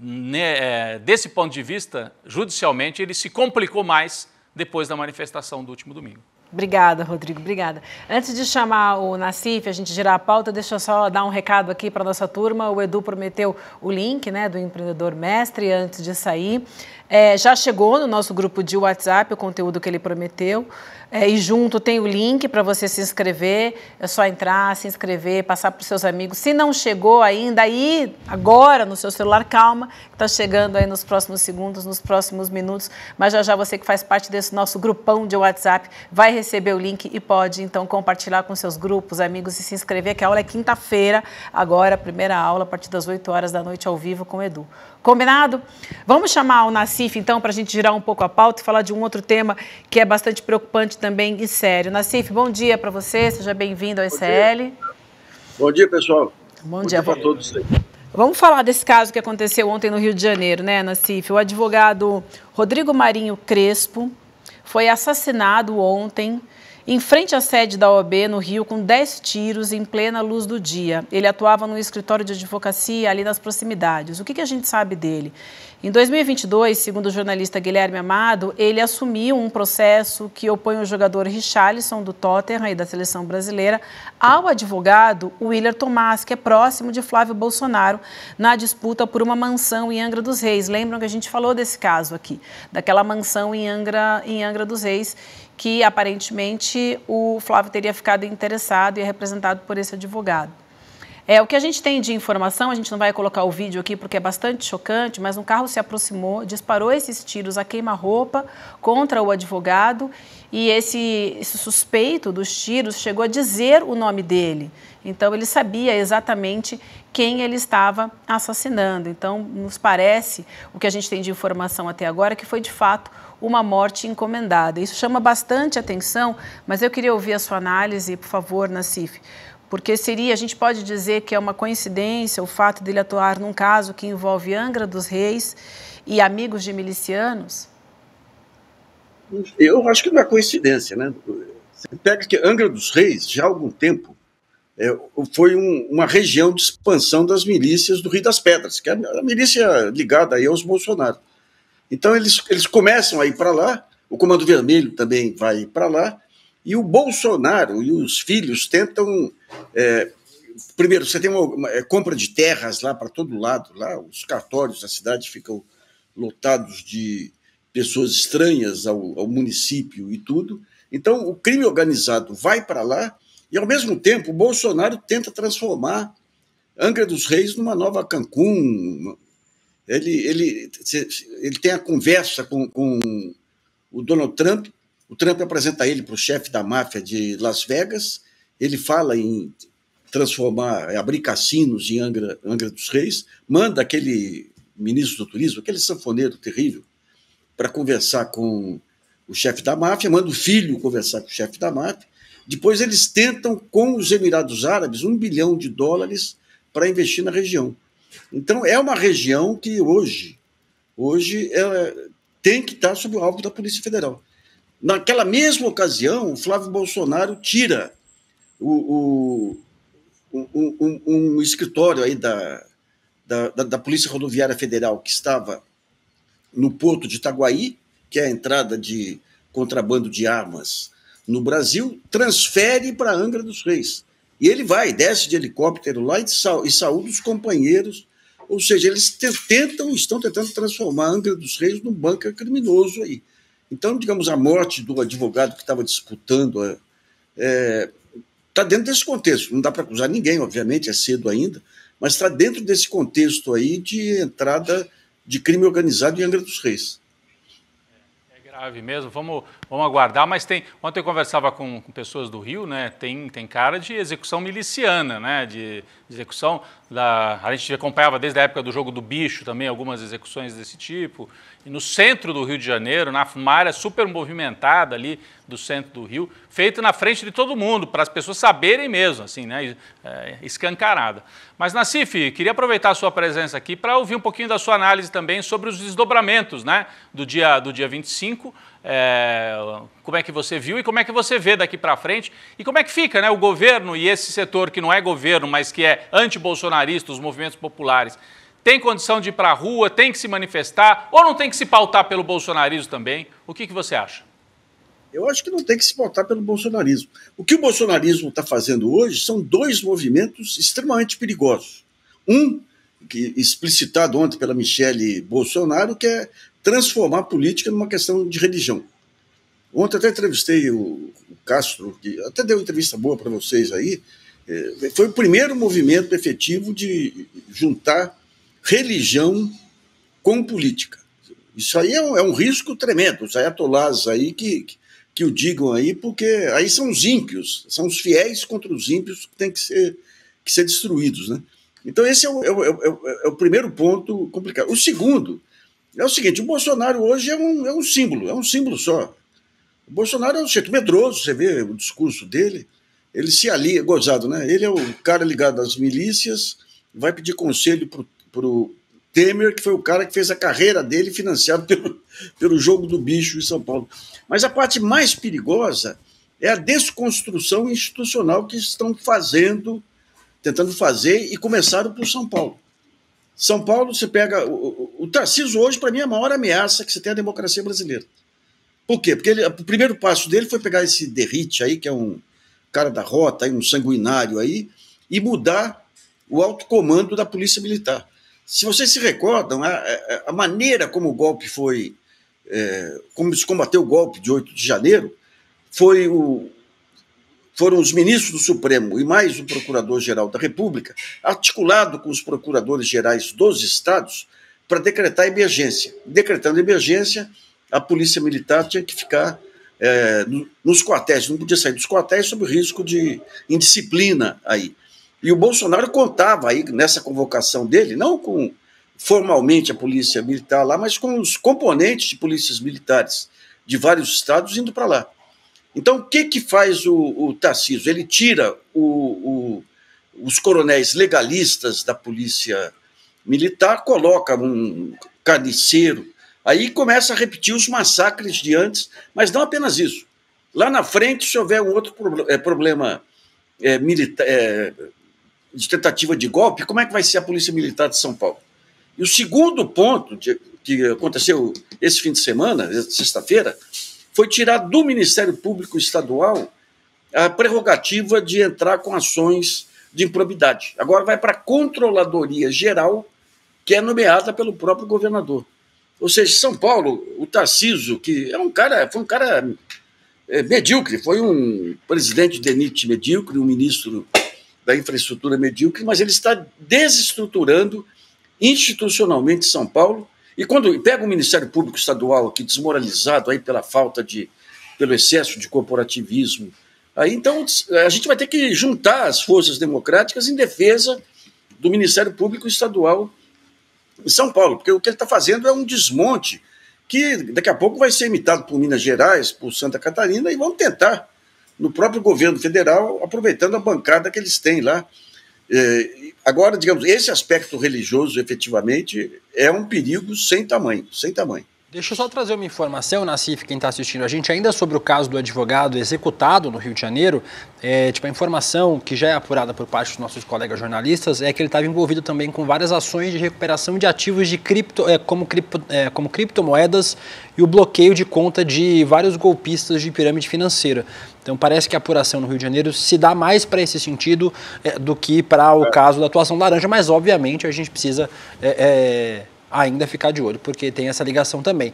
né, é, desse ponto de vista, judicialmente, ele se complicou mais depois da manifestação do último domingo. Obrigada, Rodrigo, obrigada. Antes de chamar o Nacif, a gente girar a pauta, deixa eu só dar um recado aqui para a nossa turma. O Edu prometeu o link né, do empreendedor mestre antes de sair. É, já chegou no nosso grupo de WhatsApp o conteúdo que ele prometeu. É, e junto tem o link para você se inscrever. É só entrar, se inscrever, passar para os seus amigos. Se não chegou ainda, aí agora no seu celular, calma, está chegando aí nos próximos segundos, nos próximos minutos. Mas já já você que faz parte desse nosso grupão de WhatsApp vai receber o link e pode então compartilhar com seus grupos, amigos e se inscrever, que a aula é quinta-feira, agora, a primeira aula, a partir das 8 horas da noite, ao vivo com o Edu. Combinado? Vamos chamar o Nacif, então, para a gente girar um pouco a pauta e falar de um outro tema que é bastante preocupante também e sério. Nacif, bom dia para você, seja bem-vindo ao ICL. Bom dia, pessoal. Bom, bom dia, dia para todos. Vamos falar desse caso que aconteceu ontem no Rio de Janeiro, né, Nacif? O advogado Rodrigo Marinho Crespo foi assassinado ontem em frente à sede da OAB no Rio com 10 tiros em plena luz do dia. Ele atuava no escritório de advocacia ali nas proximidades. O que, que a gente sabe dele? Em 2022, segundo o jornalista Guilherme Amado, ele assumiu um processo que opõe o jogador Richarlison do Tottenham e da seleção brasileira ao advogado Willer Tomás, que é próximo de Flávio Bolsonaro na disputa por uma mansão em Angra dos Reis. Lembram que a gente falou desse caso aqui, daquela mansão em Angra, em Angra dos Reis que aparentemente o Flávio teria ficado interessado e é representado por esse advogado. É, o que a gente tem de informação, a gente não vai colocar o vídeo aqui porque é bastante chocante, mas um carro se aproximou, disparou esses tiros a queima-roupa contra o advogado e esse, esse, suspeito dos tiros chegou a dizer o nome dele. Então ele sabia exatamente quem ele estava assassinando. Então nos parece, o que a gente tem de informação até agora, que foi de fato uma morte encomendada. Isso chama bastante atenção, mas eu queria ouvir a sua análise, por favor, Nassif. Porque seria, a gente pode dizer que é uma coincidência o fato dele atuar num caso que envolve Angra dos Reis e amigos de milicianos? Eu acho que não é coincidência, né? Você pega que Angra dos Reis, já há algum tempo, é, foi um, uma região de expansão das milícias do Rio das Pedras, que é a milícia ligada aí aos Bolsonaro. Então eles, eles começam a ir para lá, o Comando Vermelho também vai para lá, e o Bolsonaro e os filhos tentam. É, primeiro, você tem uma, uma é, compra de terras lá para todo lado, lá os cartórios da cidade ficam lotados de pessoas estranhas ao, ao município e tudo. Então, o crime organizado vai para lá e, ao mesmo tempo, o Bolsonaro tenta transformar Angra dos Reis numa nova Cancún, ele, ele, ele tem a conversa com, com o Donald Trump. O Trump apresenta ele para o chefe da máfia de Las Vegas. Ele fala em transformar, abrir cassinos em Angra, Angra dos Reis. Manda aquele ministro do turismo, aquele sanfoneiro terrível, para conversar com o chefe da máfia. Manda o filho conversar com o chefe da máfia. Depois eles tentam, com os Emirados Árabes, um bilhão de dólares para investir na região. Então, é uma região que hoje, hoje ela é, tem que estar sob o alvo da Polícia Federal. Naquela mesma ocasião, o Flávio Bolsonaro tira o, o, um, um, um, escritório aí da, da, da Polícia Rodoviária Federal que estava no porto de Itaguaí, que é a entrada de contrabando de armas no Brasil, transfere para Angra dos Reis. E ele vai, desce de helicóptero lá e, sa e saúda os companheiros. Ou seja, eles tentam, estão tentando transformar a Angra dos Reis num banco criminoso aí. Então, digamos, a morte do advogado que estava disputando está é, é tá dentro desse contexto. Não dá para acusar ninguém, obviamente, é cedo ainda, mas está dentro desse contexto aí de entrada de crime organizado em Angra dos Reis. É, é grave mesmo. Vamos Vamos aguardar, mas tem. Ontem eu conversava com, com pessoas do Rio, né? Tem, tem cara de execução miliciana, né? De, de execução da. A gente acompanhava desde a época do jogo do bicho também algumas execuções desse tipo. E no centro do Rio de Janeiro, na uma área super movimentada ali do centro do Rio, feita na frente de todo mundo, para as pessoas saberem mesmo, assim, né? É, escancarada. Mas, Nacif, queria aproveitar a sua presença aqui para ouvir um pouquinho da sua análise também sobre os desdobramentos né? do, dia, do dia 25 é, como é que você viu e como é que você vê daqui para frente e como é que fica né, o governo e esse setor que não é governo, mas que é anti-bolsonarista, os movimentos populares, tem condição de ir para a rua, tem que se manifestar ou não tem que se pautar pelo bolsonarismo também? O que, que você acha? Eu acho que não tem que se pautar pelo bolsonarismo. O que o bolsonarismo está fazendo hoje são dois movimentos extremamente perigosos. Um, que explicitado ontem pela Michele Bolsonaro, que é transformar a política numa questão de religião. Ontem até entrevistei o, Castro, que até deu uma entrevista boa para vocês aí. É, foi o primeiro movimento efetivo de juntar religião com política. Isso aí é um, é um risco tremendo. Os ayatolás aí é que, que o digam aí, porque aí são os ímpios, são os fiéis contra os ímpios que têm que ser, que ser destruídos. Né? Então, esse é o, é, o, é o é primeiro ponto complicado. O segundo é o seguinte, o Bolsonaro hoje é um, é um símbolo, é um símbolo só. O Bolsonaro é um jeito medroso, você vê o discurso dele, ele se alia, é gozado, né? Ele é o cara ligado às milícias, vai pedir conselho pro, pro Temer, que foi o cara que fez a carreira dele financiado pelo, pelo jogo do bicho em São Paulo. Mas a parte mais perigosa é a desconstrução institucional que estão fazendo, tentando fazer e começaram por São Paulo. São Paulo, você pega. O, o, o Tarcísio hoje, para mim, é a maior ameaça que você tem à democracia brasileira. Por quê? Porque ele, o primeiro passo dele foi pegar esse Derrite aí, que é um cara da rota, aí, um sanguinário aí, e mudar o alto comando da Polícia Militar. Se vocês se recordam, a, a maneira como o golpe foi. É, como se combateu o golpe de 8 de janeiro, foi o, foram os ministros do Supremo e mais o Procurador-Geral da República, articulado com os procuradores-gerais dos estados, para decretar emergência. Decretando emergência, a polícia militar tinha que ficar é, nos quartéis, não podia sair dos quartéis sob risco de indisciplina aí. E o Bolsonaro contava aí nessa convocação dele, não com formalmente a polícia militar lá, mas com os componentes de polícias militares de vários estados indo para lá. Então, o que, que faz o, o Tarcísio? Ele tira o, o, os coronéis legalistas da polícia militar, coloca um carniceiro, aí começa a repetir os massacres de antes, mas não apenas isso. Lá na frente, se houver um outro pro, é, eh, problema é, milita, é, de tentativa de golpe, como é que vai ser a Polícia Militar de São Paulo? E o segundo ponto de, que aconteceu esse fim de semana, sexta-feira, foi tirar do Ministério Público Estadual a prerrogativa de entrar com ações de improbidade. Agora vai para a Controladoria Geral, que é nomeada pelo próprio governador. Ou seja, São Paulo, o Tarciso, que é um cara, foi um cara é, medíocre, foi um presidente de NIT medíocre, um ministro da infraestrutura medíocre, mas ele está desestruturando institucionalmente São Paulo e quando pega o Ministério Público Estadual aqui desmoralizado aí pela falta de, pelo excesso de corporativismo, aí então eh, a gente vai ter que juntar as forças democráticas em defesa do Ministério Público Estadual em São Paulo, porque o que ele está fazendo é um desmonte que daqui a pouco vai ser imitado por Minas Gerais, por Santa Catarina e vão tentar no próprio governo federal, aproveitando a bancada que eles têm lá é, agora, digamos, esse aspecto religioso, efetivamente, é um perigo sem tamanho, sem tamanho. Deixa eu só trazer uma informação, Nassif, quem está assistindo a gente, ainda sobre o caso do advogado executado no Rio de Janeiro. É, tipo, a informação que já é apurada por parte dos nossos colegas jornalistas é que ele estava envolvido também com várias ações de recuperação de ativos de cripto, é, como, cripto, é, como criptomoedas e o bloqueio de conta de vários golpistas de pirâmide financeira. Então parece que a apuração no Rio de Janeiro se dá mais para esse sentido é, do que para o é. caso da atuação laranja, mas obviamente a gente precisa é, é, ainda ficar de olho, porque tem essa ligação também.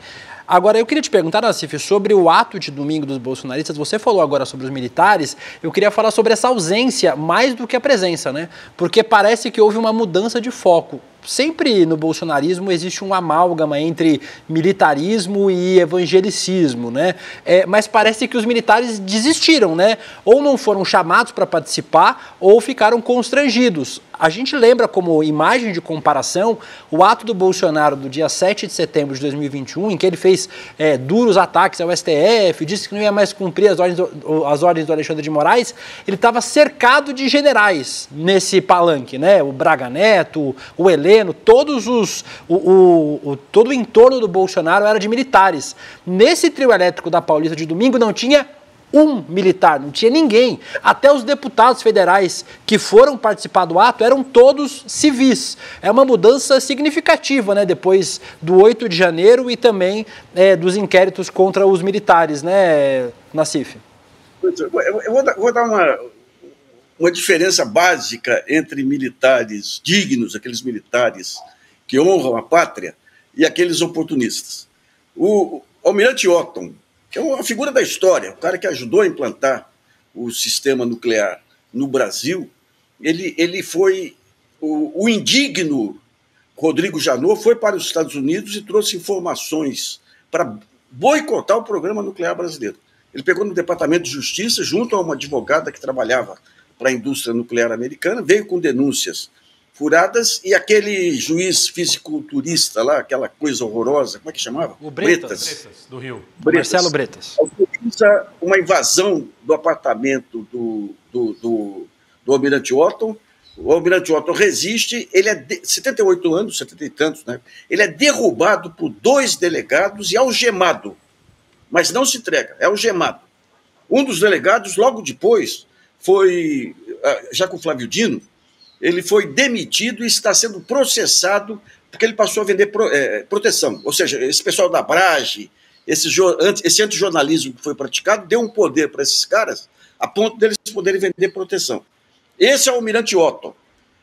Agora, eu queria te perguntar, Nassif, sobre o ato de domingo dos bolsonaristas. Você falou agora sobre os militares. Eu queria falar sobre essa ausência mais do que a presença, né? Porque parece que houve uma mudança de foco sempre no bolsonarismo existe um amálgama entre militarismo e evangelicismo, né? É, mas parece que os militares desistiram, né? Ou não foram chamados para participar ou ficaram constrangidos. A gente lembra como imagem de comparação o ato do Bolsonaro do dia 7 de setembro de 2021, em que ele fez é, duros ataques ao STF, disse que não ia mais cumprir as ordens do, as ordens do Alexandre de Moraes. Ele estava cercado de generais nesse palanque, né? O Braga Neto, o Ele todos os, o, o, o, todo o entorno do Bolsonaro era de militares. Nesse trio elétrico da Paulista de domingo não tinha um militar, não tinha ninguém. Até os deputados federais que foram participar do ato eram todos civis. É uma mudança significativa, né? Depois do 8 de janeiro e também é, dos inquéritos contra os militares, né, Nassif? Eu vou dar uma uma diferença básica entre militares dignos, aqueles militares que honram a pátria, e aqueles oportunistas. O almirante Otton, que é uma figura da história, o cara que ajudou a implantar o sistema nuclear no Brasil, ele, ele foi o, o indigno Rodrigo Janot foi para os Estados Unidos e trouxe informações para boicotar o programa nuclear brasileiro. Ele pegou no Departamento de Justiça, junto a uma advogada que trabalhava para a indústria nuclear americana, veio com denúncias furadas e aquele juiz fisiculturista lá, aquela coisa horrorosa, como é que chamava? O Bretas, Bretas. Bretas do Rio. Bretas, Marcelo Bretas. Autoriza uma invasão do apartamento do, do, do, do almirante Otton. O almirante Otton resiste, ele é de, 78 anos, 70 e tantos, né? Ele é derrubado por dois delegados e algemado, mas não se entrega, é algemado. Um dos delegados, logo depois, foi, ah, já com o Flávio Dino, ele foi demitido e está sendo processado porque ele passou a vender pro, é, proteção. Ou seja, esse pessoal da Brage, esse, esse antijornalismo que foi praticado, deu um poder para esses caras a ponto deles poderem vender proteção. Esse é o almirante Otto.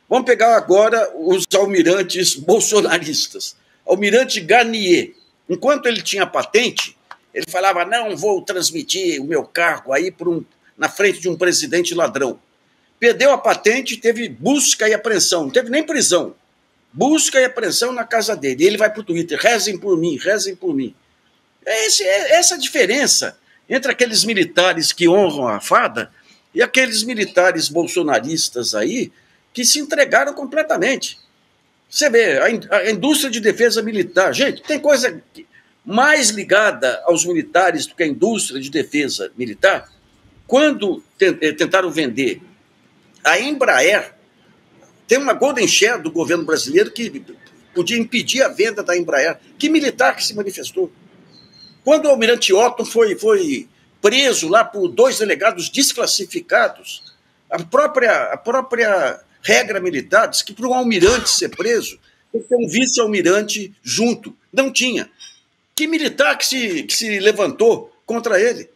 Vamos pegar agora os almirantes bolsonaristas. Almirante Garnier. Enquanto ele tinha patente, ele falava: não, vou transmitir o meu cargo aí para um na frente de um presidente ladrão. Perdeu a patente, teve busca e apreensão, não teve nem prisão. Busca e apreensão na casa dele. E ele vai para o Twitter: rezem por mim, rezem por mim. É esse, é essa diferença entre aqueles militares que honram a fada e aqueles militares bolsonaristas aí que se entregaram completamente. Você vê, a, a indústria de defesa militar, gente, tem coisa mais ligada aos militares do que a indústria de defesa militar? Quando eh, tentaram vender a Embraer, tem uma Golden Share do governo brasileiro que podia impedir a venda da Embraer. Que militar que se manifestou? Quando o almirante Otto foi, foi preso lá por dois delegados desclassificados, a própria, a própria regra militar diz que para um almirante ser preso, tem que ter um vice-almirante junto. Não tinha. Que militar que se, que se levantou contra ele?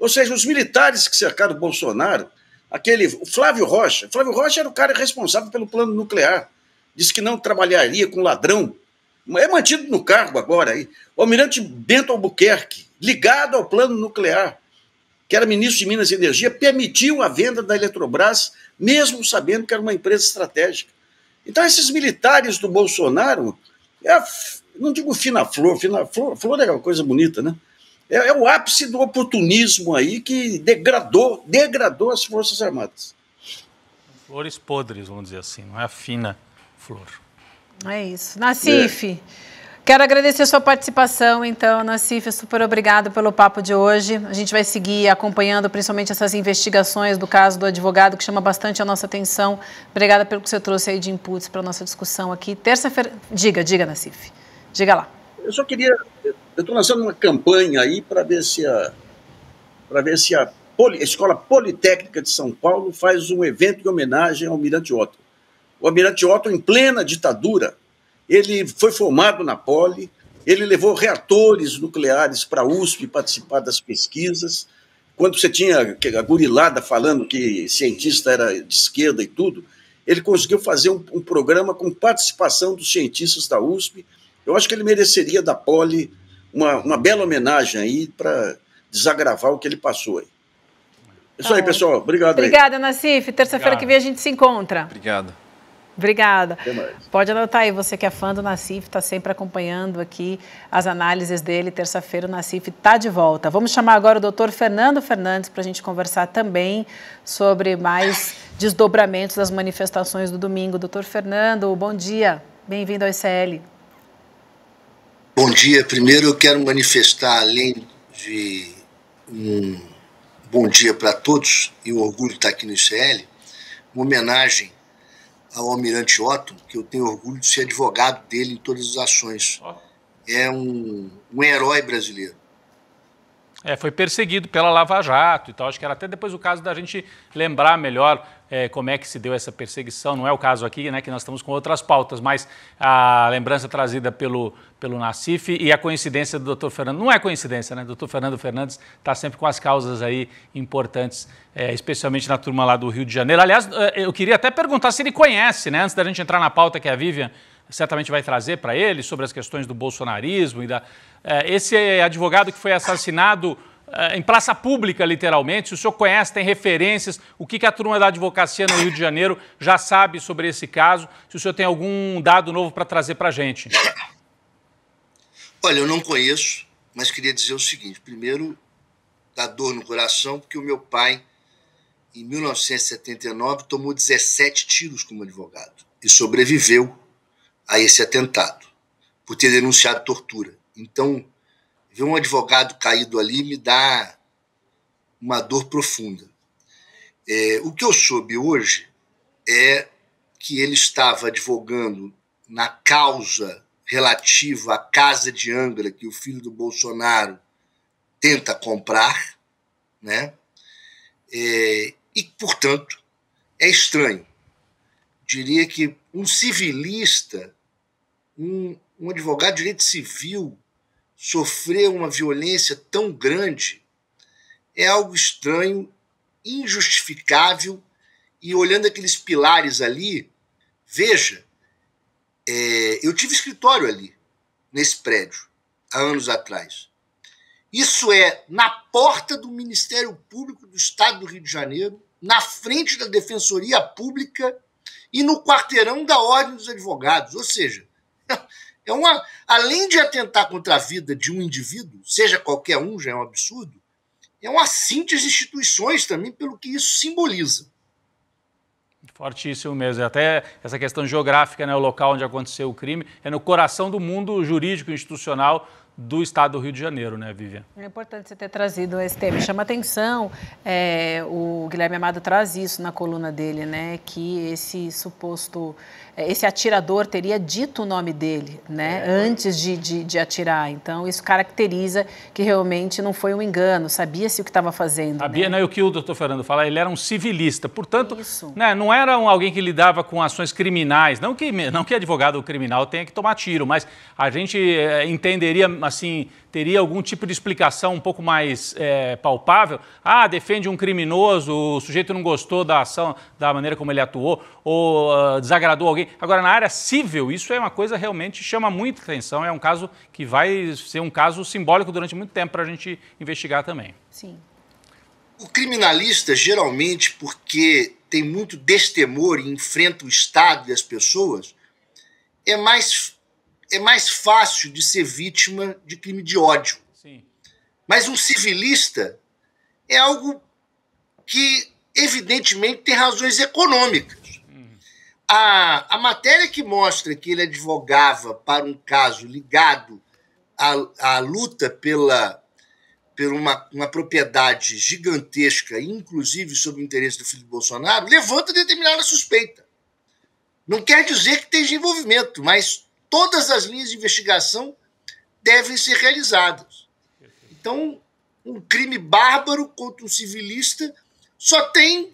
Ou seja, os militares que cercaram o Bolsonaro, aquele Flávio Rocha, Flávio Rocha era o cara responsável pelo plano nuclear, disse que não trabalharia com ladrão, é mantido no cargo agora aí. O almirante Bento Albuquerque, ligado ao plano nuclear, que era ministro de Minas e Energia, permitiu a venda da Eletrobras, mesmo sabendo que era uma empresa estratégica. Então, esses militares do Bolsonaro, é não digo fina flor, fina flor, flor é uma coisa bonita, né? É, é o ápice do oportunismo aí que degradou, degradou as Forças Armadas. Flores podres, vamos dizer assim, não é a fina flor. É isso. Nassif, é. quero agradecer a sua participação, então, Nassif, super obrigado pelo papo de hoje. A gente vai seguir acompanhando principalmente essas investigações do caso do advogado, que chama bastante a nossa atenção. Obrigada pelo que você trouxe aí de inputs para a nossa discussão aqui. Terça-feira. Diga, diga, Nassif. Diga lá. Eu só queria. Eu estou lançando uma campanha aí para ver se a, para ver se a, Poli, a, Escola Politécnica de São Paulo faz um evento em homenagem ao Almirante Otto. O Almirante Otto, em plena ditadura, ele foi formado na Poli, ele levou reatores nucleares para a USP participar das pesquisas. Quando você tinha a gurilada falando que cientista era de esquerda e tudo, ele conseguiu fazer um, um programa com participação dos cientistas da USP eu acho que ele mereceria da Poli uma, uma bela homenagem aí para desagravar o que ele passou aí. É isso aí, tá. pessoal. Obrigado. Obrigada, Nassif. Terça-feira que vem a gente se encontra. Obrigado. Obrigada. Pode anotar aí, você que é fã do Nassif, está sempre acompanhando aqui as análises dele. Terça-feira o Nassif está de volta. Vamos chamar agora o doutor Fernando Fernandes para a gente conversar também sobre mais desdobramentos das manifestações do domingo. Doutor Fernando, bom dia. Bem-vindo ao ICL. Bom dia. Primeiro eu quero manifestar, além de um bom dia para todos e um orgulho estar tá aqui no ICL, uma homenagem ao almirante Otto, que eu tenho orgulho de ser advogado dele em todas as ações. É um, um herói brasileiro. É, foi perseguido pela Lava Jato e tal. Acho que era até depois o caso da gente lembrar melhor é, como é que se deu essa perseguição. Não é o caso aqui, né, que nós estamos com outras pautas, mas a lembrança trazida pelo, pelo Nacif e a coincidência do doutor Fernando. Não é coincidência, né? O doutor Fernando Fernandes está sempre com as causas aí importantes, é, especialmente na turma lá do Rio de Janeiro. Aliás, é, eu queria até perguntar se ele conhece, né, antes da gente entrar na pauta que a Vivian certamente vai trazer para ele sobre as questões do bolsonarismo e da é, esse advogado que foi assassinado é, em praça pública, literalmente, o senhor conhece, tem referências, o que, a turma da advocacia no Rio de Janeiro já sabe sobre esse caso, se o senhor tem algum dado novo para trazer para a gente. Olha, eu não conheço, mas queria dizer o seguinte, primeiro, dá dor no coração, porque o meu pai, em 1979, tomou 17 tiros como advogado e sobreviveu a esse atentado, por ter denunciado tortura. Então, ver um advogado caído ali me dá uma dor profunda. É, o que eu soube hoje é que ele estava advogando na causa relativa à casa de Angra que o filho do Bolsonaro tenta comprar, né? É, e, portanto, é estranho. Diria que um civilista, um, um advogado de direito civil sofrer uma violência tão grande é algo estranho, injustificável. E olhando aqueles pilares ali, veja, é, eu tive escritório ali, nesse prédio, há anos atrás. Isso é na porta do Ministério Público do Estado do Rio de Janeiro, na frente da Defensoria Pública e no quarteirão da Ordem dos Advogados. Ou seja, É uma, além de atentar contra a vida de um indivíduo, seja qualquer um, já é um absurdo, é um assinte às instituições também, pelo que isso simboliza. Fortíssimo mesmo. É até essa questão geográfica, né, o local onde aconteceu o crime, é no coração do mundo jurídico institucional do estado do Rio de Janeiro, né, Vivian? É importante você ter trazido esse tema. Chama atenção, é, o Guilherme Amado traz isso na coluna dele, né, que esse suposto, é, esse atirador teria dito o nome dele, né, é. antes de, de, de, atirar. Então, isso caracteriza que realmente não foi um engano, sabia-se o que estava fazendo. Sabia, né? né? o que o doutor Fernando fala, ele era um civilista, portanto, isso. né, não era um, alguém que lidava com ações criminais, não que, não que advogado criminal tenha que tomar tiro, mas a gente é, entenderia assim, teria algum tipo de explicação um pouco mais é, palpável? Ah, defende um criminoso, o sujeito não gostou da ação, da maneira como ele atuou, ou uh, desagradou alguém. Agora, na área civil, isso é uma coisa realmente chama muita atenção, é um caso que vai ser um caso simbólico durante muito tempo para a gente investigar também. Sim. O criminalista, geralmente, porque tem muito destemor e enfrenta o Estado e as pessoas, é mais é mais fácil de ser vítima de crime de ódio. Sim. Mas um civilista é algo que, evidentemente, tem razões econômicas. Uhum. A, a matéria que mostra que ele advogava para um caso ligado à, à luta pela, por uma, uma propriedade gigantesca, inclusive sob o interesse do filho de Bolsonaro, levanta determinada suspeita. Não quer dizer que tenha envolvimento, mas todas as linhas de investigação devem ser realizadas. Então, um crime bárbaro contra um civilista só tem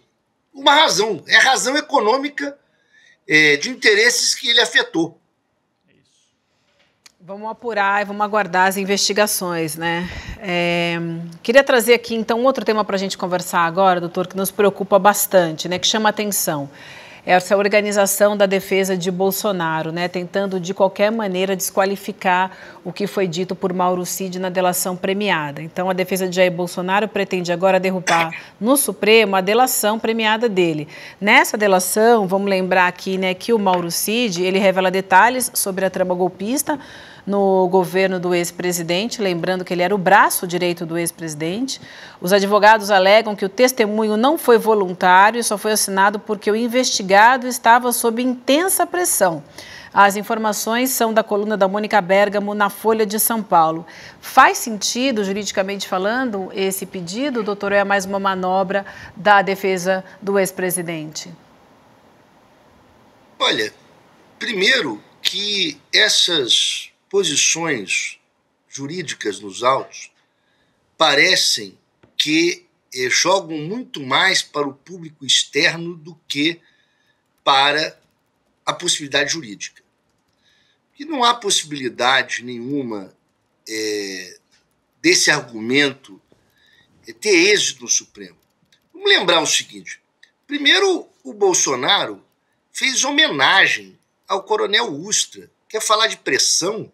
uma razão: é razão econômica é, de interesses que ele afetou. Vamos apurar e vamos aguardar as investigações, né? É, queria trazer aqui, então, outro tema para a gente conversar agora, doutor, que nos preocupa bastante, né? Que chama atenção. atenção essa organização da defesa de Bolsonaro, né, tentando de qualquer maneira desqualificar o que foi dito por Mauro Cid na delação premiada. Então, a defesa de Jair Bolsonaro pretende agora derrubar no Supremo a delação premiada dele. Nessa delação, vamos lembrar aqui né, que o Mauro Cid ele revela detalhes sobre a trama golpista no governo do ex-presidente, lembrando que ele era o braço direito do ex-presidente. Os advogados alegam que o testemunho não foi voluntário e só foi assinado porque o investigado estava sob intensa pressão. As informações são da coluna da Mônica Bergamo na Folha de São Paulo. Faz sentido, juridicamente falando, esse pedido, doutor? É mais uma manobra da defesa do ex-presidente? Olha, primeiro que essas posições jurídicas nos autos parecem que eh, jogam muito mais para o público externo do que para a possibilidade jurídica. Que não há possibilidade nenhuma eh, desse argumento eh, ter êxito no Supremo. Vamos lembrar o seguinte: primeiro, o Bolsonaro fez homenagem ao coronel Ustra. Quer falar de pressão?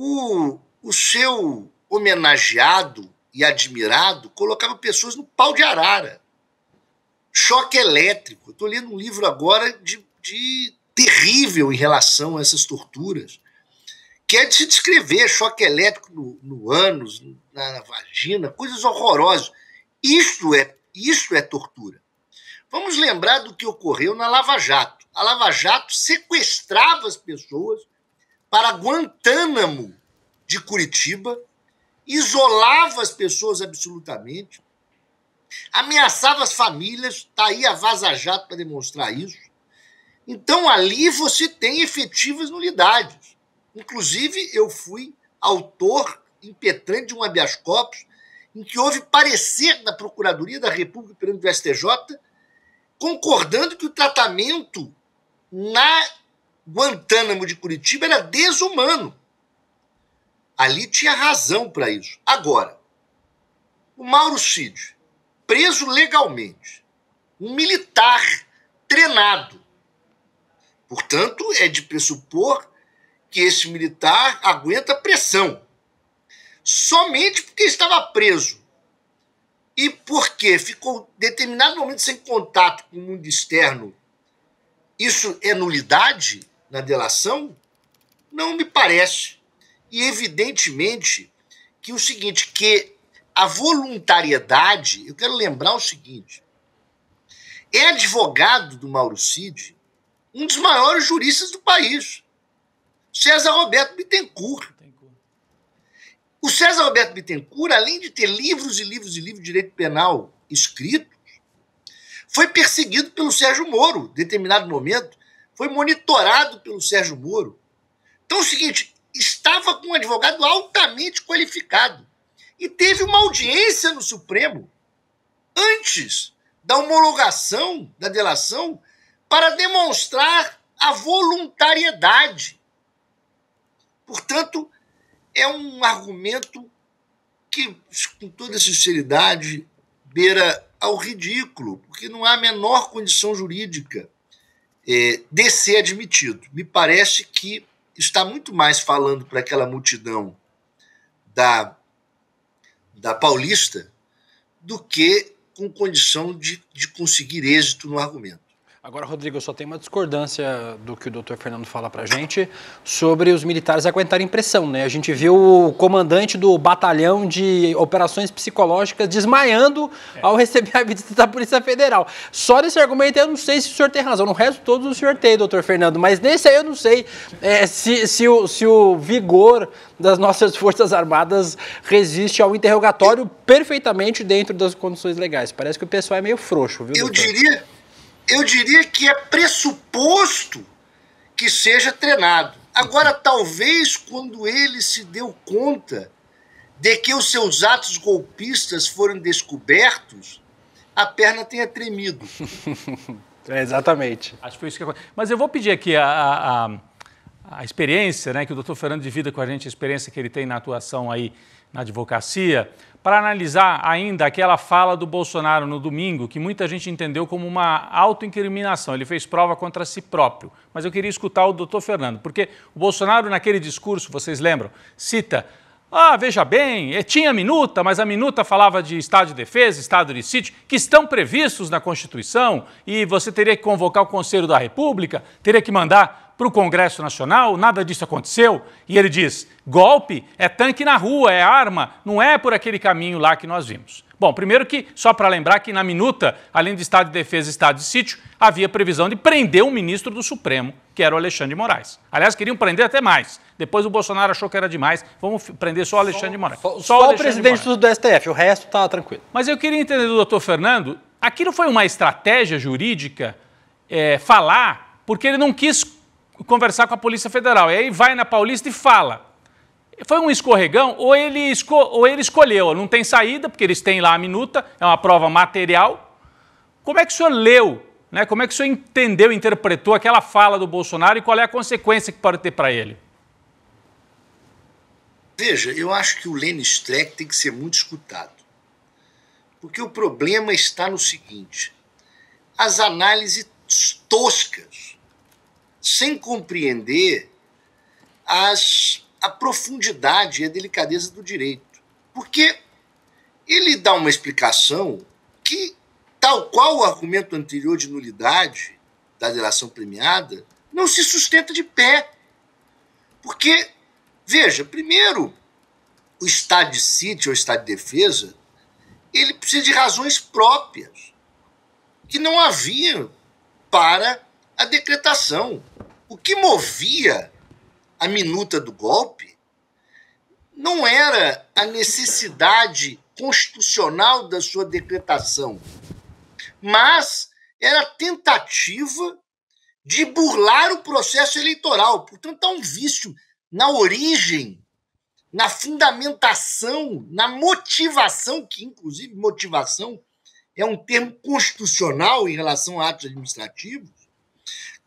o, o seu homenageado e admirado colocava pessoas no pau de arara. Choque elétrico. Estou lendo um livro agora de, de terrível em relação a essas torturas quer é de se descrever choque elétrico no, no ânus, na, na, vagina, coisas horrorosas. isso é, isso é tortura. Vamos lembrar do que ocorreu na Lava Jato. A Lava Jato sequestrava as pessoas para Guantánamo de Curitiba, isolava as pessoas absolutamente, ameaçava as famílias, está aí a Vaza Jato para demonstrar isso. Então ali você tem efetivas nulidades. Inclusive, eu fui autor impetrante de um habeas corpus em que houve parecer da Procuradoria da República perante o STJ concordando que o tratamento na Guantánamo de Curitiba era desumano. Ali tinha razão para isso. Agora, o Mauro Cid, preso legalmente, um militar treinado. Portanto, é de pressupor que esse militar aguenta pressão. Somente porque estava preso e porque ficou determinado momento sem contato com o mundo externo, isso é nulidade? na delação? Não me parece. E evidentemente que o seguinte, que a voluntariedade, eu quero lembrar o seguinte, é advogado do Mauro Cid, um dos maiores juristas do país, César Roberto Bittencourt. O César Roberto Bittencourt, além de ter livros e livros e livros de direito penal escritos, foi perseguido pelo Sérgio Moro, em determinado momento, foi monitorado pelo Sérgio Moro. Então é o seguinte, estava com um advogado altamente qualificado e teve uma audiência no Supremo antes da homologação da delação para demonstrar a voluntariedade. Portanto, é um argumento que, com toda sinceridade, beira ao ridículo, porque não há a menor condição jurídica é, de ser admitido. Me parece que está muito mais falando para aquela multidão da, da Paulista do que com condição de, de conseguir êxito no argumento. Agora, Rodrigo, eu só tenho uma discordância do que o doutor Fernando fala para gente sobre os militares aguentarem pressão, né? A gente viu o comandante do batalhão de operações psicológicas desmaiando é. ao receber a visita da Polícia Federal. Só nesse argumento eu não sei se o senhor tem razão. No resto todos o senhor tem, doutor Fernando, mas nesse aí eu não sei é, se, se, o, se o vigor das nossas Forças Armadas resiste ao interrogatório perfeitamente dentro das condições legais. Parece que o pessoal é meio frouxo, viu? Eu diria eu diria que é pressuposto que seja treinado. Agora, talvez quando ele se deu conta de que os seus atos golpistas foram descobertos, a perna tenha tremido. é, exatamente. Acho que foi isso que aconteceu. Mas eu vou pedir aqui a, a, a a experiência né, que o doutor Fernando divida com a gente, a experiência que ele tem na atuação aí na advocacia, para analisar ainda aquela fala do Bolsonaro no domingo, que muita gente entendeu como uma autoincriminação. Ele fez prova contra si próprio. Mas eu queria escutar o doutor Fernando, porque o Bolsonaro, naquele discurso, vocês lembram, cita. Ah, veja bem, eh, tinha minuta, mas a minuta falava de estado de defesa, estado de sítio, que estão previstos na Constituição, e você teria que convocar o Conselho da República, teria que mandar para o Congresso Nacional, nada disso aconteceu. E ele diz: golpe é tanque na rua, é arma, não é por aquele caminho lá que nós vimos. Bom, primeiro que, só para lembrar que na minuta, além de Estado de Defesa e Estado de Sítio, havia previsão de prender um ministro do Supremo, que era o Alexandre de Moraes. Aliás, queriam prender até mais. Depois o Bolsonaro achou que era demais, vamos prender só o Alexandre só, de Moraes. Só, só o, presidente do STF, o resto está tranquilo. Mas eu queria entender do doutor Fernando, aquilo foi uma estratégia jurídica é, falar, porque ele não quis conversar com a Polícia Federal. E aí vai na Paulista e fala. Foi um escorregão ou ele, esco, ou ele escolheu, não tem saída, porque eles têm lá a minuta, é uma prova material. Como é que o senhor leu, né? como é que o senhor entendeu, interpretou aquela fala do Bolsonaro e qual é a consequência que pode ter para ele? Veja, eu acho que o Lênin Streck tem que ser muito escutado. Porque o problema está no seguinte: as análises toscas sem compreender as, a profundidade e a delicadeza do direito. Porque ele dá uma explicação que, tal qual o argumento anterior de nulidade da delação premiada, não se sustenta de pé. Porque, veja, primeiro, o estado de sítio ou estado de defesa, ele precisa de razões próprias, que não havia para a decretação. O que movia a minuta do golpe não era a necessidade constitucional da sua decretação, mas era a tentativa de burlar o processo eleitoral. Portanto, há um vício na origem, na fundamentação, na motivação, que inclusive motivação é um termo constitucional em relação a atos administrativos,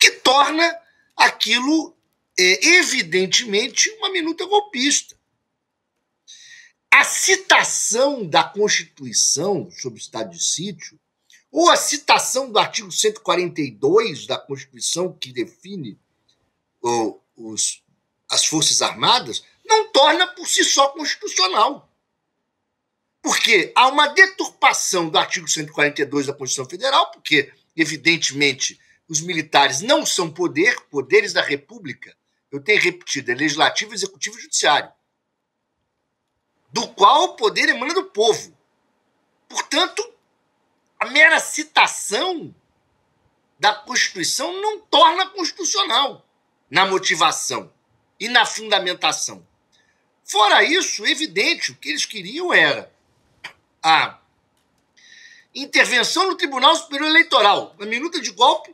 que torna aquilo é, evidentemente uma minuta golpista. A citação da Constituição sobre o estado de sítio, ou a citação do artigo 142 da Constituição, que define os, as Forças Armadas, não torna por si só constitucional. Porque há uma deturpação do artigo 142 da Constituição Federal, porque, evidentemente, os militares não são poder, poderes da República, eu tenho repetido, é legislativo, executivo e judiciário, do qual o poder emana do povo. Portanto, a mera citação da Constituição não torna constitucional na motivação e na fundamentação. Fora isso, evidente, o que eles queriam era a intervenção no Tribunal Superior Eleitoral, na minuta de golpe,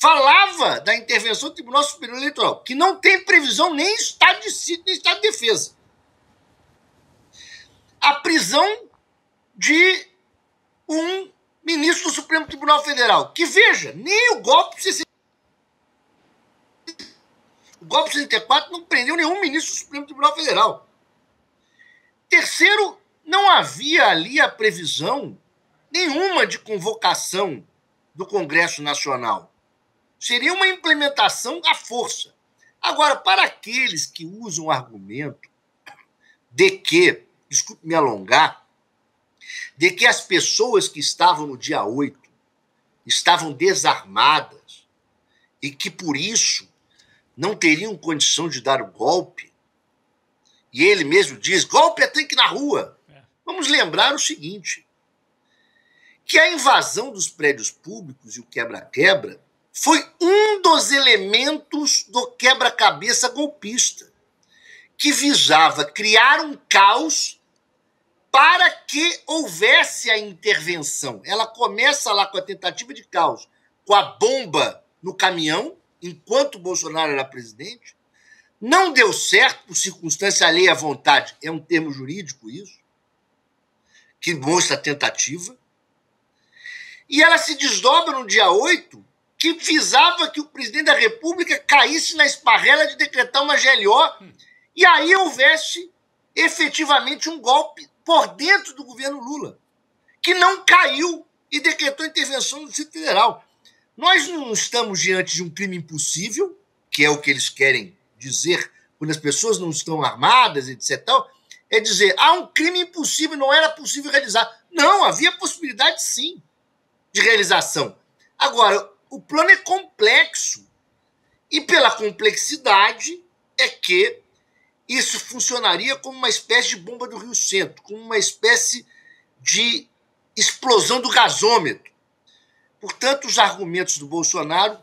falava da intervenção do Tribunal Superior Eleitoral, que não tem previsão nem Estado de sítio, nem Estado de defesa. A prisão de um ministro do Supremo Tribunal Federal, que veja, nem o golpe de o golpe 64 não prendeu nenhum ministro do Supremo Tribunal Federal. Terceiro, não havia ali a previsão nenhuma de convocação do Congresso Nacional. Seria uma implementação à força. Agora, para aqueles que usam o argumento de que, desculpe me alongar, de que as pessoas que estavam no dia 8 estavam desarmadas e que por isso não teriam condição de dar o golpe, e ele mesmo diz: golpe é tanque na rua. É. Vamos lembrar o seguinte: que a invasão dos prédios públicos e o quebra-quebra foi um dos elementos do quebra-cabeça golpista, que visava criar um caos para que houvesse a intervenção. Ela começa lá com a tentativa de caos, com a bomba no caminhão, enquanto Bolsonaro era presidente. Não deu certo, por circunstância alheia à vontade, é um termo jurídico isso, que mostra a tentativa. E ela se desdobra no dia 8 que visava que o presidente da República caísse na esparrela de decretar uma GLO e aí houvesse efetivamente um golpe por dentro do governo Lula, que não caiu e decretou intervenção no Distrito Federal. Nós não estamos diante de um crime impossível, que é o que eles querem dizer quando as pessoas não estão armadas, etc. É dizer, há um crime impossível, não era possível realizar. Não, havia possibilidade sim de realização. Agora, o plano é complexo. E pela complexidade é que isso funcionaria como uma espécie de bomba do Rio Centro, como uma espécie de explosão do gasômetro. Portanto, os argumentos do Bolsonaro,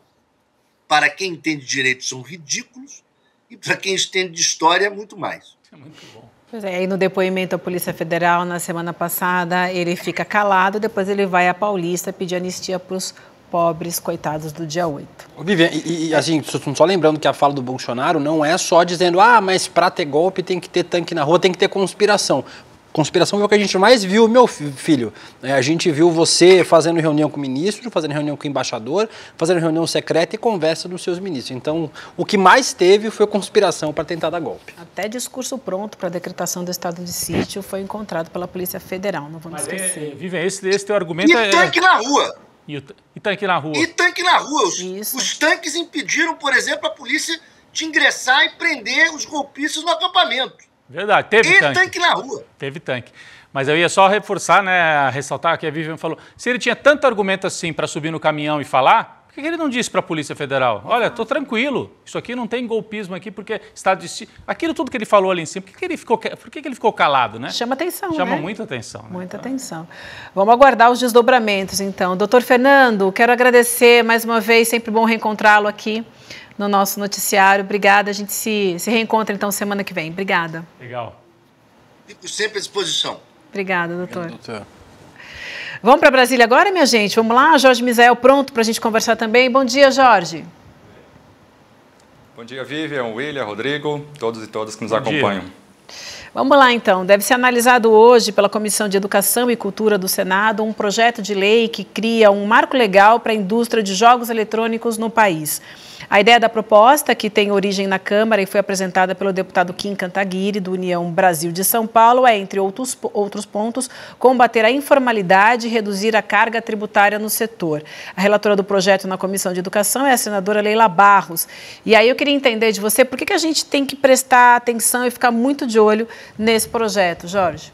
para quem entende direito, são ridículos, e para quem entende de história, muito mais. É muito bom. Pois é, e no depoimento à Polícia Federal na semana passada, ele fica calado, depois ele vai à Paulista pedir anistia para os pobres coitados do dia 8. Vivian, e, e assim, só lembrando que a fala do Bolsonaro não é só dizendo, ah, mas para ter golpe tem que ter tanque na rua, tem que ter conspiração conspiração foi é o que a gente mais viu, meu filho. É, a gente viu você fazendo reunião com ministro, fazendo reunião com embaixador, fazendo reunião secreta e conversa dos seus ministros. Então, o que mais teve foi conspiração para tentar dar golpe. Até discurso pronto para a decretação do estado de sítio foi encontrado pela Polícia Federal, não vamos Mas é, esquecer. É, é, esse, esse teu argumento e é... tanque na rua! E, e tanque na rua. E tanque na rua. Os, os, tanques impediram, por exemplo, a polícia de ingressar e prender os golpistas no acampamento. Verdade, teve e tanque. tanque na rua. Teve tanque. Mas eu ia só reforçar, né, ressaltar que a Vivian falou, se ele tinha tanto argumento assim para subir no caminhão e falar, que ele não disse para a Polícia Federal? Olha, estou tranquilo, isso aqui não tem golpismo aqui, porque Estado de... Aquilo tudo que ele falou ali em cima, por que, que ele, ficou, por que, que, ele ficou calado, né? Chama atenção, Chama né? muita atenção. Né? Muita atenção. Vamos aguardar os desdobramentos, então. Doutor Fernando, quero agradecer mais uma vez, sempre bom reencontrá-lo aqui no nosso noticiário. Obrigada, a gente se, se reencontra, então, semana que vem. Obrigada. Legal. Fico sempre à disposição. Obrigada, doutor. Obrigado, doutor. Vamos para Brasília agora, minha gente? Vamos lá, Jorge Misael pronto para a gente conversar também. Bom dia, Jorge. Bom dia, Vivian, William, Rodrigo, todos e todas que nos Bom acompanham. Dia. Vamos lá, então. Deve ser analisado hoje pela Comissão de Educação e Cultura do Senado um projeto de lei que cria um marco legal para a indústria de jogos eletrônicos no país. A ideia da proposta, que tem origem na Câmara e foi apresentada pelo deputado Kim Cantaguiri, do União Brasil de São Paulo, é, entre outros, outros pontos, combater a informalidade e reduzir a carga tributária no setor. A relatora do projeto na Comissão de Educação é a senadora Leila Barros. E aí eu queria entender de você por que, que a gente tem que prestar atenção e ficar muito de olho nesse projeto, Jorge.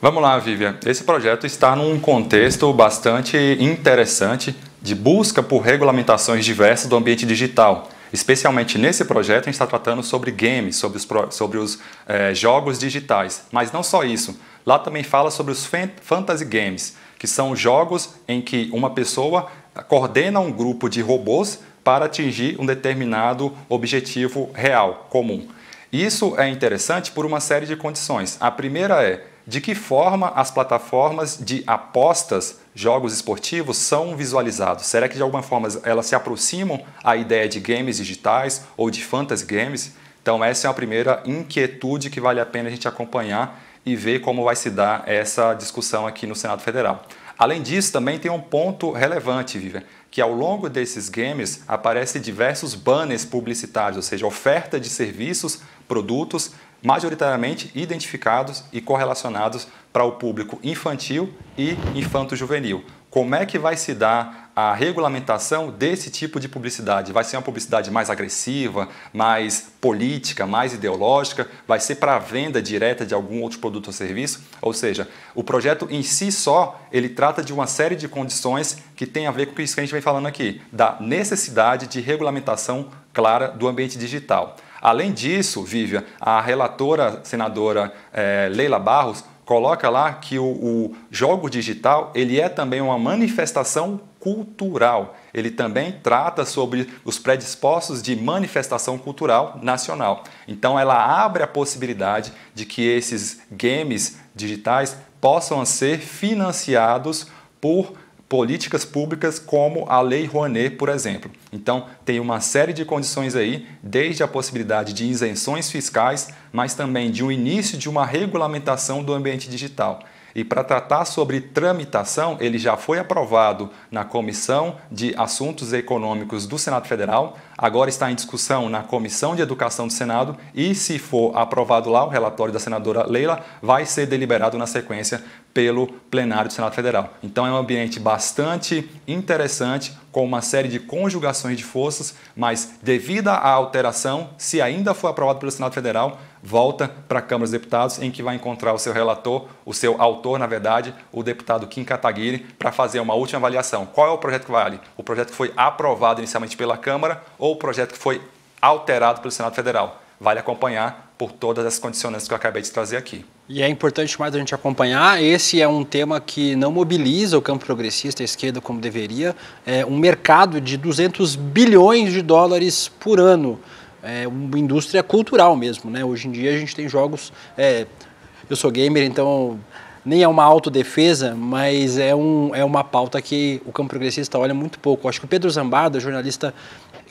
Vamos lá, Vivian. Esse projeto está num contexto bastante interessante de busca por regulamentações diversas do ambiente digital. Especialmente nesse projeto, a gente está tratando sobre games, sobre os, sobre os é, jogos digitais. Mas não só isso, lá também fala sobre os fantasy games, que são jogos em que uma pessoa coordena um grupo de robôs para atingir um determinado objetivo real, comum. Isso é interessante por uma série de condições. A primeira é de que forma as plataformas de apostas, jogos esportivos, são visualizados? Será que de alguma forma elas se aproximam à ideia de games digitais ou de fantasy games? Então, essa é a primeira inquietude que vale a pena a gente acompanhar e ver como vai se dar essa discussão aqui no Senado Federal. Além disso, também tem um ponto relevante, Vivian, que ao longo desses games aparecem diversos banners publicitários, ou seja, oferta de serviços, produtos majoritariamente identificados e correlacionados para o público infantil e infanto-juvenil. Como é que vai se dar a regulamentação desse tipo de publicidade? Vai ser uma publicidade mais agressiva, mais política, mais ideológica? Vai ser para a venda direta de algum outro produto ou serviço? Ou seja, o projeto em si só, ele trata de uma série de condições que tem a ver com isso que a gente vem falando aqui, da necessidade de regulamentação clara do ambiente digital. Além disso, Vivian, a relatora senadora é, Leila Barros coloca lá que o, o jogo digital ele é também uma manifestação cultural. Ele também trata sobre os predispostos de manifestação cultural nacional. Então ela abre a possibilidade de que esses games digitais possam ser financiados por políticas públicas como a Lei Rouanet, por exemplo. Então, tem uma série de condições aí, desde a possibilidade de isenções fiscais, mas também de um início de uma regulamentação do ambiente digital. E para tratar sobre tramitação, ele já foi aprovado na Comissão de Assuntos Econômicos do Senado Federal, agora está em discussão na Comissão de Educação do Senado e, se for aprovado lá, o relatório da senadora Leila vai ser deliberado na sequência pelo plenário do Senado Federal. Então é um ambiente bastante interessante, com uma série de conjugações de forças, mas devido à alteração, se ainda for aprovado pelo Senado Federal, volta para a Câmara dos Deputados, em que vai encontrar o seu relator, o seu autor, na verdade, o deputado Kim Kataguiri, para fazer uma última avaliação. Qual é o projeto que vale? O projeto que foi aprovado inicialmente pela Câmara ou o projeto que foi alterado pelo Senado Federal? Vale acompanhar por todas as condicionantes que eu acabei de trazer aqui. E é importante mais a gente acompanhar. Esse é um tema que não mobiliza o campo progressista, a esquerda, como deveria. É um mercado de 200 bilhões de dólares por ano é uma indústria cultural mesmo, né? Hoje em dia a gente tem jogos. É, eu sou gamer, então nem é uma autodefesa, mas é, um, é uma pauta que o campo progressista olha muito pouco. Acho que o Pedro Zambada, jornalista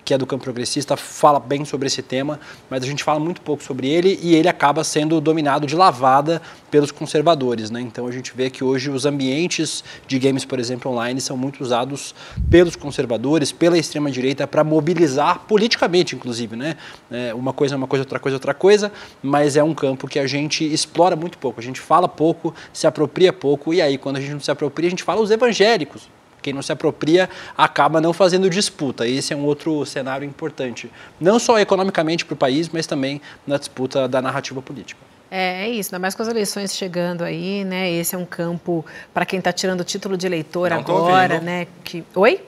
que é do campo progressista, fala bem sobre esse tema, mas a gente fala muito pouco sobre ele e ele acaba sendo dominado de lavada pelos conservadores. Né? Então a gente vê que hoje os ambientes de games, por exemplo, online, são muito usados pelos conservadores, pela extrema-direita, para mobilizar politicamente, inclusive. Né? É, uma coisa é uma coisa, outra coisa é outra coisa, mas é um campo que a gente explora muito pouco, a gente fala pouco, se apropria pouco, e aí quando a gente não se apropria, a gente fala os evangélicos. Quem não se apropria acaba não fazendo disputa. Esse é um outro cenário importante, não só economicamente para o país, mas também na disputa da narrativa política. É, é isso, ainda mais com as eleições chegando aí, né? Esse é um campo para quem está tirando o título de eleitor não agora, né? Que... Oi?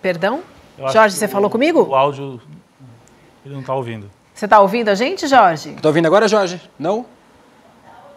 Perdão? Eu Jorge, você o, falou comigo? O áudio, ele não está ouvindo. Você está ouvindo a gente, Jorge? Estou ouvindo agora, Jorge? Não?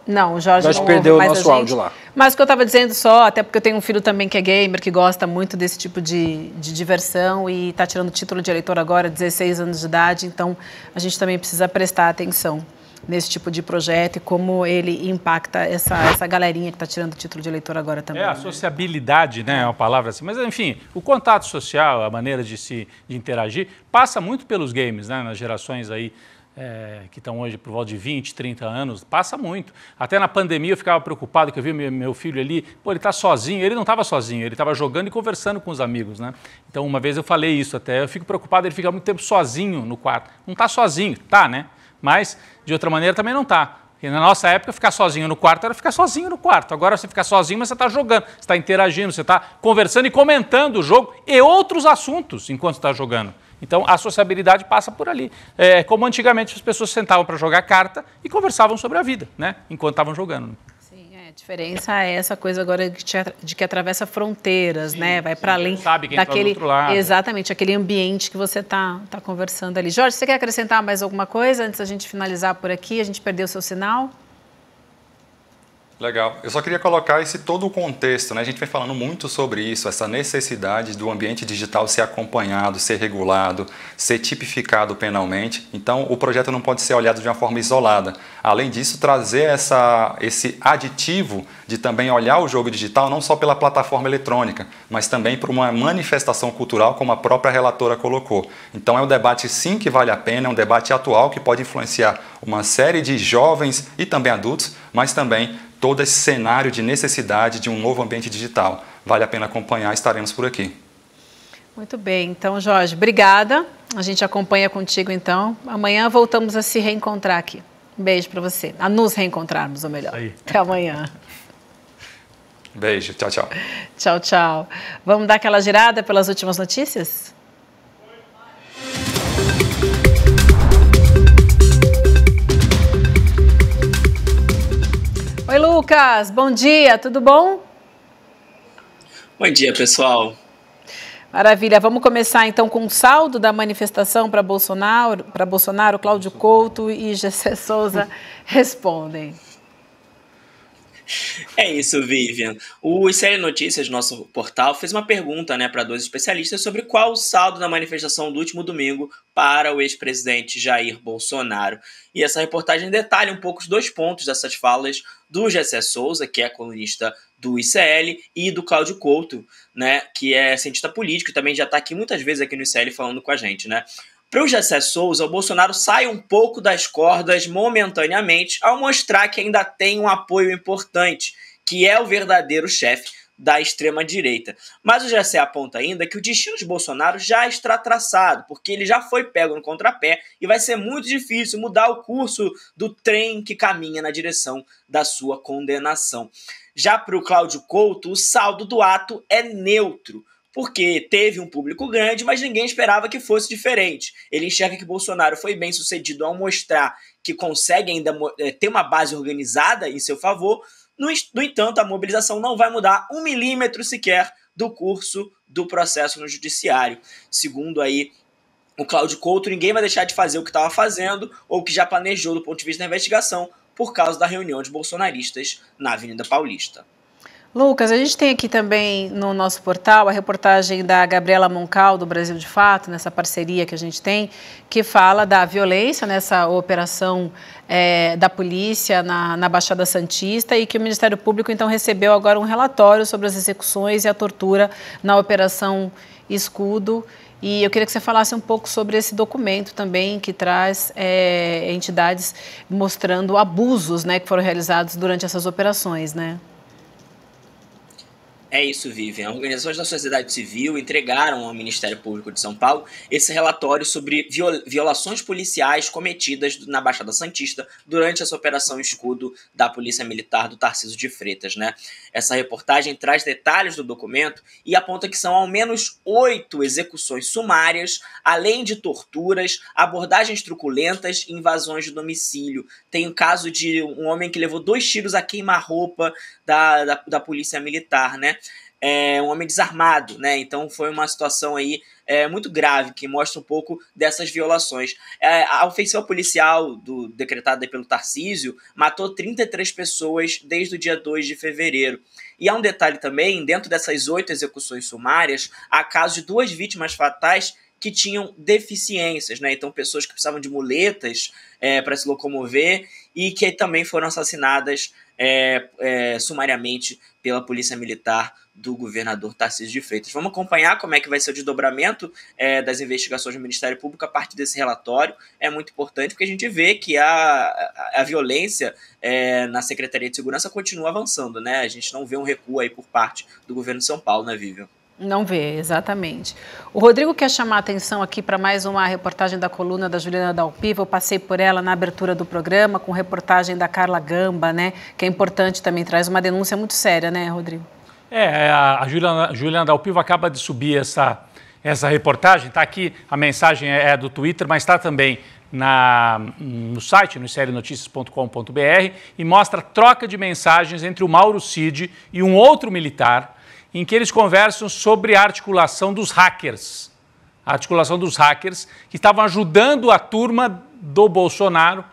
Não, o Jorge Nós não perdeu o nosso áudio lá. Mas o que eu estava dizendo só, até porque eu tenho um filho também que é gamer, que gosta muito desse tipo de, de diversão e está tirando o título de eleitor agora, 16 anos de idade, então a gente também precisa prestar atenção nesse tipo de projeto e como ele impacta essa, essa galerinha que está tirando o título de eleitor agora também. É, né? a sociabilidade, né, é uma palavra assim. Mas, enfim, o contato social, a maneira de se de interagir, passa muito pelos games, né, nas gerações aí é, que estão hoje por volta de 20, 30 anos, passa muito. Até na pandemia eu ficava preocupado, que eu vi meu, filho ali, pô, ele está sozinho. Ele não estava sozinho, ele estava jogando e conversando com os amigos, né? Então uma vez eu falei isso até, eu fico preocupado, ele fica muito tempo sozinho no quarto. Não está sozinho, tá, né? Mas de outra maneira também não está. Porque na nossa época, ficar sozinho no quarto era ficar sozinho no quarto. Agora você fica sozinho, mas você está jogando, você está interagindo, você está conversando e comentando o jogo e outros assuntos enquanto está jogando. Então a sociabilidade passa por ali. É, como antigamente as pessoas sentavam para jogar carta e conversavam sobre a vida, né? Enquanto estavam jogando. Sim, é, a diferença é essa coisa agora de, te, de que atravessa fronteiras, sim, né? Vai para além sabe quem daquele, tá do outro lado. exatamente aquele ambiente que você tá, tá conversando ali. Jorge, você quer acrescentar mais alguma coisa antes da gente finalizar por aqui? A gente perdeu o seu sinal? Legal. Eu só queria colocar esse todo o contexto, né? A gente vem falando muito sobre isso, essa necessidade do ambiente digital ser acompanhado, ser regulado, ser tipificado penalmente. Então, o projeto não pode ser olhado de uma forma isolada. Além disso, trazer essa, esse aditivo de também olhar o jogo digital não só pela plataforma eletrônica, mas também por uma manifestação cultural, como a própria relatora colocou. Então, é um debate sim que vale a pena, é um debate atual que pode influenciar uma série de jovens e também adultos, mas também todo esse cenário de necessidade de um novo ambiente digital. Vale a pena acompanhar, estaremos por aqui. Muito bem, então Jorge, obrigada. A gente acompanha contigo então. Amanhã voltamos a se reencontrar aqui. Um beijo para você. A nos reencontrarmos, ou melhor. Aí. Até amanhã. Beijo, tchau, tchau. Tchau, tchau. Vamos dar aquela girada pelas últimas notícias? Lucas, bom dia, tudo bom? Bom dia, pessoal. Maravilha, vamos começar então com o saldo da manifestação para Bolsonaro, para Bolsonaro, Cláudio Couto e Gessé Souza respondem. É isso, Vivian. O ICL Notícias, nosso portal, fez uma pergunta né, para dois especialistas sobre qual o saldo da manifestação do último domingo para o ex-presidente Jair Bolsonaro. E essa reportagem detalha um pouco os dois pontos dessas falas do Gessé Souza, que é colunista do ICL, e do Cláudio Couto, né, que é cientista político e também já está aqui muitas vezes aqui no ICL falando com a gente. Né? Para o Jessé Souza, o Bolsonaro sai um pouco das cordas momentaneamente ao mostrar que ainda tem um apoio importante, que é o verdadeiro chefe da extrema-direita. Mas o Jessé aponta ainda que o destino de Bolsonaro já está traçado, porque ele já foi pego no contrapé e vai ser muito difícil mudar o curso do trem que caminha na direção da sua condenação. Já para o Cláudio Couto, o saldo do ato é neutro porque teve um público grande, mas ninguém esperava que fosse diferente. Ele enxerga que Bolsonaro foi bem sucedido ao mostrar que consegue ainda eh, ter uma base organizada em seu favor. No, no entanto, a mobilização não vai mudar um milímetro sequer do curso do processo no judiciário, segundo aí o Cláudio Couto, ninguém vai deixar de fazer o que estava fazendo ou que já planejou do ponto de vista da investigação por causa da reunião de bolsonaristas na Avenida Paulista. Lucas, a gente tem aqui também no nosso portal a reportagem da Gabriela Moncal, do Brasil de Fato, nessa parceria que a gente tem, que fala da violência nessa operação é, da polícia na, na, Baixada Santista e que o Ministério Público então recebeu agora um relatório sobre as execuções e a tortura na Operação Escudo. E eu queria que você falasse um pouco sobre esse documento também, que traz é, entidades mostrando abusos né, que foram realizados durante essas operações, né? É isso, Vivian. Organizações da sociedade civil entregaram ao Ministério Público de São Paulo esse relatório sobre violações policiais cometidas na Baixada Santista durante essa operação escudo da Polícia Militar do Tarcísio de Freitas, né? Essa reportagem traz detalhes do documento e aponta que são ao menos oito execuções sumárias, além de torturas, abordagens truculentas e invasões de domicílio. Tem o caso de um homem que levou dois tiros a queima-roupa da, da, da Polícia Militar, né? é, um homem desarmado, né? Então foi uma situação aí é, muito grave que mostra um pouco dessas violações. É, a ofensiva policial do, decretada pelo Tarcísio matou 33 pessoas desde o dia 2 de fevereiro. E há um detalhe também: dentro dessas oito execuções sumárias, há casos de duas vítimas fatais que tinham deficiências, né? Então, pessoas que precisavam de muletas é, para se locomover e que também foram assassinadas é, é, sumariamente pela polícia militar do governador Tarcísio de Freitas. Vamos acompanhar como é que vai ser o desdobramento é, das investigações do Ministério Público a partir desse relatório. É muito importante porque a gente vê que a, a, violência é, na Secretaria de Segurança continua avançando, né? A gente não vê um recuo aí por parte do governo de São Paulo, né, Vivian? Não vê, exatamente. O Rodrigo quer chamar a atenção aqui para mais uma reportagem da coluna da Juliana Dalpiva. Eu passei por ela na abertura do programa, com reportagem da Carla Gamba, né? Que é importante também, traz uma denúncia muito séria, né, Rodrigo? É, é, a Juliana, Dalpivo acaba de subir essa, essa reportagem. Está aqui, a mensagem é, é do Twitter, mas está também na, no site, no serienoticias.com.br, e mostra troca de mensagens entre o Mauro Cid e um outro militar, em que eles conversam sobre a articulação dos hackers. A articulação dos hackers que estavam ajudando a turma do Bolsonaro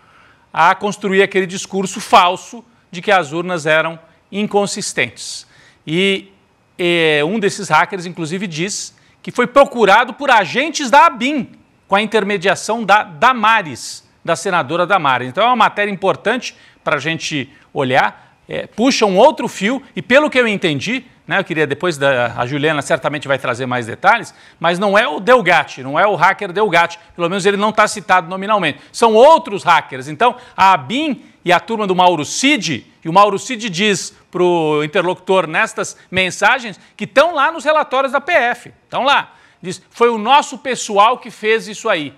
a construir aquele discurso falso de que as urnas eram inconsistentes. E é, um desses hackers, inclusive, diz que foi procurado por agentes da ABIN, com a intermediação da Damares, da senadora Damares. Então é uma matéria importante para a gente olhar. É, puxa um outro fio, e pelo que eu entendi, né, eu queria depois, da, a Juliana certamente vai trazer mais detalhes, mas não é o Delgatti, não é o hacker Delgatti, pelo menos ele não está citado nominalmente. São outros hackers. Então a ABIN e a turma do Mauro Cid e o Mauro Cid diz para o interlocutor nestas mensagens que estão lá nos relatórios da PF. Estão lá. Diz: foi o nosso pessoal que fez isso aí.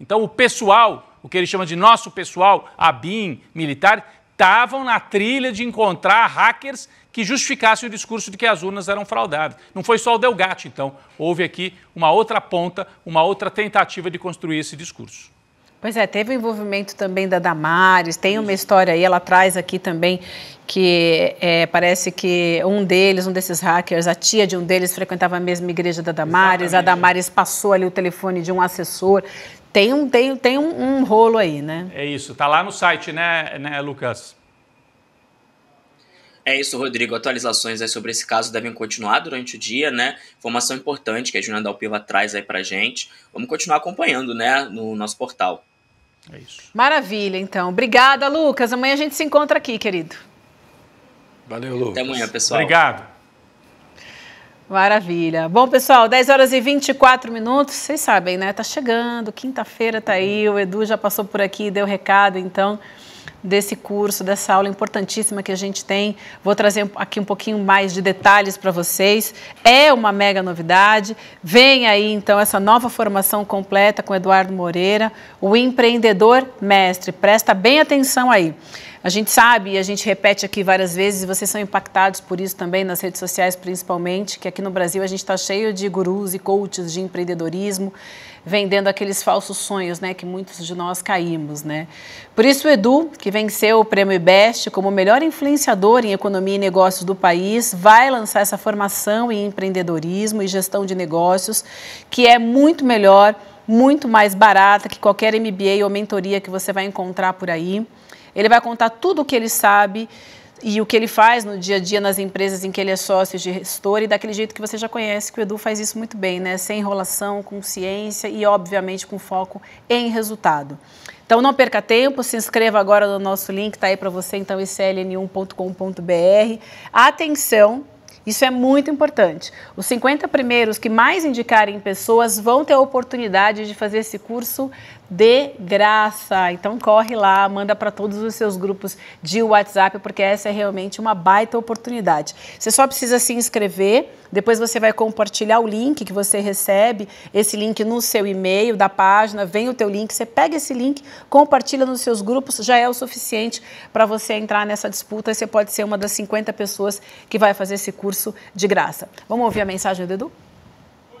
Então, o pessoal, o que ele chama de nosso pessoal, a BIM, militar, estavam na trilha de encontrar hackers que justificassem o discurso de que as urnas eram fraudadas. Não foi só o Delgatti, então. Houve aqui uma outra ponta, uma outra tentativa de construir esse discurso. Pois é, teve o envolvimento também da Damares, tem uma história aí, ela traz aqui também que é, parece que um deles, um desses hackers, a tia de um deles frequentava a mesma igreja da Damares, Exatamente. a Damares passou ali o telefone de um assessor. Tem um, tem, tem um, um rolo aí, né? É isso, tá lá no site, né, né Lucas? É isso, Rodrigo. Atualizações aí sobre esse caso devem continuar durante o dia, né? Informação importante que a Juliana Dalpiva traz aí pra gente. Vamos continuar acompanhando, né, no nosso portal. É isso. Maravilha, então. Obrigada, Lucas. Amanhã a gente se encontra aqui, querido. Valeu, Lucas. Até amanhã, pessoal. Obrigado. Maravilha. Bom, pessoal, 10 horas e 24 minutos. Vocês sabem, né? Tá chegando, quinta-feira tá aí. O Edu já passou por aqui, deu recado, então desse curso, dessa aula importantíssima que a gente tem. Vou trazer aqui um pouquinho mais de detalhes para vocês. É uma mega novidade. Vem aí então essa nova formação completa com Eduardo Moreira, o empreendedor mestre. Presta bem atenção aí. A gente sabe e a gente repete aqui várias vezes, e vocês são impactados por isso também nas redes sociais, principalmente, que aqui no Brasil a gente está cheio de gurus e coaches de empreendedorismo vendendo aqueles falsos sonhos, né, que muitos de nós caímos, né? Por isso o Edu, que venceu o prêmio Best como melhor influenciador em economia e negócios do país, vai lançar essa formação em empreendedorismo e gestão de negócios, que é muito melhor, muito mais barata que qualquer MBA ou mentoria que você vai encontrar por aí. Ele vai contar tudo o que ele sabe e o que ele faz no dia a dia nas empresas em que ele é sócio de gestor e daquele jeito que você já conhece, que o Edu faz isso muito bem, né? Sem enrolação, com ciência e, obviamente, com foco em resultado. Então não perca tempo, se inscreva agora no nosso link, está aí para você, então, icln1.com.br. Atenção, isso é muito importante. Os 50 primeiros que mais indicarem pessoas vão ter a oportunidade de fazer esse curso de graça. Então corre lá, manda para todos os seus grupos de WhatsApp, porque essa é realmente uma baita oportunidade. Você só precisa se inscrever, depois você vai compartilhar o link que você recebe, esse link no seu e-mail da página, vem o teu link, você pega esse link, compartilha nos seus grupos, já é o suficiente para você entrar nessa disputa e você pode ser uma das 50 pessoas que vai fazer esse curso de graça. Vamos ouvir a mensagem do Edu?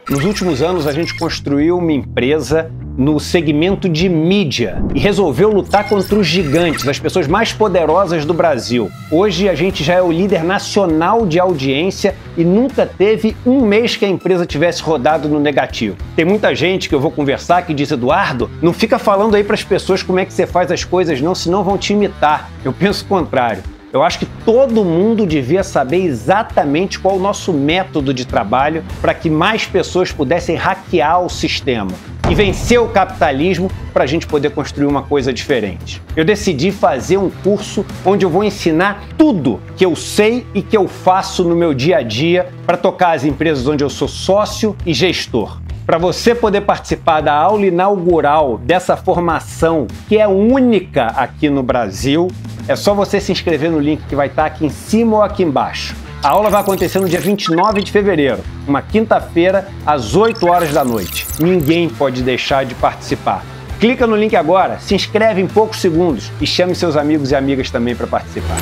Nos últimos anos, a gente construiu uma empresa no segmento de mídia e resolveu lutar contra os gigantes, as pessoas mais poderosas do Brasil. Hoje a gente já é o líder nacional de audiência e nunca teve um mês que a empresa tivesse rodado no negativo. Tem muita gente que eu vou conversar que diz: Eduardo, não fica falando aí para as pessoas como é que você faz as coisas, não, senão vão te imitar. Eu penso o contrário. Eu acho que todo mundo devia saber exatamente qual o nosso método de trabalho para que mais pessoas pudessem hackear o sistema e vencer o capitalismo para a gente poder construir uma coisa diferente. Eu decidi fazer um curso onde eu vou ensinar tudo que eu sei e que eu faço no meu dia a dia para tocar as empresas onde eu sou sócio e gestor. Para você poder participar da aula inaugural dessa formação que é única aqui no Brasil, é só você se inscrever no link que vai estar tá aqui em cima ou aqui embaixo. A aula vai acontecer no dia 29 de fevereiro, uma quinta-feira, às 8 horas da noite. Ninguém pode deixar de participar. Clica no link agora, se inscreve em poucos segundos e chame seus amigos e amigas também para participar.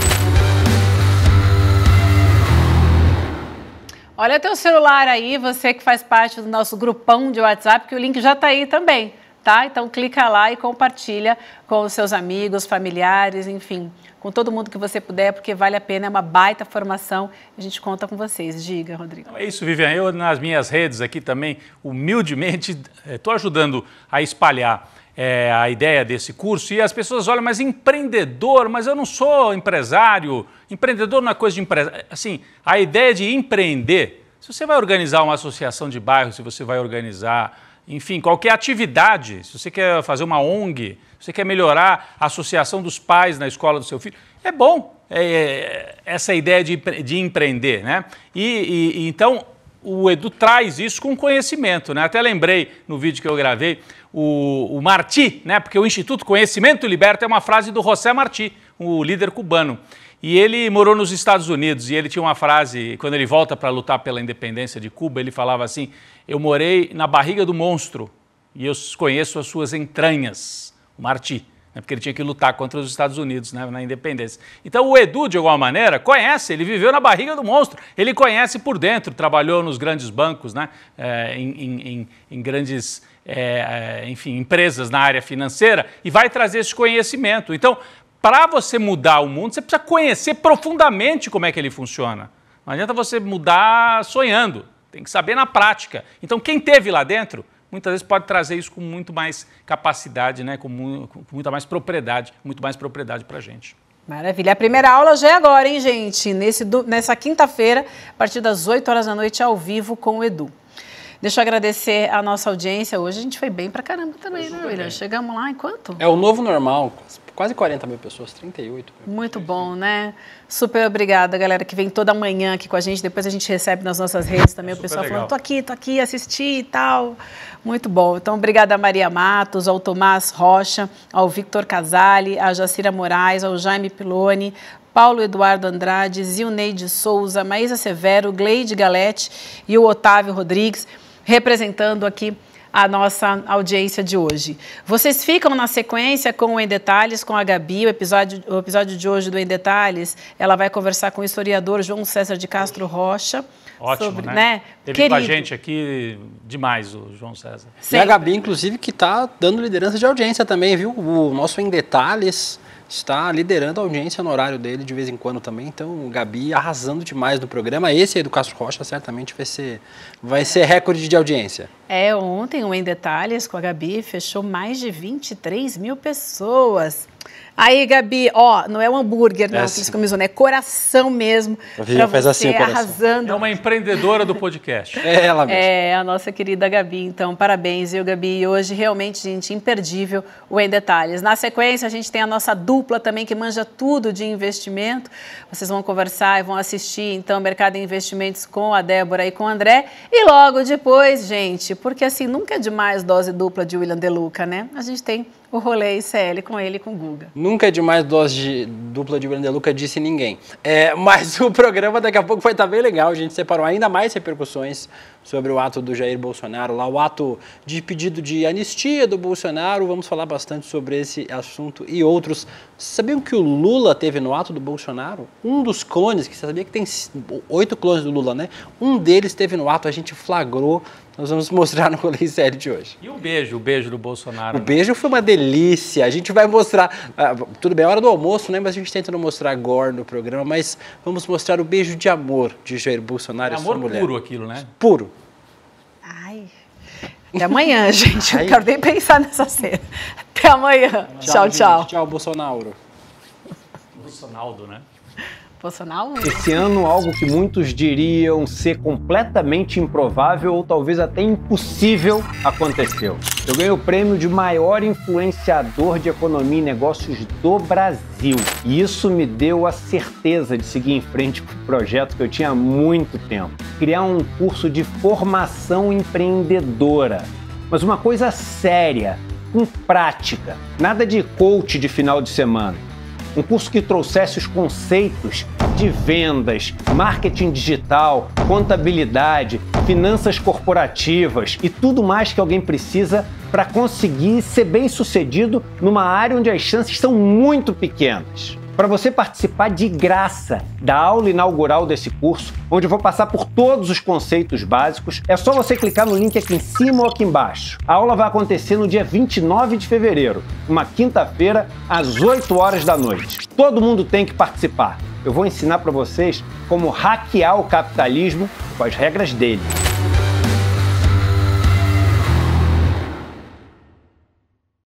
Olha teu celular aí, você que faz parte do nosso grupão de WhatsApp, que o link já está aí também, tá? Então clica lá e compartilha com os seus amigos, familiares, enfim, com todo mundo que você puder, porque vale a pena, é uma baita formação. A gente conta com vocês. Diga, Rodrigo. É isso, Vivian. Eu, nas minhas redes aqui também, humildemente, estou eh, ajudando a espalhar é, a ideia desse curso e as pessoas olham, mas empreendedor, mas eu não sou empresário, empreendedor não é coisa de empresário. Assim, a ideia de empreender, se você vai organizar uma associação de bairro, se você vai organizar, enfim, qualquer atividade, se você quer fazer uma ONG, se você quer melhorar a associação dos pais na escola do seu filho, é bom é, é essa ideia de, de empreender, né? e, e então o Edu traz isso com conhecimento, né? Até lembrei no vídeo que eu gravei, o, o Martí, né? porque o Instituto Conhecimento Liberta é uma frase do José Martí, o líder cubano. E ele morou nos Estados Unidos e ele tinha uma frase, quando ele volta para lutar pela independência de Cuba, ele falava assim: Eu morei na barriga do monstro e eu conheço as suas entranhas, o Martí, né? porque ele tinha que lutar contra os Estados Unidos né? na independência. Então o Edu, de alguma maneira, conhece, ele viveu na barriga do monstro, ele conhece por dentro, trabalhou nos grandes bancos, né? É, em, em, em grandes é, é, enfim, empresas na área financeira e vai trazer esse conhecimento. Então, para você mudar o mundo, você precisa conhecer profundamente como é que ele funciona. Não adianta você mudar sonhando, tem que saber na prática. Então, quem teve lá dentro, muitas vezes pode trazer isso com muito mais capacidade, né? com, com muita mais propriedade, muito mais propriedade para a gente. Maravilha. A primeira aula já é agora, hein, gente? Nesse, nessa quinta-feira, a partir das 8 horas da noite, ao vivo com o Edu. Deixa eu agradecer a nossa audiência. Hoje a gente foi bem pra caramba também, né, William? Chegamos lá em quanto? É o novo normal, quase 40 mil pessoas, 38 Muito bom, né? Super obrigada, galera, que vem toda manhã aqui com a gente. Depois a gente recebe nas nossas redes também é o pessoal legal. falando, tô aqui, tô aqui, assisti e tal. Muito bom. Então, obrigada a Maria Matos, ao Tomás Rocha, ao Victor Casale, a Jacira Moraes, ao Jaime Piloni, Paulo Eduardo Andrade, Zilneide Souza, Maísa Severo, Gleide Galete e o Otávio Rodrigues representando aqui a nossa audiência de hoje. Vocês ficam na sequência com o Em Detalhes, com a Gabi, o episódio, o episódio de hoje do Em Detalhes, ela vai conversar com o historiador João César de Castro Rocha. Ótimo, sobre, né? né? Teve com a gente aqui demais o João César. Sempre. E a Gabi, inclusive, que está dando liderança de audiência também, viu? O nosso Em Detalhes está liderando a audiência no horário dele de vez em quando também. Então, o Gabi arrasando demais no programa. Esse aí do Castro Rocha certamente vai ser, vai ser recorde de audiência. É, ontem o Em Detalhes com a Gabi fechou mais de 23 mil pessoas. Aí, Gabi, ó, não é um hambúrguer, não, é assim. que né? É coração mesmo. Pra faz assim, o arrasando. É uma empreendedora do podcast. é ela mesmo. É, a nossa querida Gabi, então, parabéns, viu, Gabi? E hoje, realmente, gente, imperdível o Em Detalhes. Na sequência, a gente tem a nossa dupla também, que manja tudo de investimento. Vocês vão conversar e vão assistir, então, Mercado de Investimentos com a Débora e com o André. E logo depois, gente, porque assim, nunca é demais dose dupla de William Deluca, né? A gente tem o rolê ICL com ele e com o Guga. Nunca é demais dose de dupla de William Deluca, disse ninguém. É, mas o programa daqui a pouco vai estar tá bem legal, a gente separou ainda mais repercussões sobre o ato do Jair Bolsonaro, lá o ato de pedido de anistia do Bolsonaro, vamos falar bastante sobre esse assunto e outros. Sabiam que o Lula teve no ato do Bolsonaro? Um dos clones, que você sabia que tem oito clones do Lula, né? Um deles teve no ato, a gente flagrou nós vamos mostrar no rolê série de hoje. E o beijo, o beijo do Bolsonaro? O né? beijo foi uma delícia. A gente vai mostrar. Ah, tudo bem, é hora do almoço, né? Mas a gente tá tenta não mostrar agora no programa, mas vamos mostrar o beijo de amor de Jair Bolsonaro é e sua mulher. Amor puro aquilo, né? Puro. Ai. Até amanhã, gente. Não quero nem pensar nessa cena. Até amanhã. Tchau, tchau. Tchau, tchau Bolsonaro. Bolsonaro, né? ocupacional? Esse ano, algo que muitos diriam ser completamente improvável ou talvez até impossível aconteceu. Eu ganhei o prêmio de maior influenciador de economia e negócios do Brasil. E isso me deu a certeza de seguir em frente com o projeto que eu tinha há muito tempo. Criar um curso de formação empreendedora. Mas uma coisa séria, com prática. Nada de coach de final de semana um curso que trouxesse os conceitos de vendas, marketing digital, contabilidade, finanças corporativas e tudo mais que alguém precisa para conseguir ser bem sucedido numa área onde as chances são muito pequenas para você participar de graça da aula inaugural desse curso, onde eu vou passar por todos os conceitos básicos, é só você clicar no link aqui em cima ou aqui embaixo. A aula vai acontecer no dia 29 de fevereiro, uma quinta-feira, às 8 horas da noite. Todo mundo tem que participar. Eu vou ensinar para vocês como hackear o capitalismo com as regras dele.